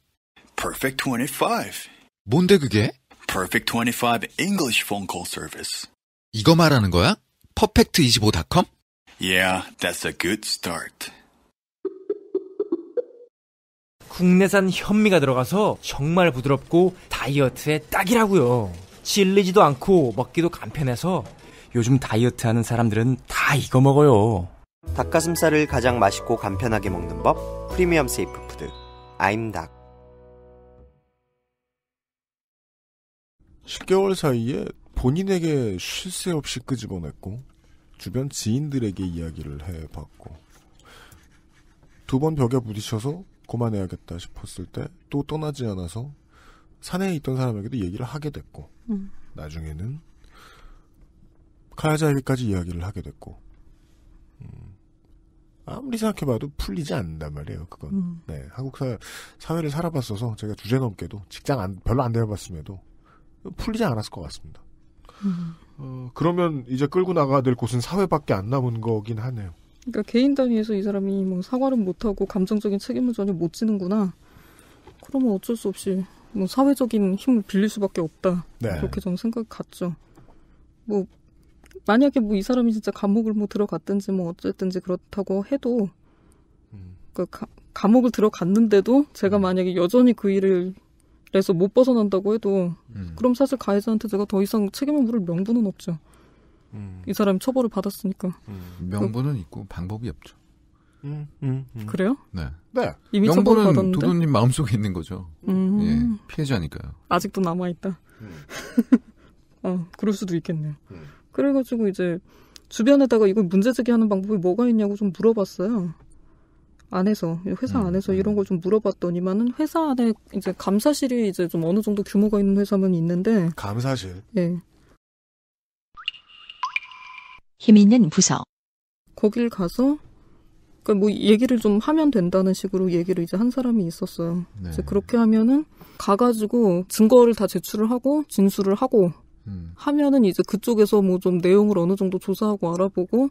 Perfect 25. 뭔데 그게? Perfect 25 English phone call service. 이거 말하는 거야? perfect25.com? Yeah, that's a good start. 국내산 현미가 들어가서 정말 부드럽고 다이어트에 딱이라고요. 질리지도 않고 먹기도 간편해서 요즘 다이어트 하는 사람들은 다 이거 먹어요. 닭가슴살을 가장 맛있고 간편하게 먹는 법 프리미엄 세이프 푸드 아임닭 10개월 사이에 본인에게 쉴 새 없이 끄집어냈고 주변 지인들에게 이야기를 해봤고 두 번 벽에 부딪혀서 그만해야겠다 싶었을 때 또 떠나지 않아서 산에 있던 사람에게도 얘기를 하게 됐고 음. 나중에는 카야자이비까지 이야기를 하게 됐고 음, 아무리 생각해봐도 풀리지 않는단 말이에요. 그건 음. 네, 한국 사회, 사회를 살아봤어서 제가 주제넘게도 직장 안, 별로 안되어봤음에도 풀리지 않았을 것 같습니다. 음. 어, 그러면 이제 끌고 나가야 될 곳은 사회밖에 안 남은 거긴 하네요. 그러니까 개인 단위에서 이 사람이 뭐 사과를 못하고 감정적인 책임을 전혀 못 지는구나. 그러면 어쩔 수 없이 뭐 사회적인 힘을 빌릴 수밖에 없다. 네. 그렇게 저는 생각이 갔죠. 뭐 만약에 뭐 이 사람이 진짜 감옥을 뭐 들어갔든지 뭐 어쨌든지 그렇다고 해도 음. 그 가, 감옥을 들어갔는데도 제가 음. 만약에 여전히 그 일을 그래서 못 벗어난다고 해도 음. 그럼 사실 가해자한테 제가 더 이상 책임을 물을 명분은 없죠. 음. 이 사람이 처벌을 받았으니까. 음. 명분은 그, 있고 방법이 없죠. 음, 음, 음. 그래요? 네. 네. 이미 명분은 도도님 마음속에 있는 거죠. 예, 피해자니까요. 아직도 남아있다. 어, 그럴 수도 있겠네요. 그래가지고 이제 주변에다가 이걸 문제 제기하는 방법이 뭐가 있냐고 좀 물어봤어요. 안에서 회사 음, 안에서 음. 이런 걸 좀 물어봤더니만은 회사 안에 이제 감사실이 이제 좀 어느 정도 규모가 있는 회사면 있는데 감사실 예. 힘 있는 부서 거길 가서 그뭐 그러니까 얘기를 좀 하면 된다는 식으로 얘기를 이제 한 사람이 있었어요. 네. 그래 그렇게 하면은 가가지고 증거를 다 제출을 하고 진술을 하고 음. 하면은 이제 그쪽에서 뭐 좀 내용을 어느 정도 조사하고 알아보고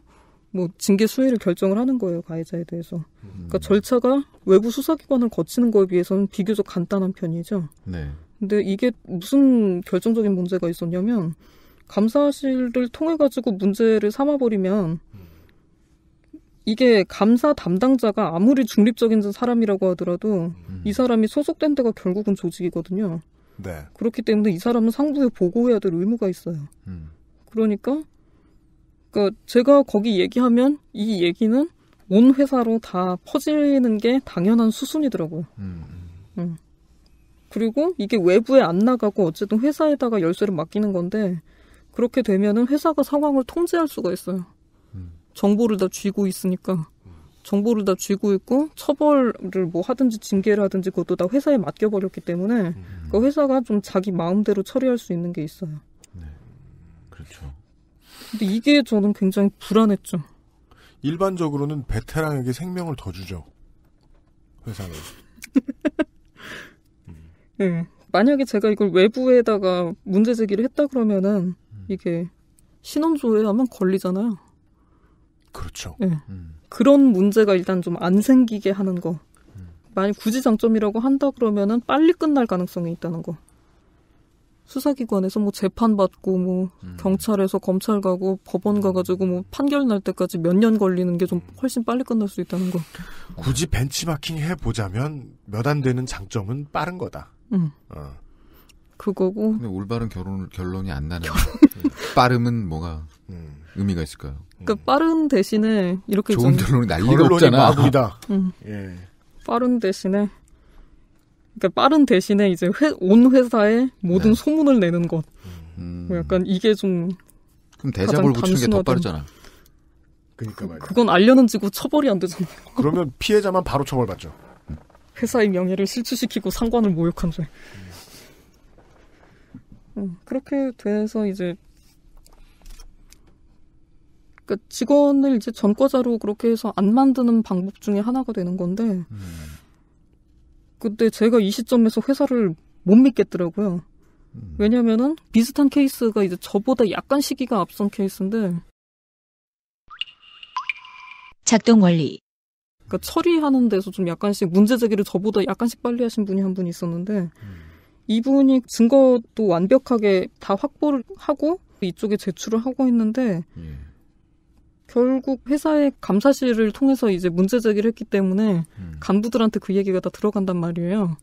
뭐 징계 수위를 결정을 하는 거예요 가해자에 대해서. 그러니까 음. 그러니까 절차가 외부 수사기관을 거치는 거에 비해서는 비교적 간단한 편이죠. 네. 근데 이게 무슨 결정적인 문제가 있었냐면 감사실을 통해 가지고 문제를 삼아버리면 이게 감사 담당자가 아무리 중립적인 사람이라고 하더라도 음. 이 사람이 소속된 데가 결국은 조직이거든요. 네. 그렇기 때문에 이 사람은 상부에 보고해야 될 의무가 있어요. 음. 그러니까 그러니까 제가 거기 얘기하면 이 얘기는 온 회사로 다 퍼지는 게 당연한 수순이더라고요. 음. 음. 음. 그리고 이게 외부에 안 나가고 어쨌든 회사에다가 열쇠를 맡기는 건데 그렇게 되면은 회사가 상황을 통제할 수가 있어요. 음. 정보를 다 쥐고 있으니까. 정보를 다 쥐고 있고 처벌을 뭐 하든지 징계를 하든지 그것도 다 회사에 맡겨버렸기 때문에 음. 그 회사가 좀 자기 마음대로 처리할 수 있는 게 있어요. 네, 그렇죠. 근데 이게 저는 굉장히 불안했죠. 일반적으로는 베테랑에게 생명을 더 주죠. 회사는. 음. 네, 만약에 제가 이걸 외부에다가 문제 제기를 했다 그러면은 음. 이게 신원 조회하면 걸리잖아요. 그렇죠. 네. 음. 그런 문제가 일단 좀 안 생기게 하는 거. 음. 만약 굳이 장점이라고 한다 그러면은 빨리 끝날 가능성이 있다는 거. 수사기관에서 뭐 재판받고 뭐 음. 경찰에서 검찰 가고 법원 음. 가가지고 뭐 판결 날 때까지 몇 년 걸리는 게좀 음. 훨씬 빨리 끝날 수 있다는 거. 굳이 벤치마킹 해보자면 몇 안 되는 장점은 빠른 거다. 음. 어. 그거고. 근데 올바른 결론, 결론이 안 나는. 네. 빠름은 뭐가. 음. 의미가 있을까요? 그러니까 음. 빠른 대신에 이렇게 좋은 결론이 난리가 없잖아. 마구이다. 음. 예. 빠른 대신에 그러니까 빠른 대신에 이제 회, 온 회사에 모든 네. 소문을 내는 것. 음. 음. 뭐 약간 이게 좀 그럼 대자볼 붙이는 게 더 빠르잖아. 그니까 말이야. 그건 알려는지고 처벌이 안 되잖아. 그러면 피해자만 바로 처벌받죠. 회사의 명예를 실추시키고 상관을 모욕한 죄. 음. 음 그렇게 돼서 이제 그러니까 직원을 이제 전과자로 그렇게 해서 안 만드는 방법 중에 하나가 되는 건데 그때 데 제가 이 시점에서 회사를 못 믿겠더라고요. 음. 왜냐면은 비슷한 케이스가 이제 저보다 약간 시기가 앞선 케이스인데 작동 원리. 그러니까 처리하는 데서 좀 약간씩 문제 제기를 저보다 약간씩 빨리 하신 분이 한 분이 있었는데 음. 이분이 증거도 완벽하게 다 확보를 하고 이쪽에 제출을 하고 있는데 음. 결국 회사의 감사실을 통해서 이제 문제 제기를 했기 때문에 음. 간부들한테 그 얘기가 다 들어간단 말이에요.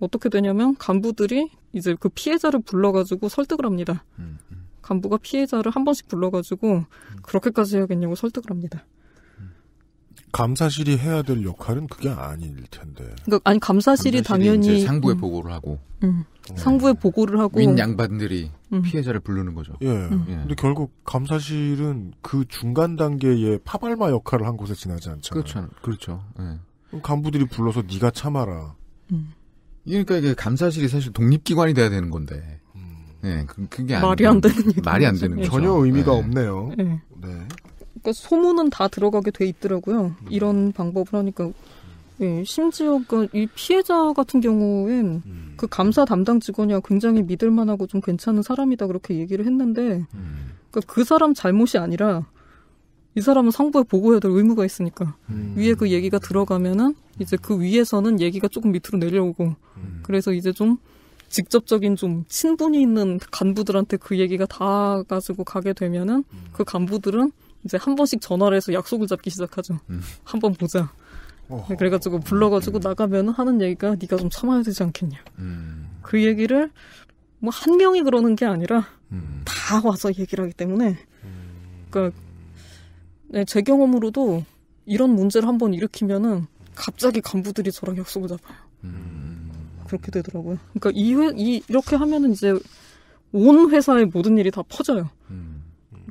어떻게 되냐면 간부들이 이제 그 피해자를 불러가지고 설득을 합니다. 음, 음. 간부가 피해자를 한 번씩 불러가지고 그렇게까지 해야겠냐고 설득을 합니다. 감사실이 해야 될 역할은 그게 아닐 텐데. 그러니까 아니 감사실이, 감사실이 당연히 상부에 음. 보고를 하고. 음. 음. 상부에 보고를 하고 윈 양반들이 음. 피해자를 부르는 거죠. 예. 음. 예. 근데 결국 감사실은 그 중간 단계의 파발마 역할을 한 곳에 지나지 않잖아요. 그렇죠. 그렇죠. 예. 간부들이 불러서 네가 참아라. 음. 그러니까 이게 감사실이 사실 독립기관이 돼야 되는 건데. 예, 그, 게 말이 안 되는 말이 안 되는 전혀 의미가 예. 없네요. 예. 네. 그러니까 소문은 다 들어가게 돼 있더라고요. 음. 이런 방법을 하니까 예, 심지어 그이 피해자 같은 경우엔 음. 그 감사 담당 직원이야 굉장히 믿을만하고 좀 괜찮은 사람이다 그렇게 얘기를 했는데 음. 그니까그 사람 잘못이 아니라 이 사람은 상부에 보고해야 될 의무가 있으니까 음. 위에 그 얘기가 들어가면은 이제 그 위에서는 얘기가 조금 밑으로 내려오고 음. 그래서 이제 좀 직접적인 좀 친분이 있는 간부들한테 그 얘기가 다 가지고 가게 되면은 음. 그 간부들은 이제 한 번씩 전화를 해서 약속을 잡기 시작하죠. 음. 한번 보자. 오호. 그래가지고 불러가지고 음. 나가면 하는 얘기가 네가 좀 참아야 되지 않겠냐. 음. 그 얘기를 뭐 한 명이 그러는 게 아니라 음. 다 와서 얘기를 하기 때문에 음. 그러니까 네, 제 경험으로도 이런 문제를 한 번 일으키면은 갑자기 간부들이 저랑 약속을 잡아요. 그렇게 되더라고요. 그러니까 이, 회, 이 이렇게 하면은 이제 온 회사의 모든 일이 다 퍼져요. 음.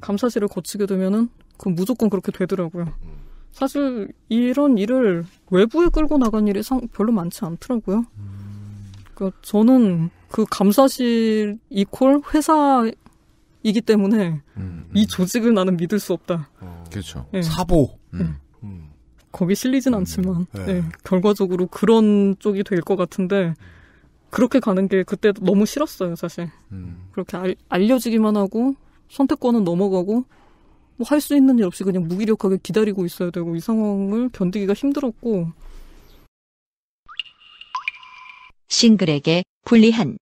감사실을 거치게 되면은 그 무조건 그렇게 되더라고요. 음. 사실 이런 일을 외부에 끌고 나간 일이 상, 별로 많지 않더라고요. 음. 그러니까 저는 그 감사실 이퀄 회사이기 때문에 음, 음. 이 조직을 나는 믿을 수 없다. 어, 그렇죠. 네. 사보. 예. 음. 네. 거기 실리진 않지만 네. 결과적으로 그런 쪽이 될 것 같은데 그렇게 가는 게 그때 너무 싫었어요 사실. 그렇게 알, 려지기만 하고 선택권은 넘어가고 뭐 할 수 있는 일 없이 그냥 무기력하게 기다리고 있어야 되고 이 상황을 견디기가 힘들었고 싱글에게 불리한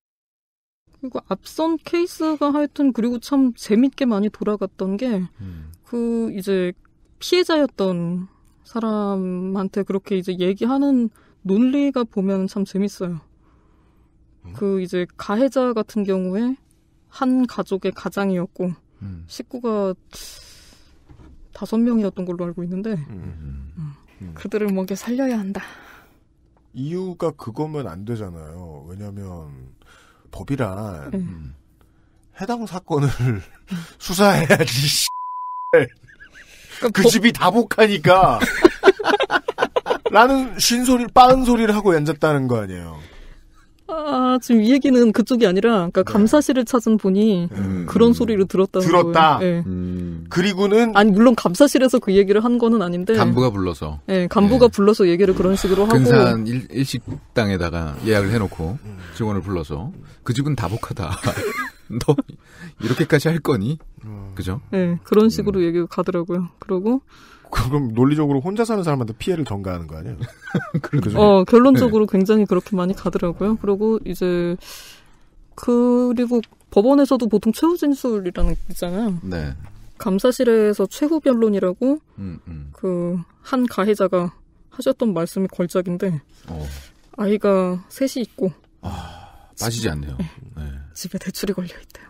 그리고 앞선 케이스가 하여튼 그리고 참 재밌게 많이 돌아갔던 게그 음. 그 이제 피해자였던 사람한테 그렇게 이제 얘기하는 논리가 보면 참 재밌어요. 음? 그 이제 가해자 같은 경우에 한 가족의 가장이었고 음. 식구가 다섯 명이었던 걸로 알고 있는데 음. 음, 음. 음. 그들을 먹여 살려야 한다. 이유가 그거면 안 되잖아요. 왜냐하면 법이란 네. 해당 사건을 수사해야지. 그러니까 그 법... 집이 다복하니까 라는 신소리, 를 빠른 소리를 하고 앉았다는 거 아니에요. 아, 지금 이 얘기는 그쪽이 아니라, 그니까 네. 감사실을 찾은 분이 음, 그런 음. 소리를 들었다고. 들었다. 네. 음. 그리고는 아니 물론 감사실에서 그 얘기를 한 거는 아닌데. 간부가 불러서. 네, 간부가 네. 불러서 얘기를 그런 식으로 하고. 근사한 일, 일식당에다가 예약을 해놓고 직원을 불러서 그 집은 다복하다. 너 이렇게까지 할 거니? 음. 그죠? 네, 그런 식으로 음. 얘기가 가더라고요. 그러고 그럼 논리적으로 혼자 사는 사람한테 피해를 전가하는 거 아니에요? 그렇죠. 어, 결론적으로 네. 굉장히 그렇게 많이 가더라고요. 그리고 이제 그리고 법원에서도 보통 최후 진술이라는 게 있잖아요. 네. 감사실에서 최후 변론이라고 음, 음. 그한 가해자가 하셨던 말씀이 걸작인데 어. 아이가 셋이 있고 아, 빠지지 않네요. 네. 네. 집에 대출이 걸려 있대요.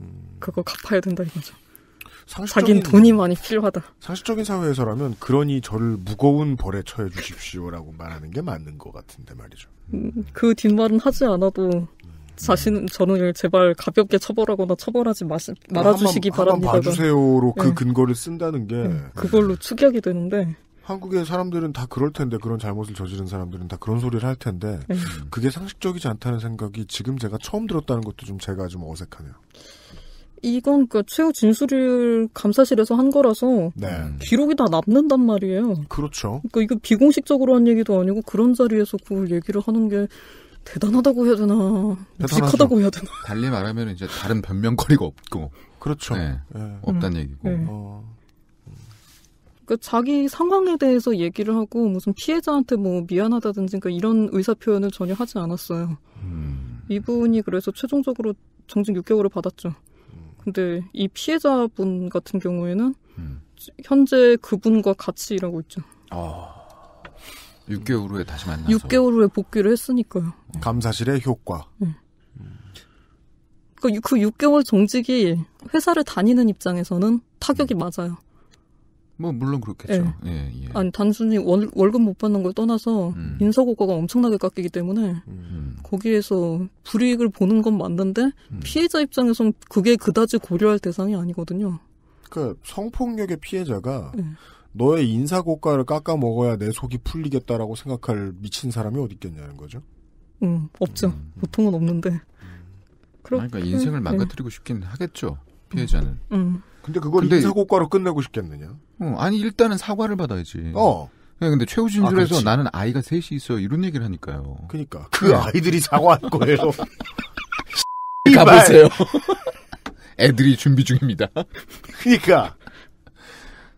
음. 그거 갚아야 된다 이거죠. 사식적인 돈이 많이 필요하다. 상식적인 사회에서라면 그러니 저를 무거운 벌에 처해 주십시오라고 말하는 게 맞는 것 같은데 말이죠. 음, 그 뒷말은 하지 않아도 음. 자신은 저는 제발 가볍게 처벌하거나 처벌하지 마시, 말아주시기 한 번, 바랍니다. 봐주세요로 그 네. 그 근거를 쓴다는 게 네. 그걸로 축약이 되는데 한국의 사람들은 다 그럴 텐데 그런 잘못을 저지른 사람들은 다 그런 소리를 할 텐데 네. 그게 상식적이지 않다는 생각이 지금 제가 처음 들었다는 것도 좀 제가 좀 어색하네요. 이건 그 최후 진술을 감사실에서 한 거라서 네. 기록이 다 남는단 말이에요. 그렇죠. 그러니까 이거 비공식적으로 한 얘기도 아니고 그런 자리에서 그걸 얘기를 하는 게 대단하다고 해야 되나 무식하다고 해야 되나 달리 말하면 이제 다른 변명거리가 없고 그렇죠. 네. 네. 없다는 얘기고. 네. 어. 그러니까 자기 상황에 대해서 얘기를 하고 무슨 피해자한테 뭐 미안하다든지 그러니까 이런 의사 표현을 전혀 하지 않았어요. 음. 이분이 그래서 최종적으로 정직 6개월을 받았죠. 근데 이 피해자분 같은 경우에는 음. 현재 그분과 같이 일하고 있죠. 아. 6개월 후에 다시 만나서 6개월 후에 복귀를 했으니까요. 네. 감사실의 효과. 네. 그러니까 그, 그 6개월 정직이 회사를 다니는 입장에서는 타격이 음. 맞아요. 뭐 물론 그렇겠죠. 예. 예, 예. 아니 단순히 월, 월급 못 받는 걸 떠나서 음. 인사고가가 엄청나게 깎이기 때문에 음. 거기에서 불이익을 보는 건 맞는데 음. 피해자 입장에선 그게 그다지 고려할 대상이 아니거든요. 그까 그러니까 성폭력의 피해자가 예. 너의 인사고가를 깎아 먹어야 내 속이 풀리겠다라고 생각할 미친 사람이 어디 있겠냐는 거죠. 음 없죠. 음. 보통은 없는데. 음. 그러니까 인생을 음, 예. 망가뜨리고 싶긴 하겠죠 피해자는. 음. 근데 그걸 근데, 인사고과로 끝내고 싶겠느냐? 어, 아니 일단은 사과를 받아야지. 어. 네, 근데 최우 진술에서 아, 나는 아이가 셋이 있어 이런 얘기를 하니까요. 그니까그 네. 아이들이 사과할 거예요. 가보세요. 애들이 준비 중입니다. 그러니까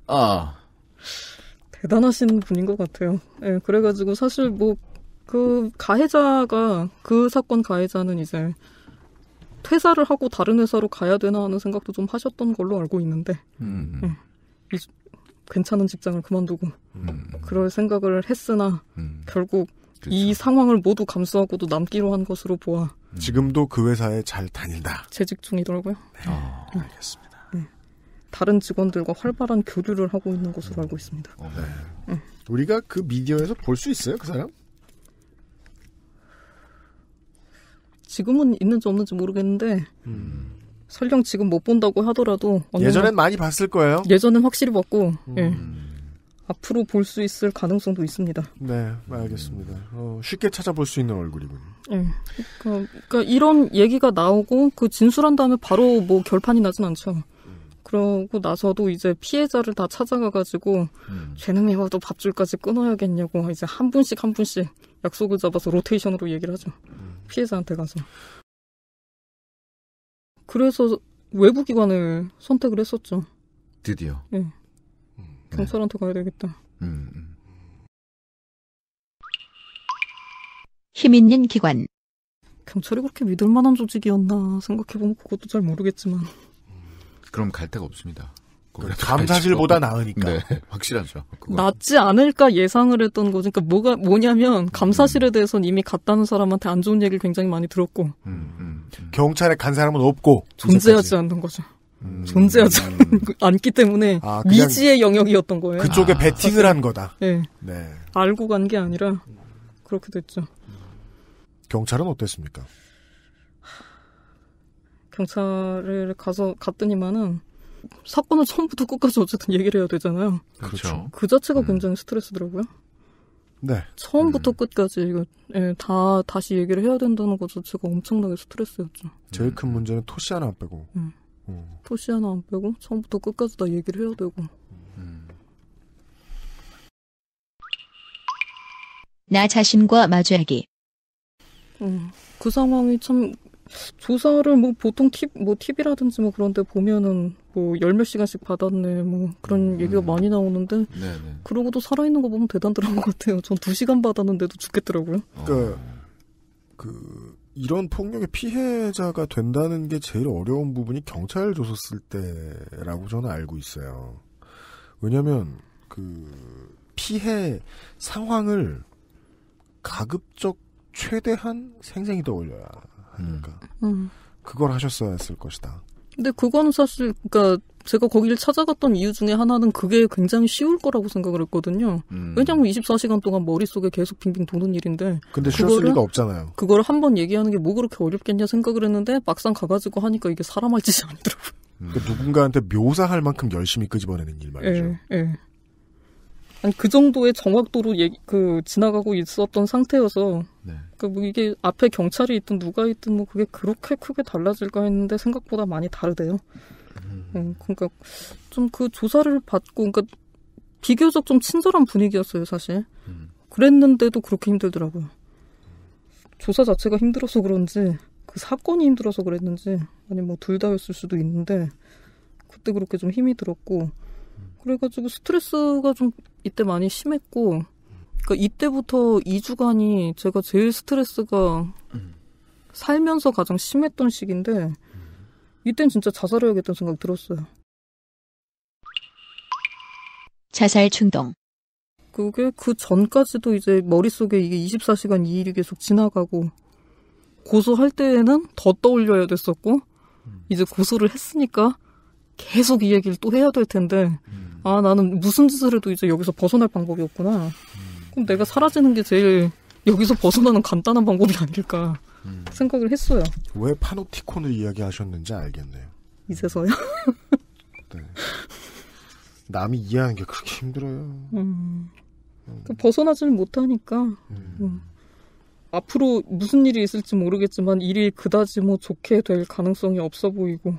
아 대단하신 분인 것 같아요. 예, 네, 그래가지고 사실 뭐 그 가해자가 그 사건 가해자는 이제 퇴사를 하고 다른 회사로 가야 되나 하는 생각도 좀 하셨던 걸로 알고 있는데 음. 네. 괜찮은 직장을 그만두고 음, 음. 그럴 생각을 했으나 음. 결국 그쵸. 이 그렇죠. 상황을 모두 감수하고도 남기로 한 것으로 보아 음. 지금도 그 회사에 잘 다닌다 재직 중이더라고요 네. 어, 알겠습니다 네. 다른 직원들과 활발한 교류를 하고 있는 것으로 알고 있습니다 어, 네. 네. 우리가 그 미디어에서 볼 수 있어요 그 사람? 지금은 있는지 없는지 모르겠는데 음. 설령 지금 못 본다고 하더라도 예전엔 많이 봤을 거예요. 예전엔 확실히 봤고 음. 예. 앞으로 볼 수 있을 가능성도 있습니다. 네, 알겠습니다. 어, 쉽게 찾아볼 수 있는 얼굴이군요. 네, 그러니까, 그러니까, 이런 얘기가 나오고 그 진술한 다음에 바로 뭐 결판이 나진 않죠. 그러고 나서도 이제 피해자를 다 찾아가가지고 음. 죄는이 와도 밥줄까지 끊어야겠냐고 이제 한 분씩 한 분씩 약속을 잡아서 로테이션으로 얘기를 하죠. 음. 피해자한테 가서. 그래서 외부 기관을 선택을 했었죠. 드디어. 예. 음, 네. 경찰한테 가야 되겠다. 음. 음. 힘 있는 기관. 경찰이 그렇게 믿을 만한 조직이었나 생각해보면 그것도 잘 모르겠지만. 그럼 갈 데가 없습니다. 그 감사실보다 나으니까. 네, 확실하죠. 그건. 낫지 않을까 예상을 했던 거죠. 그러니까 뭐가 뭐냐면 감사실에 대해서는 이미 갔다는 사람한테 안 좋은 얘기를 굉장히 많이 들었고 음, 음, 음. 경찰에 간 사람은 없고 존재하지 않는 거죠. 음. 존재하지 음. 않기 때문에 아, 미지의 영역이었던 거예요. 그쪽에 아, 베팅을 한 거다. 네. 네. 알고 간 게 아니라 그렇게 됐죠. 경찰은 어땠습니까? 경찰을 가서 갔더니만은 사건을 처음부터 끝까지 어쨌든 얘기를 해야 되잖아요. 그렇죠. 그렇죠. 그 자체가 음. 굉장히 스트레스더라고요. 네. 처음부터 음. 끝까지 이거 예, 다 다시 얘기를 해야 된다는 것 자체가 엄청나게 스트레스였죠. 제일 음. 큰 문제는 토시 하나 안 빼고. 음. 어. 토시 하나 안 빼고 처음부터 끝까지 다 얘기를 해야 되고. 음. 나 자신과 마주하기. 음, 그 상황이 참 조사를 뭐 보통 팁, 뭐 팁이라든지 뭐 그런데 보면은 뭐열몇 시간씩 받았네 뭐 그런 음. 얘기가 많이 나오는데 네네. 네. 그러고도 살아있는 거 보면 대단들한 것 같아요. 전두 시간 받았는데도 죽겠더라고요. 그러니까 어. 그 이런 폭력의 피해자가 된다는 게 제일 어려운 부분이 경찰 조서 쓸 때라고 저는 알고 있어요. 왜냐하면 그 피해 상황을 가급적 최대한 생생히 떠올려야 하니까 음. 음. 그걸 하셨어야 했을 것이다. 근데 그거는 사실 그러니까 제가 거기를 찾아갔던 이유 중에 하나는 그게 굉장히 쉬울 거라고 생각을 했거든요. 음. 왜냐하면 24시간 동안 머릿속에 계속 빙빙 도는 일인데. 근데 쉬울 리가 없잖아요. 그거를 한번 얘기하는 게 뭐 그렇게 어렵겠냐 생각을 했는데 막상 가가지고 하니까 이게 사람 할 짓이 아니더라고요. 음. 그러니까 누군가한테 묘사할 만큼 열심히 끄집어내는 일 말이죠. 예. 예. 아그 정도의 정확도로 예, 그 지나가고 있었던 상태여서 네. 그뭐 그러니까 이게 앞에 경찰이 있든 누가 있든 뭐 그게 그렇게 크게 달라질까 했는데 생각보다 많이 다르대요. 음. 음, 그러니까 좀 그 조사를 받고 그러니까 비교적 좀 친절한 분위기였어요 사실. 음. 그랬는데도 그렇게 힘들더라고요. 조사 자체가 힘들어서 그런지 그 사건이 힘들어서 그랬는지 아니 뭐 둘 다였을 수도 있는데 그때 그렇게 좀 힘이 들었고 그래가지고 스트레스가 좀 이때 많이 심했고, 그니까 이때부터 2주간이 제가 제일 스트레스가 살면서 가장 심했던 시기인데, 이땐 진짜 자살해야겠다는 생각 이 들었어요. 자살 충동. 그게 그 전까지도 이제 머릿속에 이게 24시간 이 일이 계속 지나가고, 고소할 때에는 더 떠올려야 됐었고, 이제 고소를 했으니까 계속 이 얘기를 또 해야 될 텐데, 음. 아 나는 무슨 짓을 해도 이제 여기서 벗어날 방법이 없구나. 그럼 내가 사라지는 게 제일 여기서 벗어나는 간단한 방법이 아닐까 음. 생각을 했어요. 왜 파노티콘을 이야기하셨는지 알겠네요. 이제서요? 네. 남이 이해하는 게 그렇게 힘들어요. 음. 음. 그러니까 벗어나지는 못하니까. 음. 음. 앞으로 무슨 일이 있을지 모르겠지만 일이 그다지 뭐 좋게 될 가능성이 없어 보이고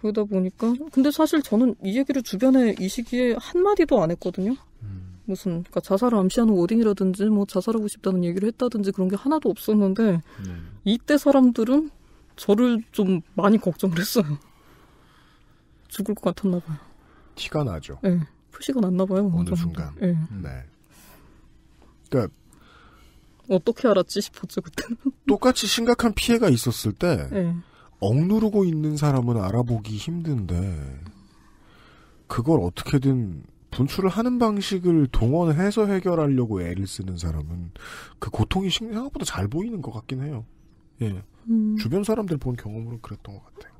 그러다 보니까 근데 사실 저는 이 얘기를 주변에 이 시기에 한 마디도 안 했거든요. 음. 무슨 그러니까 자살을 암시하는 워딩이라든지 뭐 자살하고 싶다는 얘기를 했다든지 그런 게 하나도 없었는데 음. 이때 사람들은 저를 좀 많이 걱정을 했어요. 죽을 것 같았나 봐요. 티가 나죠. 네, 표시가 났나 봐요. 어느 순간. 네. 네. 그러니까 어떻게 알았지 싶었죠 그때는. 똑같이 심각한 피해가 있었을 때. 네. 억누르고 있는 사람은 알아보기 힘든데 그걸 어떻게든 분출을 하는 방식을 동원해서 해결하려고 애를 쓰는 사람은 그 고통이 생각보다 잘 보이는 것 같긴 해요. 예. 음. 주변 사람들 본 경험으로 그랬던 것 같아요.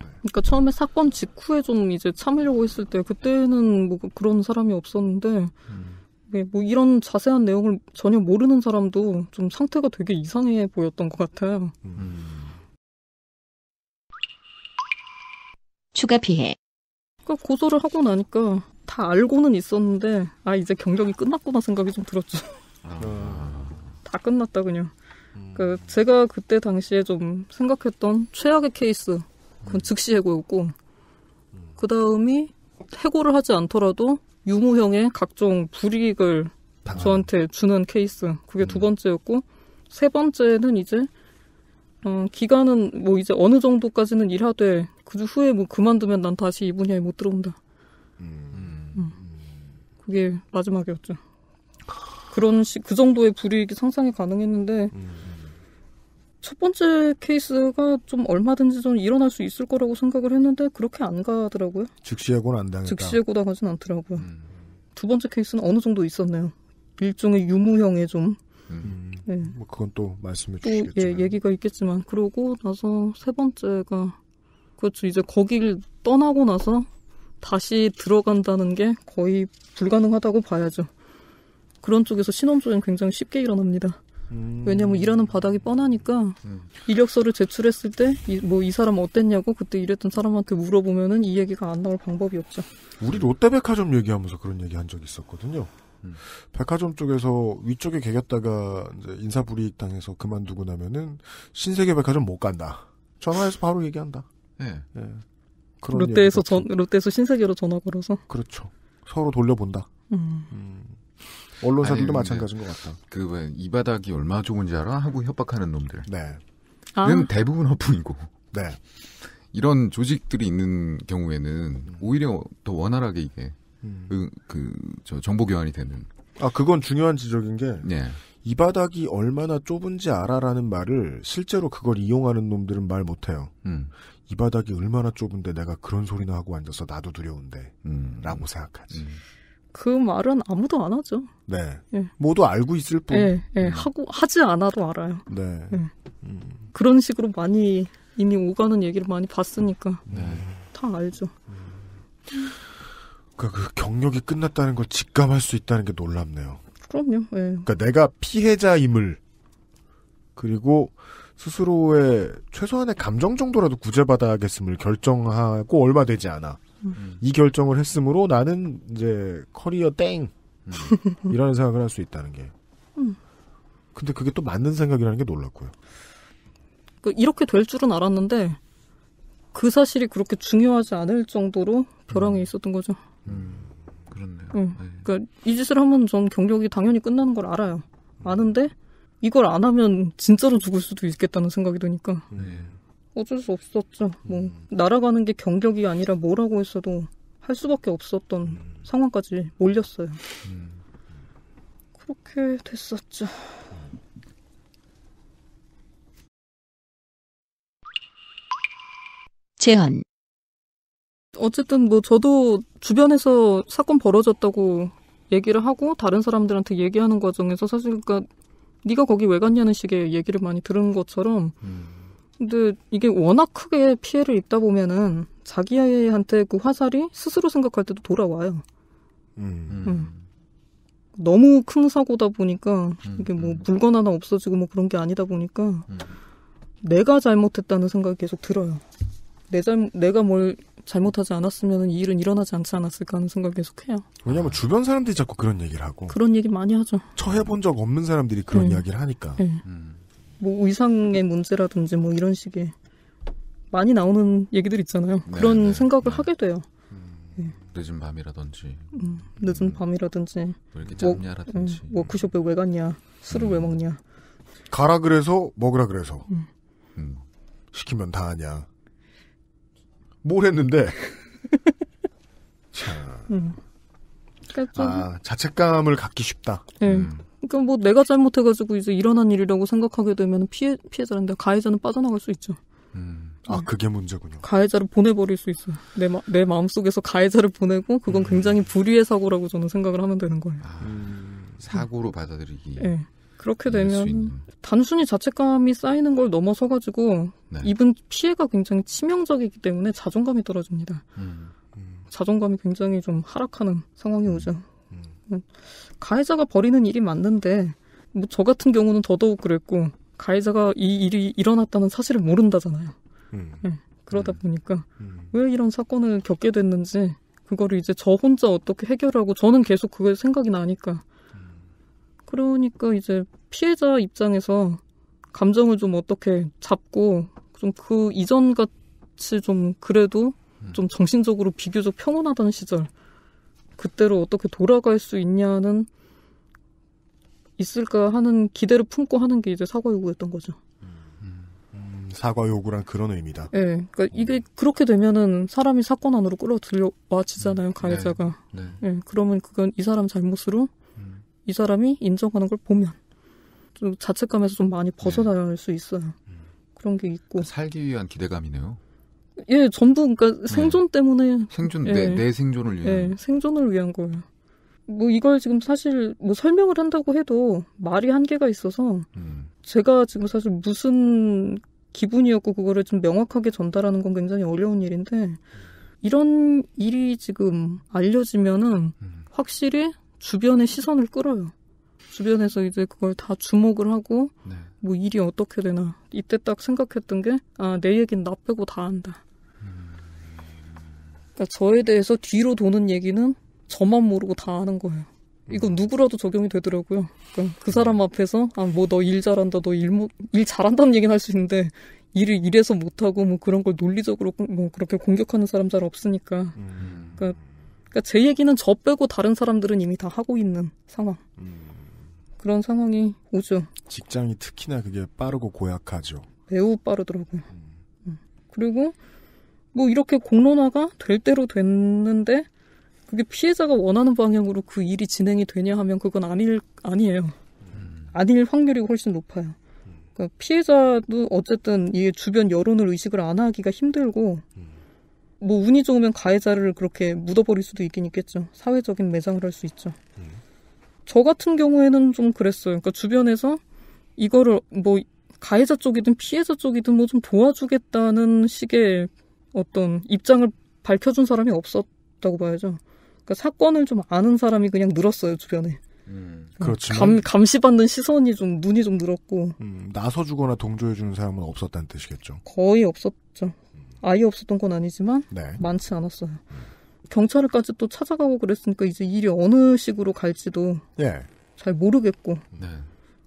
네. 그러니까 처음에 사건 직후에 좀 이제 참으려고 했을 때 그때는 뭐 그, 그런 사람이 없었는데 음. 네, 뭐 이런 자세한 내용을 전혀 모르는 사람도 좀 상태가 되게 이상해 보였던 것 같아요. 음. 추가 피해. 그 그러니까 고소를 하고 나니까 다 알고는 있었는데 아 이제 경력이 끝났구나 생각이 좀 들었죠. 아. 다 끝났다 그냥. 음. 그 제가 그때 당시에 좀 생각했던 최악의 케이스 그건 음. 즉시 해고였고 음. 그 다음이 해고를 하지 않더라도 유무형의 각종 불이익을 당한... 저한테 주는 케이스 그게 두 번째였고 세 번째는 이제 음, 기간은 뭐 이제 어느 정도까지는 일하되 그 후에 뭐 그만두면 난 다시 이 분야에 못 들어온다. 음. 음. 그게 마지막이었죠. 그런 시, 그 정도의 불이익이 상상이 가능했는데 음, 음. 첫 번째 케이스가 좀 얼마든지 좀 일어날 수 있을 거라고 생각을 했는데 그렇게 안 가더라고요. 즉시해고는 안 당했다. 즉시해고다 가진 않더라고요. 두 번째 케이스는 어느 정도 있었네요. 일종의 유무형의 좀 예. 뭐 그건 또 말씀해 주시겠죠. 예, 예 얘기가 있겠지만 그러고 나서 세 번째가 그렇죠. 이제 거길 떠나고 나서 다시 들어간다는 게 거의 불가능하다고 봐야죠. 그런 쪽에서 신혼조는 굉장히 쉽게 일어납니다. 음. 왜냐면 하 일하는 바닥이 뻔하니까 음. 이력서를 제출했을 때 뭐이 뭐 사람 어땠냐고 그때 일했던 사람한테 물어보면은 이 얘기가 안 나올 방법이 없죠. 우리 롯데백화점 얘기하면서 그런 얘기 한적 있었거든요. 음. 백화점 쪽에서 위쪽에 계겼다가 이제 인사 불이익 당해서 그만두고 나면은 신세계 백화점 못 간다. 전화해서 바로 얘기한다. 네. 예. 롯데에서 전 롯데에서 신세계로 전화 걸어서. 그렇죠. 서로 돌려본다. 음. 음. 언론사들도 아니, 마찬가지인 것 같다. 그이 바닥이 얼마나 좋은지 알아? 하고 협박하는 놈들. 네. 아. 대부분 허풍이고. 네. 이런 조직들이 있는 경우에는 오히려 더 원활하게 이게 음. 그저 그, 정보 교환이 되는. 아 그건 중요한 지적인 게. 네. 이 바닥이 얼마나 좁은지 알아라는 말을 실제로 그걸 이용하는 놈들은 말 못해요. 음. 이 바닥이 얼마나 좁은데 내가 그런 소리나 하고 앉아서 나도 두려운데 음. 라고 생각하지. 음. 그 말은 아무도 안 하죠. 네. 네. 모두 알고 있을 뿐. 네, 네. 하고 하지 않아도 알아요. 네. 네. 그런 식으로 많이 이미 오가는 얘기를 많이 봤으니까 네. 다 알죠. 그, 그 경력이 끝났다는 걸 직감할 수 있다는 게 놀랍네요. 그럼요. 예. 그러니까 내가 피해자임을 그리고 스스로의 최소한의 감정 정도라도 구제받아야겠음을 결정하고 얼마 되지 않아. 음. 이 결정을 했으므로 나는 이제 커리어 땡 음. 이라는 생각을 할 수 있다는 게. 음. 근데 그게 또 맞는 생각이라는 게 놀랐고요. 그 이렇게 될 줄은 알았는데 그 사실이 그렇게 중요하지 않을 정도로 벼랑이 음. 있었던 거죠. 음, 그렇네요. 응. 네. 그러니까 이 짓을 하면 전 경력이 당연히 끝나는 걸 알아요. 음. 아는데 이걸 안 하면 진짜로 죽을 수도 있겠다는 생각이 드니까 네. 어쩔 수 없었죠. 뭐 음. 날아가는 게 경력이 아니라 뭐라고 했어도 할 수밖에 없었던 음. 상황까지 몰렸어요. 음. 그렇게 됐었죠. 제한. 어쨌든 뭐 저도 주변에서 사건 벌어졌다고 얘기를 하고 다른 사람들한테 얘기하는 과정에서 사실 그니까 네가 거기 왜 갔냐는 식의 얘기를 많이 들은 것처럼 음. 근데 이게 워낙 크게 피해를 입다 보면은 자기한테 아이그 화살이 스스로 생각할 때도 돌아와요. 음. 음. 너무 큰 사고다 보니까 음, 이게 뭐 음. 물건 하나 없어지고 뭐 그런 게 아니다 보니까 내가 잘못했다는 생각이 계속 들어요. 내 잘, 못 내가 뭘 잘못하지 않았으면 이 일은 일어나지 않지 않았을까 하는 생각을 계속해요. 왜냐하면 아. 주변 사람들이 자꾸 그런 얘기를 하고 그런 얘기 많이 하죠. 처해본 적 없는 사람들이 그런 네. 이야기를 하니까 네. 음. 뭐 의상의 문제라든지 뭐 이런 식의 많이 나오는 얘기들 있잖아요. 네, 그런 네. 생각을 음. 하게 돼요. 음. 네. 늦은 밤이라든지 음, 늦은 음. 밤이라든지 왜 뭐 이렇게 짧냐라든지 워크숍에 왜 갔냐 술을 왜 먹냐 가라 그래서 먹으라 그래서 시키면 다 하냐 뭘 했는데. 참. 음. 그러니까 아, 자책감을 갖기 쉽다. 네. 음. 그러니까 뭐 내가 잘못해가지고 이제 일어난 일이라고 생각하게 되면 피해 피해자인데 가해자는 빠져나갈 수 있죠. 음. 음. 아 그게 문제군요. 가해자를 보내버릴 수 있어요. 내, 마, 내 마음속에서 가해자를 보내고 그건 음. 굉장히 불의의 사고라고 저는 생각을 하면 되는 거예요. 아, 음. 사고로 받아들이기. 네. 그렇게 되면 단순히 자책감이 쌓이는 걸 넘어서 가지고 네. 입은 피해가 굉장히 치명적이기 때문에 자존감이 떨어집니다. 음, 음. 자존감이 굉장히 좀 하락하는 상황이 음, 오죠. 음, 음. 가해자가 버리는 일이 맞는데 뭐 저 같은 경우는 더더욱 그랬고 가해자가 이 일이 일어났다는 사실을 모른다잖아요. 음. 네. 그러다 보니까 왜 이런 사건을 겪게 됐는지 그거를 이제 저 혼자 어떻게 해결하고 저는 계속 그게 생각이 나니까 그러니까 이제 피해자 입장에서 감정을 좀 어떻게 잡고 좀 그 이전 같이 좀 그래도 음. 좀 정신적으로 비교적 평온하던 시절 그때로 어떻게 돌아갈 수 있냐는 있을까 하는 기대를 품고 하는 게 이제 사과 요구였던 거죠. 음. 음, 사과 요구란 그런 의미다. 네, 그러니까 이게 그렇게 되면은 사람이 사건 안으로 끌어들여와지잖아요, 네. 가해자가. 네, 네. 예, 그러면 그건 이 사람 잘못으로 이 사람이 인정하는 걸 보면 좀 자책감에서 좀 많이 네. 벗어날 네. 수 있어요. 음. 그런 게 있고 그러니까 살기 위한 기대감이네요. 예, 전부 그러니까 네. 생존 네. 때문에 생존 예. 내, 내 생존을 위한 예, 생존을 위한 거예요. 뭐 이걸 지금 사실 뭐 설명을 한다고 해도 말이 한계가 있어서 음. 제가 지금 사실 무슨 기분이었고 그거를 좀 명확하게 전달하는 건 굉장히 어려운 일인데 이런 일이 지금 알려지면은 음. 확실히 주변의 시선을 끌어요. 주변에서 이제 그걸 다 주목을 하고 네. 뭐 일이 어떻게 되나 이때 딱 생각했던 게 아 내얘기는나 빼고 다 안다. 음. 그러니까 저에 대해서 뒤로 도는 얘기는 저만 모르고 다 아는 거예요. 이건 음. 누구라도 적용이 되더라고요. 그러니까 그 사람 앞에서 아 뭐 너 일 잘한다, 너 일 못 일 잘한다는 얘기는 할 수 있는데 일을 이래서 못하고 뭐 그런 걸 논리적으로 뭐 그렇게 공격하는 사람 잘 없으니까. 음. 그러니까 그러니까 제 얘기는 저 빼고 다른 사람들은 이미 다 하고 있는 상황. 음. 그런 상황이 오죠. 직장이 특히나 그게 빠르고 고약하죠. 매우 빠르더라고요. 음. 음. 그리고 뭐 이렇게 공론화가 될 대로 됐는데 그게 피해자가 원하는 방향으로 그 일이 진행이 되냐 하면 그건 아닐 아니에요. 음. 아닐 확률이 훨씬 높아요. 음. 그러니까 피해자도 어쨌든 이 주변 여론을 의식을 안 하기가 힘들고 음. 뭐 운이 좋으면 가해자를 그렇게 묻어버릴 수도 있긴 있겠죠. 사회적인 매장을 할 수 있죠. 음. 저 같은 경우에는 좀 그랬어요. 그러니까 주변에서 이거를 뭐 가해자 쪽이든 피해자 쪽이든 뭐 좀 도와주겠다는 식의 어떤 입장을 밝혀준 사람이 없었다고 봐야죠. 그러니까 사건을 좀 아는 사람이 그냥 늘었어요 주변에. 음, 음 그렇지만 감, 감시받는 시선이 좀 눈이 좀 늘었고 음, 나서주거나 동조해주는 사람은 없었다는 뜻이겠죠. 거의 없었죠. 아예 없었던 건 아니지만 네. 많지 않았어요. 경찰까지 을또 찾아가고 그랬으니까 이제 일이 어느 식으로 갈지도 예. 잘 모르겠고 네.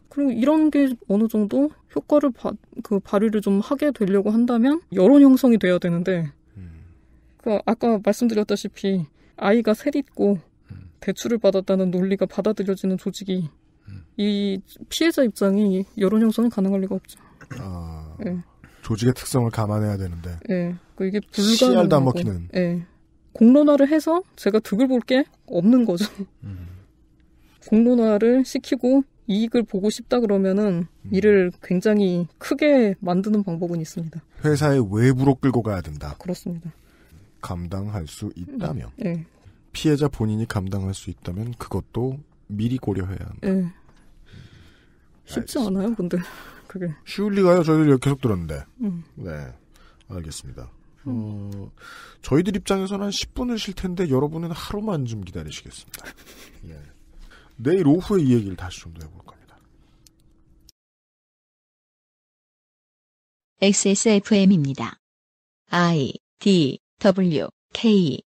그리고 이런 게 어느 정도 효과를 바, 그 발휘를 좀 하게 되려고 한다면 여론 형성이 돼야 되는데 음. 그 아까 말씀드렸다시피 아이가 세리고 음. 대출을 받았다는 논리가 받아들여지는 조직이 음. 이 피해자 입장이 여론 형성이 가능할 리가 없죠. 아... 네. 조직의 특성을 감안해야 되는데. 예. 그 이게 불가능안 먹히는. 예. 공론화를 해서 제가 득을 볼 게 없는 거죠. 음. 공론화를 시키고 이익을 보고 싶다 그러면은 음. 일을 굉장히 크게 만드는 방법은 있습니다. 회사의 외부로 끌고 가야 된다. 그렇습니다. 감당할 수 있다면. 음. 예. 피해자 본인이 감당할 수 있다면 그것도 미리 고려해야 한다. 네. 쉽지 알겠습니다. 않아요, 근데. 그게. 쉬울 리가요. 저희들 계속 들었는데. 음. 네. 알겠습니다. 음. 어, 저희들 입장에서는 한 10분을 쉴 텐데 여러분은 하루만 좀 기다리시겠습니다. 예. 내일 오후에 이 얘기를 다시 좀 더 해볼 겁니다. XSFM입니다. I D W K